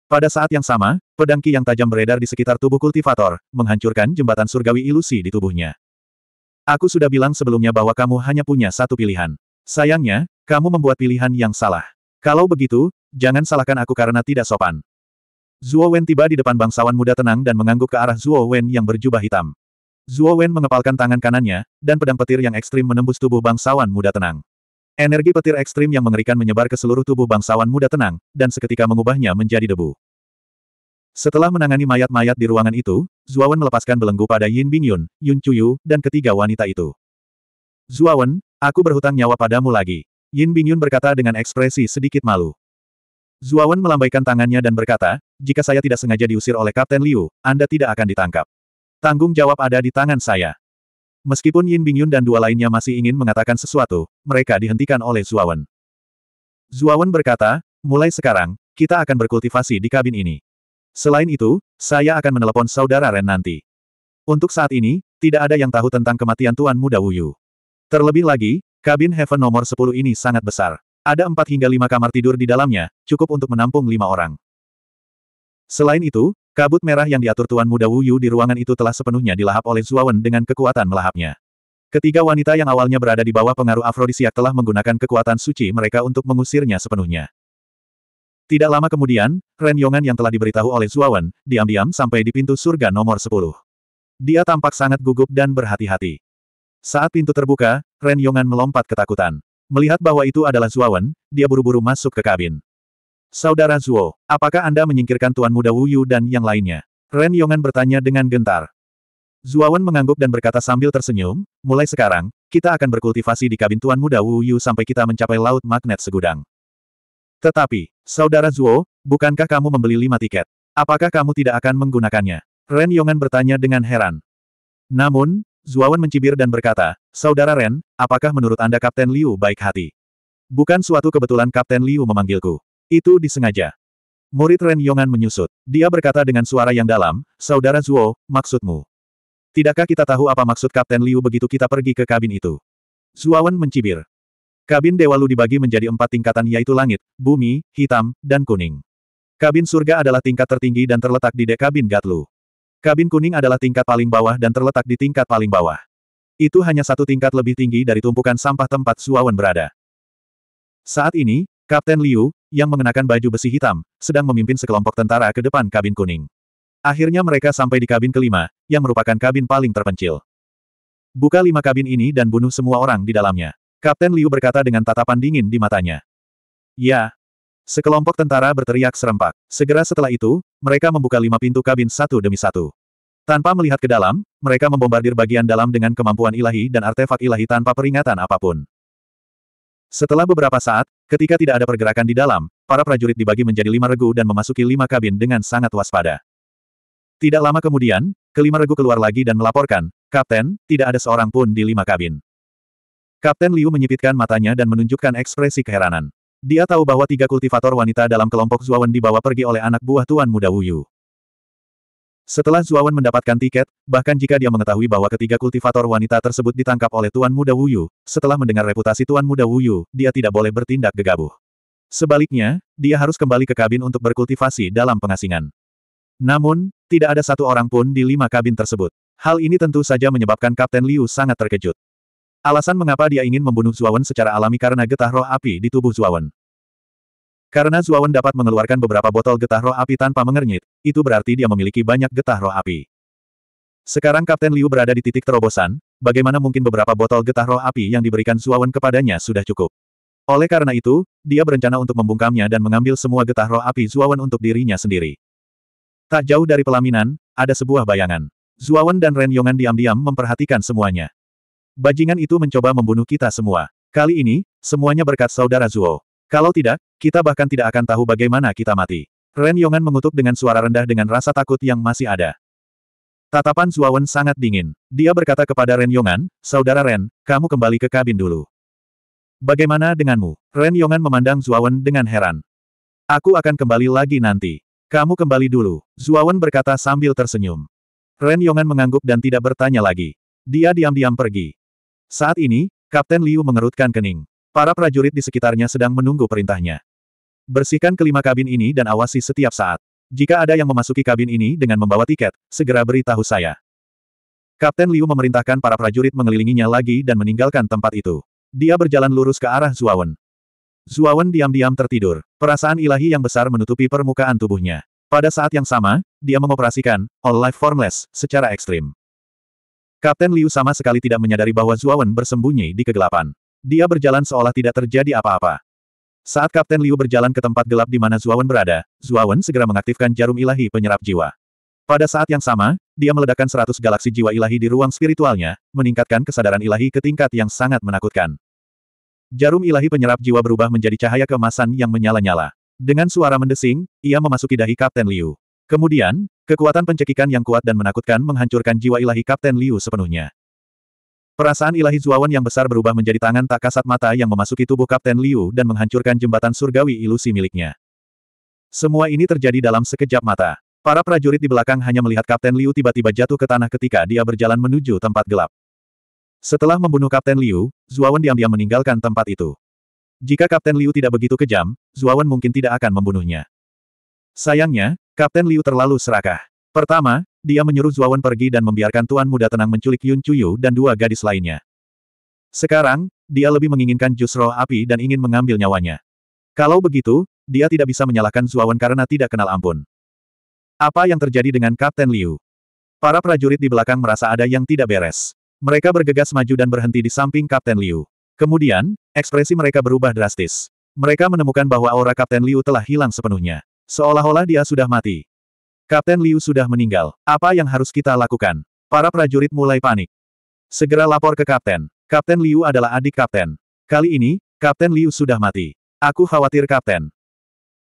Pada saat yang sama, pedang ki yang tajam beredar di sekitar tubuh kultivator, menghancurkan jembatan surgawi ilusi di tubuhnya. Aku sudah bilang sebelumnya bahwa kamu hanya punya satu pilihan. Sayangnya, kamu membuat pilihan yang salah. Kalau begitu, jangan salahkan aku karena tidak sopan. Zuo Wen tiba di depan bangsawan muda tenang dan mengangguk ke arah Zuo Wen yang berjubah hitam. Zuo Wen mengepalkan tangan kanannya, dan pedang petir yang ekstrim menembus tubuh bangsawan muda tenang. Energi petir ekstrim yang mengerikan menyebar ke seluruh tubuh bangsawan muda tenang, dan seketika mengubahnya menjadi debu. Setelah menangani mayat-mayat di ruangan itu, Wen melepaskan belenggu pada Yin Bingyun, Yun Chuyu, dan ketiga wanita itu. Wen, aku berhutang nyawa padamu lagi. Yin Bingyun berkata dengan ekspresi sedikit malu. Wen melambaikan tangannya dan berkata, jika saya tidak sengaja diusir oleh Kapten Liu, Anda tidak akan ditangkap. Tanggung jawab ada di tangan saya. Meskipun Yin Bingyun dan dua lainnya masih ingin mengatakan sesuatu, mereka dihentikan oleh Zuawan. Zuawan berkata, mulai sekarang, kita akan berkultivasi di kabin ini. Selain itu, saya akan menelepon saudara Ren nanti. Untuk saat ini, tidak ada yang tahu tentang kematian Tuan Muda Wuyu. Terlebih lagi, kabin Heaven nomor 10 ini sangat besar. Ada 4 hingga 5 kamar tidur di dalamnya, cukup untuk menampung 5 orang. Selain itu, Kabut merah yang diatur Tuan Muda Wu Yu di ruangan itu telah sepenuhnya dilahap oleh Zuawan dengan kekuatan melahapnya. Ketiga wanita yang awalnya berada di bawah pengaruh afrodisiak telah menggunakan kekuatan suci mereka untuk mengusirnya sepenuhnya. Tidak lama kemudian, Ren Yongan yang telah diberitahu oleh Zuawan, diam-diam sampai di pintu surga nomor 10. Dia tampak sangat gugup dan berhati-hati. Saat pintu terbuka, Ren Yongan melompat ketakutan. Melihat bahwa itu adalah Zuawan, dia buru-buru masuk ke kabin. Saudara Zuo, apakah Anda menyingkirkan Tuan Muda Wuyu dan yang lainnya? Ren Yongan bertanya dengan gentar. Zuawan mengangguk dan berkata sambil tersenyum, mulai sekarang, kita akan berkultivasi di kabin Tuan Muda Wuyu sampai kita mencapai Laut Magnet Segudang. Tetapi, Saudara Zuo, bukankah kamu membeli lima tiket? Apakah kamu tidak akan menggunakannya? Ren Yongan bertanya dengan heran. Namun, Zuawan mencibir dan berkata, Saudara Ren, apakah menurut Anda Kapten Liu baik hati? Bukan suatu kebetulan Kapten Liu memanggilku. Itu disengaja. Murid Ren Yongan menyusut. Dia berkata dengan suara yang dalam, Saudara Zuo, maksudmu. Tidakkah kita tahu apa maksud Kapten Liu begitu kita pergi ke kabin itu? Zuawan mencibir. Kabin Dewa Lu dibagi menjadi empat tingkatan yaitu langit, bumi, hitam, dan kuning. Kabin surga adalah tingkat tertinggi dan terletak di dek kabin Gatlu. Kabin kuning adalah tingkat paling bawah dan terletak di tingkat paling bawah. Itu hanya satu tingkat lebih tinggi dari tumpukan sampah tempat Zuawan berada. Saat ini, Kapten Liu, yang mengenakan baju besi hitam, sedang memimpin sekelompok tentara ke depan kabin kuning. Akhirnya mereka sampai di kabin kelima, yang merupakan kabin paling terpencil. Buka lima kabin ini dan bunuh semua orang di dalamnya. Kapten Liu berkata dengan tatapan dingin di matanya. Ya. Sekelompok tentara berteriak serempak. Segera setelah itu, mereka membuka lima pintu kabin satu demi satu. Tanpa melihat ke dalam, mereka membombardir bagian dalam dengan kemampuan ilahi dan artefak ilahi tanpa peringatan apapun. Setelah beberapa saat, ketika tidak ada pergerakan di dalam, para prajurit dibagi menjadi lima regu dan memasuki lima kabin dengan sangat waspada. Tidak lama kemudian, kelima regu keluar lagi dan melaporkan, Kapten, tidak ada seorang pun di lima kabin. Kapten Liu menyipitkan matanya dan menunjukkan ekspresi keheranan. Dia tahu bahwa tiga kultivator wanita dalam kelompok Zuawan dibawa pergi oleh anak buah Tuan Muda Wuyu. Setelah Zuawan mendapatkan tiket, bahkan jika dia mengetahui bahwa ketiga kultivator wanita tersebut ditangkap oleh Tuan Muda Wuyu, setelah mendengar reputasi Tuan Muda Wuyu, dia tidak boleh bertindak gegabah. Sebaliknya, dia harus kembali ke kabin untuk berkultivasi dalam pengasingan. Namun, tidak ada satu orang pun di lima kabin tersebut. Hal ini tentu saja menyebabkan Kapten Liu sangat terkejut. Alasan mengapa dia ingin membunuh Zuawan secara alami karena getah roh api di tubuh Zuawan. Karena Zuawan dapat mengeluarkan beberapa botol getah roh api tanpa mengernyit, itu berarti dia memiliki banyak getah roh api. Sekarang Kapten Liu berada di titik terobosan, bagaimana mungkin beberapa botol getah roh api yang diberikan Zuawan kepadanya sudah cukup. Oleh karena itu, dia berencana untuk membungkamnya dan mengambil semua getah roh api Zuawan untuk dirinya sendiri. Tak jauh dari pelaminan, ada sebuah bayangan. Zuawan dan Ren Yongan diam-diam memperhatikan semuanya. Bajingan itu mencoba membunuh kita semua. Kali ini, semuanya berkat saudara Zuo. Kalau tidak, kita bahkan tidak akan tahu bagaimana kita mati. Ren Yongan mengutuk dengan suara rendah dengan rasa takut yang masih ada. Tatapan Zuawan sangat dingin. Dia berkata kepada Ren Yongan, Saudara Ren, kamu kembali ke kabin dulu. Bagaimana denganmu? Ren Yongan memandang Zuawan dengan heran. Aku akan kembali lagi nanti. Kamu kembali dulu, Zuawan berkata sambil tersenyum. Ren Yongan mengangguk dan tidak bertanya lagi. Dia diam-diam pergi. Saat ini, Kapten Liu mengerutkan kening. Para prajurit di sekitarnya sedang menunggu perintahnya. Bersihkan kelima kabin ini dan awasi setiap saat. Jika ada yang memasuki kabin ini dengan membawa tiket, segera beritahu saya. Kapten Liu memerintahkan para prajurit mengelilinginya lagi dan meninggalkan tempat itu. Dia berjalan lurus ke arah Zuawan. Zuawan diam-diam tertidur. Perasaan ilahi yang besar menutupi permukaan tubuhnya. Pada saat yang sama, dia mengoperasikan All Life Formless secara ekstrim. Kapten Liu sama sekali tidak menyadari bahwa Zuawan bersembunyi di kegelapan. Dia berjalan seolah tidak terjadi apa-apa. Saat Kapten Liu berjalan ke tempat gelap di mana Zuawan berada, Zuawan segera mengaktifkan jarum ilahi penyerap jiwa. Pada saat yang sama, dia meledakkan seratus galaksi jiwa ilahi di ruang spiritualnya, meningkatkan kesadaran ilahi ke tingkat yang sangat menakutkan. Jarum ilahi penyerap jiwa berubah menjadi cahaya keemasan yang menyala-nyala. Dengan suara mendesing, ia memasuki dahi Kapten Liu. Kemudian, kekuatan pencekikan yang kuat dan menakutkan menghancurkan jiwa ilahi Kapten Liu sepenuhnya. Perasaan ilahi Zuawan yang besar berubah menjadi tangan tak kasat mata yang memasuki tubuh Kapten Liu dan menghancurkan jembatan surgawi ilusi miliknya. Semua ini terjadi dalam sekejap mata. Para prajurit di belakang hanya melihat Kapten Liu tiba-tiba jatuh ke tanah ketika dia berjalan menuju tempat gelap. Setelah membunuh Kapten Liu, Zuawan diam-diam meninggalkan tempat itu. Jika Kapten Liu tidak begitu kejam, Zuawan mungkin tidak akan membunuhnya. Sayangnya, Kapten Liu terlalu serakah. Pertama, dia menyuruh Zuawan pergi dan membiarkan Tuan Muda tenang menculik Yun Chuyu dan dua gadis lainnya. Sekarang, dia lebih menginginkan jus roh api dan ingin mengambil nyawanya. Kalau begitu, dia tidak bisa menyalahkan Zuawan karena tidak kenal ampun. Apa yang terjadi dengan Kapten Liu? Para prajurit di belakang merasa ada yang tidak beres. Mereka bergegas maju dan berhenti di samping Kapten Liu. Kemudian, ekspresi mereka berubah drastis. Mereka menemukan bahwa aura Kapten Liu telah hilang sepenuhnya. Seolah-olah dia sudah mati. Kapten Liu sudah meninggal. Apa yang harus kita lakukan? Para prajurit mulai panik. Segera lapor ke Kapten. Kapten Liu adalah adik Kapten. Kali ini, Kapten Liu sudah mati. Aku khawatir Kapten.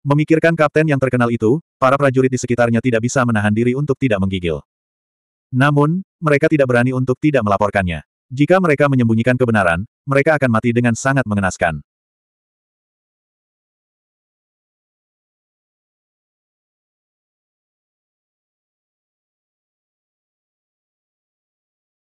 Memikirkan Kapten yang terkenal itu, para prajurit di sekitarnya tidak bisa menahan diri untuk tidak menggigil. Namun, mereka tidak berani untuk tidak melaporkannya. Jika mereka menyembunyikan kebenaran, mereka akan mati dengan sangat mengenaskan.